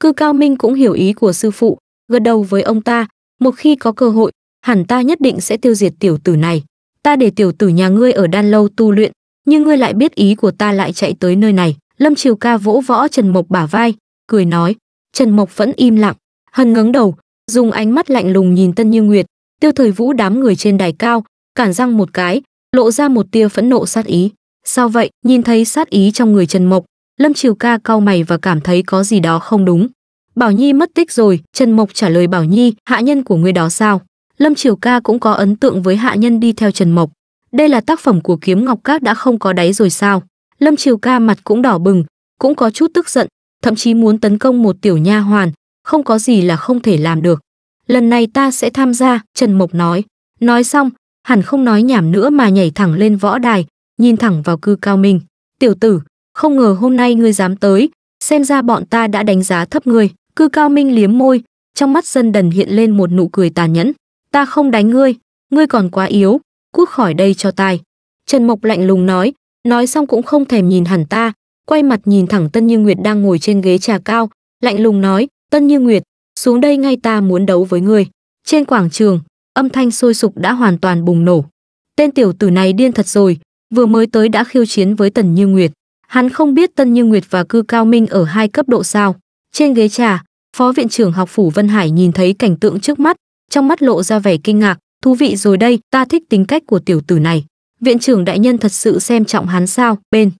Speaker 1: Cư Cao Minh cũng hiểu ý của sư phụ, gật đầu với ông ta, một khi có cơ hội, hẳn ta nhất định sẽ tiêu diệt tiểu tử này. Ta để tiểu tử nhà ngươi ở đan lâu tu luyện, nhưng ngươi lại biết ý của ta lại chạy tới nơi này. Lâm Triều Ca vỗ võ Trần Mộc bả vai, cười nói. Trần Mộc vẫn im lặng, hân ngẩng đầu, dùng ánh mắt lạnh lùng nhìn Tân Như Nguyệt, tiêu thời vũ đám người trên đài cao, cản răng một cái, lộ ra một tia phẫn nộ sát ý. Sao vậy? Nhìn thấy sát ý trong người Trần Mộc, Lâm Triều Ca cau mày và cảm thấy có gì đó không đúng. Bảo Nhi mất tích rồi, Trần Mộc trả lời Bảo Nhi, hạ nhân của người đó sao? Lâm Triều Ca cũng có ấn tượng với hạ nhân đi theo Trần Mộc. Đây là tác phẩm của Kiếm Ngọc Các đã không có đáy rồi sao? Lâm Triều Ca mặt cũng đỏ bừng, cũng có chút tức giận, thậm chí muốn tấn công một tiểu nha hoàn, không có gì là không thể làm được. Lần này ta sẽ tham gia, Trần Mộc nói. Nói xong, hẳn không nói nhảm nữa mà nhảy thẳng lên võ đài, nhìn thẳng vào cư cao minh. Tiểu tử, không ngờ hôm nay ngươi dám tới, xem ra bọn ta đã đánh giá thấp ngươi. Cư cao minh liếm môi, trong mắt dân đần hiện lên một nụ cười tàn nhẫn ta không đánh ngươi, ngươi còn quá yếu, cút khỏi đây cho tài. Trần Mộc lạnh lùng nói, nói xong cũng không thèm nhìn hẳn ta, quay mặt nhìn thẳng Tân Như Nguyệt đang ngồi trên ghế trà cao, lạnh lùng nói, Tân Như Nguyệt, xuống đây ngay ta muốn đấu với ngươi. Trên quảng trường, âm thanh sôi sục đã hoàn toàn bùng nổ. Tên tiểu tử này điên thật rồi, vừa mới tới đã khiêu chiến với Tần Như Nguyệt. Hắn không biết Tân Như Nguyệt và Cư Cao Minh ở hai cấp độ sao. Trên ghế trà, Phó Viện trưởng học phủ Vân Hải nhìn thấy cảnh tượng trước mắt, trong mắt lộ ra vẻ kinh ngạc thú vị rồi đây ta thích tính cách của tiểu tử này viện trưởng đại nhân thật sự xem trọng hắn sao bên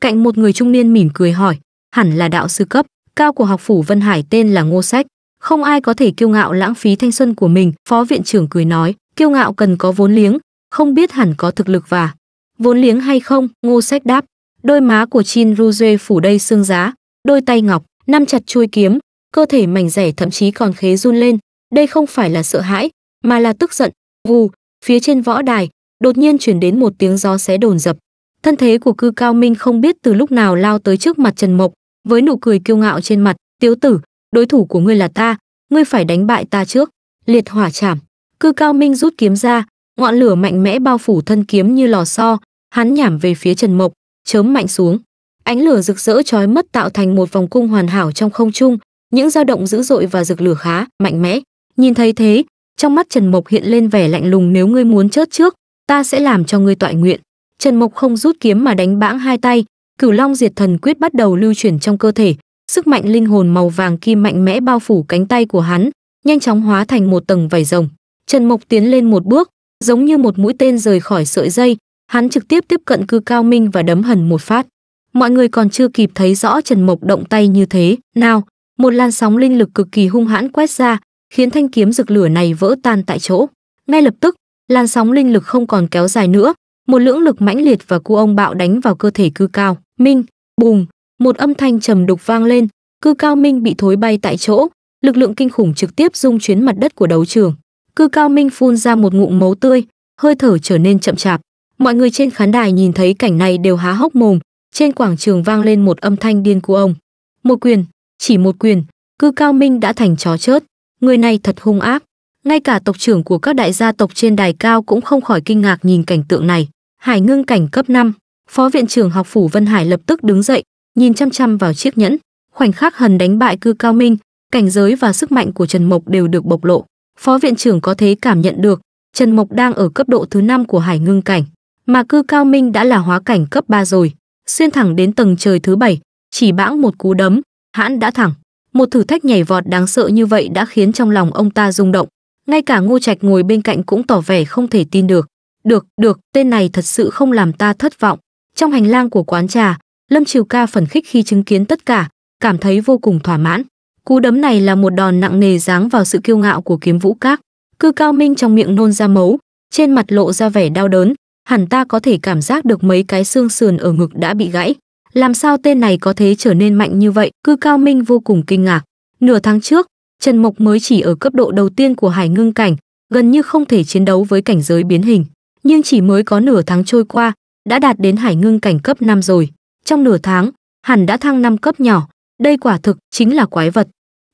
Speaker 1: cạnh một người trung niên mỉm cười hỏi hẳn là đạo sư cấp cao của học phủ vân hải tên là ngô sách không ai có thể kiêu ngạo lãng phí thanh xuân của mình phó viện trưởng cười nói kiêu ngạo cần có vốn liếng không biết hẳn có thực lực và vốn liếng hay không ngô sách đáp đôi má của chin ruzue phủ đầy xương giá đôi tay ngọc nắm chặt chuôi kiếm cơ thể mảnh rẻ thậm chí còn khế run lên đây không phải là sợ hãi, mà là tức giận. Vù, phía trên võ đài, đột nhiên chuyển đến một tiếng gió xé đồn dập. Thân thế của cư cao minh không biết từ lúc nào lao tới trước mặt Trần Mộc, với nụ cười kiêu ngạo trên mặt, tiếu tử, đối thủ của ngươi là ta, ngươi phải đánh bại ta trước. Liệt hỏa chảm, cư cao minh rút kiếm ra, ngọn lửa mạnh mẽ bao phủ thân kiếm như lò xo, hắn nhảm về phía Trần Mộc, chớm mạnh xuống. Ánh lửa rực rỡ chói mắt tạo thành một vòng cung hoàn hảo trong không trung, những dao động dữ dội và rực lửa khá mạnh mẽ. Nhìn thấy thế, trong mắt Trần Mộc hiện lên vẻ lạnh lùng nếu ngươi muốn chết trước, ta sẽ làm cho ngươi toại nguyện. Trần Mộc không rút kiếm mà đánh bãng hai tay, Cửu Long Diệt Thần quyết bắt đầu lưu chuyển trong cơ thể, sức mạnh linh hồn màu vàng kim mạnh mẽ bao phủ cánh tay của hắn, nhanh chóng hóa thành một tầng vảy rồng. Trần Mộc tiến lên một bước, giống như một mũi tên rời khỏi sợi dây, hắn trực tiếp tiếp cận Cư Cao Minh và đấm hần một phát. Mọi người còn chưa kịp thấy rõ Trần Mộc động tay như thế, nào, một làn sóng linh lực cực kỳ hung hãn quét ra, khiến thanh kiếm rực lửa này vỡ tan tại chỗ. Ngay lập tức, làn sóng linh lực không còn kéo dài nữa, một lưỡng lực mãnh liệt và cu ông bạo đánh vào cơ thể cư cao. Minh, bùm, một âm thanh trầm đục vang lên, cư cao Minh bị thối bay tại chỗ, lực lượng kinh khủng trực tiếp dung chuyến mặt đất của đấu trường. Cư cao Minh phun ra một ngụm máu tươi, hơi thở trở nên chậm chạp. Mọi người trên khán đài nhìn thấy cảnh này đều há hốc mồm, trên quảng trường vang lên một âm thanh điên của ông. Một quyền, chỉ một quyền, cư cao Minh đã thành chó chớt người này thật hung ác. Ngay cả tộc trưởng của các đại gia tộc trên đài cao cũng không khỏi kinh ngạc nhìn cảnh tượng này. Hải ngưng cảnh cấp 5, phó viện trưởng học phủ Vân Hải lập tức đứng dậy, nhìn chăm chăm vào chiếc nhẫn. Khoảnh khắc hần đánh bại cư cao minh, cảnh giới và sức mạnh của Trần Mộc đều được bộc lộ. Phó viện trưởng có thể cảm nhận được, Trần Mộc đang ở cấp độ thứ 5 của hải ngưng cảnh, mà cư cao minh đã là hóa cảnh cấp 3 rồi, xuyên thẳng đến tầng trời thứ 7, chỉ bãng một cú đấm, hãn đã thẳng. Một thử thách nhảy vọt đáng sợ như vậy đã khiến trong lòng ông ta rung động. Ngay cả Ngô Trạch ngồi bên cạnh cũng tỏ vẻ không thể tin được. Được, được, tên này thật sự không làm ta thất vọng. Trong hành lang của quán trà, Lâm Triều Ca phấn khích khi chứng kiến tất cả, cảm thấy vô cùng thỏa mãn. Cú đấm này là một đòn nặng nề giáng vào sự kiêu ngạo của kiếm vũ các. Cư cao minh trong miệng nôn ra máu, trên mặt lộ ra vẻ đau đớn, hẳn ta có thể cảm giác được mấy cái xương sườn ở ngực đã bị gãy làm sao tên này có thể trở nên mạnh như vậy cư cao minh vô cùng kinh ngạc nửa tháng trước trần mộc mới chỉ ở cấp độ đầu tiên của hải ngưng cảnh gần như không thể chiến đấu với cảnh giới biến hình nhưng chỉ mới có nửa tháng trôi qua đã đạt đến hải ngưng cảnh cấp 5 rồi trong nửa tháng hẳn đã thăng năm cấp nhỏ đây quả thực chính là quái vật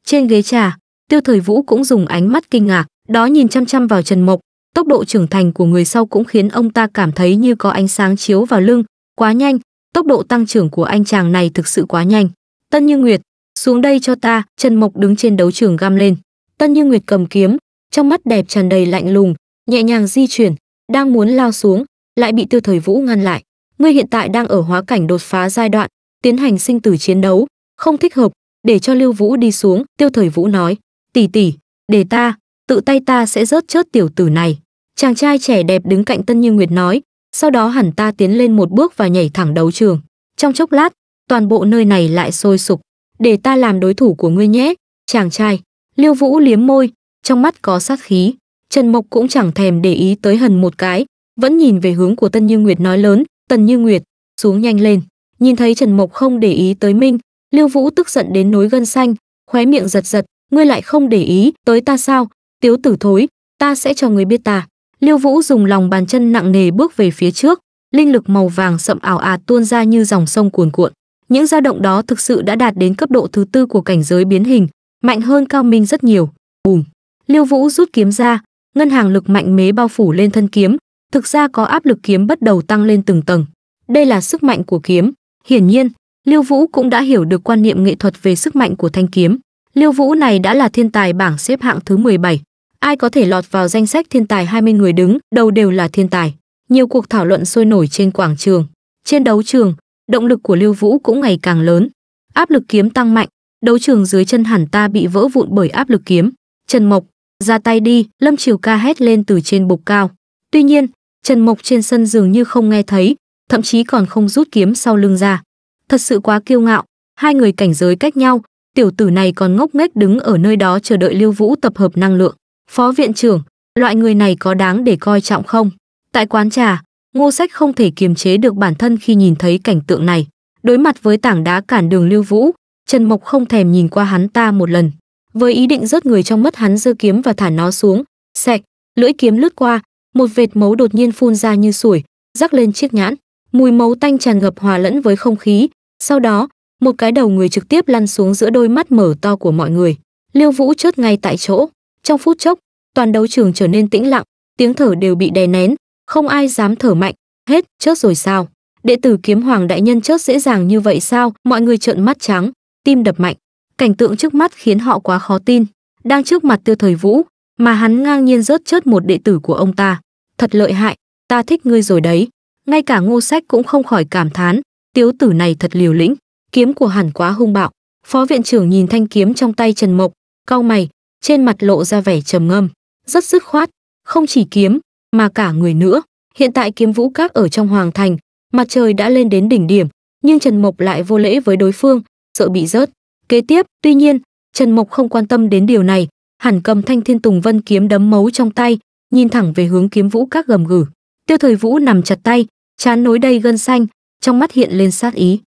Speaker 1: trên ghế trà tiêu thời vũ cũng dùng ánh mắt kinh ngạc đó nhìn chăm chăm vào trần mộc tốc độ trưởng thành của người sau cũng khiến ông ta cảm thấy như có ánh sáng chiếu vào lưng quá nhanh Tốc độ tăng trưởng của anh chàng này thực sự quá nhanh. Tân Như Nguyệt, xuống đây cho ta, Trần Mộc đứng trên đấu trường găm lên. Tân Như Nguyệt cầm kiếm, trong mắt đẹp tràn đầy lạnh lùng, nhẹ nhàng di chuyển, đang muốn lao xuống, lại bị Tiêu Thời Vũ ngăn lại. Ngươi hiện tại đang ở hóa cảnh đột phá giai đoạn, tiến hành sinh tử chiến đấu, không thích hợp, để cho Lưu Vũ đi xuống, Tiêu Thời Vũ nói, "Tỷ tỷ, để ta, tự tay ta sẽ rớt chớt tiểu tử này." Chàng trai trẻ đẹp đứng cạnh Tân Như Nguyệt nói, sau đó hẳn ta tiến lên một bước và nhảy thẳng đấu trường. Trong chốc lát, toàn bộ nơi này lại sôi sục. Để ta làm đối thủ của ngươi nhé, chàng trai. Liêu Vũ liếm môi, trong mắt có sát khí. Trần Mộc cũng chẳng thèm để ý tới hần một cái, vẫn nhìn về hướng của Tân Như Nguyệt nói lớn, Tần Như Nguyệt, xuống nhanh lên. Nhìn thấy Trần Mộc không để ý tới Minh, Liêu Vũ tức giận đến nối gân xanh, khóe miệng giật giật, ngươi lại không để ý tới ta sao, tiếu tử thối, ta sẽ cho ngươi biết ta. Liêu Vũ dùng lòng bàn chân nặng nề bước về phía trước, linh lực màu vàng sậm ảo ạt tuôn ra như dòng sông cuồn cuộn. Những dao động đó thực sự đã đạt đến cấp độ thứ tư của cảnh giới biến hình, mạnh hơn Cao Minh rất nhiều. Bùm! Liêu Vũ rút kiếm ra, ngân hàng lực mạnh mế bao phủ lên thân kiếm, thực ra có áp lực kiếm bắt đầu tăng lên từng tầng. Đây là sức mạnh của kiếm. Hiển nhiên, Liêu Vũ cũng đã hiểu được quan niệm nghệ thuật về sức mạnh của thanh kiếm. Liêu Vũ này đã là thiên tài bảng xếp hạng thứ 17, ai có thể lọt vào danh sách thiên tài 20 người đứng đầu đều là thiên tài. Nhiều cuộc thảo luận sôi nổi trên quảng trường. Trên đấu trường, động lực của Lưu Vũ cũng ngày càng lớn. Áp lực kiếm tăng mạnh, đấu trường dưới chân hẳn ta bị vỡ vụn bởi áp lực kiếm. Trần Mộc, ra tay đi, Lâm Triều ca hét lên từ trên bục cao. Tuy nhiên, Trần Mộc trên sân dường như không nghe thấy, thậm chí còn không rút kiếm sau lưng ra. Thật sự quá kiêu ngạo, hai người cảnh giới cách nhau, tiểu tử này còn ngốc nghếch đứng ở nơi đó chờ đợi Lưu Vũ tập hợp năng lượng. Phó viện trưởng, loại người này có đáng để coi trọng không? Tại quán trà, Ngô Sách không thể kiềm chế được bản thân khi nhìn thấy cảnh tượng này. Đối mặt với tảng đá cản đường Lưu Vũ, Trần Mộc không thèm nhìn qua hắn ta một lần. Với ý định rớt người trong mắt hắn giơ kiếm và thả nó xuống, sạch, lưỡi kiếm lướt qua, một vệt máu đột nhiên phun ra như sủi, rắc lên chiếc nhãn. Mùi máu tanh tràn ngập hòa lẫn với không khí, sau đó, một cái đầu người trực tiếp lăn xuống giữa đôi mắt mở to của mọi người. Liêu Vũ chớt ngay tại chỗ, trong phút chốc, toàn đấu trường trở nên tĩnh lặng, tiếng thở đều bị đè nén, không ai dám thở mạnh, hết, chớt rồi sao? Đệ tử kiếm hoàng đại nhân chớt dễ dàng như vậy sao? Mọi người trợn mắt trắng, tim đập mạnh. Cảnh tượng trước mắt khiến họ quá khó tin. Đang trước mặt Tiêu Thời Vũ, mà hắn ngang nhiên rớt chớt một đệ tử của ông ta. Thật lợi hại, ta thích ngươi rồi đấy. Ngay cả Ngô Sách cũng không khỏi cảm thán, tiếu tử này thật liều lĩnh, kiếm của hẳn quá hung bạo. Phó viện trưởng nhìn thanh kiếm trong tay Trần Mộc, cau mày, trên mặt lộ ra vẻ trầm ngâm, rất dứt khoát, không chỉ kiếm, mà cả người nữa. Hiện tại kiếm vũ các ở trong hoàng thành, mặt trời đã lên đến đỉnh điểm, nhưng Trần Mộc lại vô lễ với đối phương, sợ bị rớt. Kế tiếp, tuy nhiên, Trần Mộc không quan tâm đến điều này, hẳn cầm thanh thiên tùng vân kiếm đấm mấu trong tay, nhìn thẳng về hướng kiếm vũ các gầm gừ. Tiêu Thời Vũ nằm chặt tay, chán nối đầy gân xanh, trong mắt hiện lên sát ý.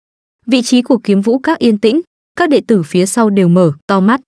Speaker 1: Vị trí của kiếm vũ các yên tĩnh, các đệ tử phía sau đều mở to mắt,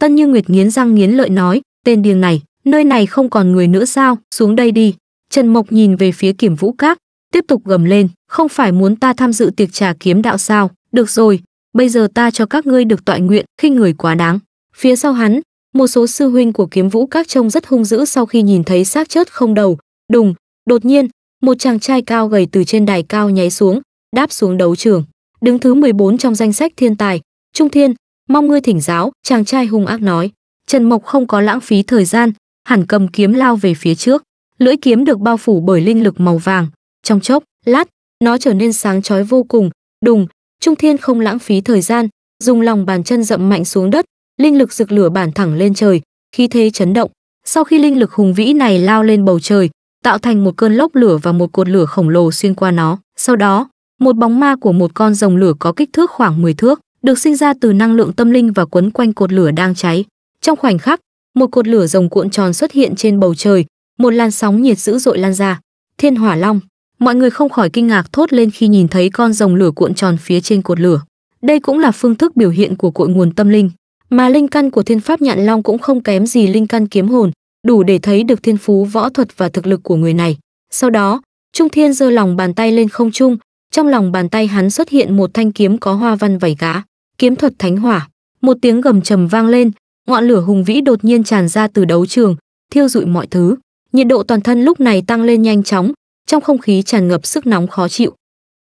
Speaker 1: Tân Như Nguyệt nghiến răng nghiến lợi nói, tên điên này, nơi này không còn người nữa sao, xuống đây đi. Trần Mộc nhìn về phía Kiểm Vũ Các, tiếp tục gầm lên, không phải muốn ta tham dự tiệc trà kiếm đạo sao, được rồi, bây giờ ta cho các ngươi được tọa nguyện, khi người quá đáng. Phía sau hắn, một số sư huynh của Kiếm Vũ Các trông rất hung dữ sau khi nhìn thấy xác chết không đầu, đùng, đột nhiên, một chàng trai cao gầy từ trên đài cao nháy xuống, đáp xuống đấu trường, đứng thứ 14 trong danh sách thiên tài, Trung Thiên, mong ngươi thỉnh giáo chàng trai hung ác nói trần mộc không có lãng phí thời gian hẳn cầm kiếm lao về phía trước lưỡi kiếm được bao phủ bởi linh lực màu vàng trong chốc lát nó trở nên sáng chói vô cùng đùng trung thiên không lãng phí thời gian dùng lòng bàn chân dậm mạnh xuống đất linh lực rực lửa bản thẳng lên trời khí thế chấn động sau khi linh lực hùng vĩ này lao lên bầu trời tạo thành một cơn lốc lửa và một cột lửa khổng lồ xuyên qua nó sau đó một bóng ma của một con rồng lửa có kích thước khoảng 10 thước được sinh ra từ năng lượng tâm linh và quấn quanh cột lửa đang cháy. Trong khoảnh khắc, một cột lửa rồng cuộn tròn xuất hiện trên bầu trời, một làn sóng nhiệt dữ dội lan ra. Thiên Hỏa Long, mọi người không khỏi kinh ngạc thốt lên khi nhìn thấy con rồng lửa cuộn tròn phía trên cột lửa. Đây cũng là phương thức biểu hiện của cội nguồn tâm linh, mà linh căn của Thiên Pháp Nhạn Long cũng không kém gì linh căn kiếm hồn, đủ để thấy được thiên phú võ thuật và thực lực của người này. Sau đó, Trung Thiên giơ lòng bàn tay lên không trung, trong lòng bàn tay hắn xuất hiện một thanh kiếm có hoa văn vảy cá, kiếm thuật thánh hỏa. Một tiếng gầm trầm vang lên, ngọn lửa hùng vĩ đột nhiên tràn ra từ đấu trường, thiêu rụi mọi thứ. Nhiệt độ toàn thân lúc này tăng lên nhanh chóng, trong không khí tràn ngập sức nóng khó chịu.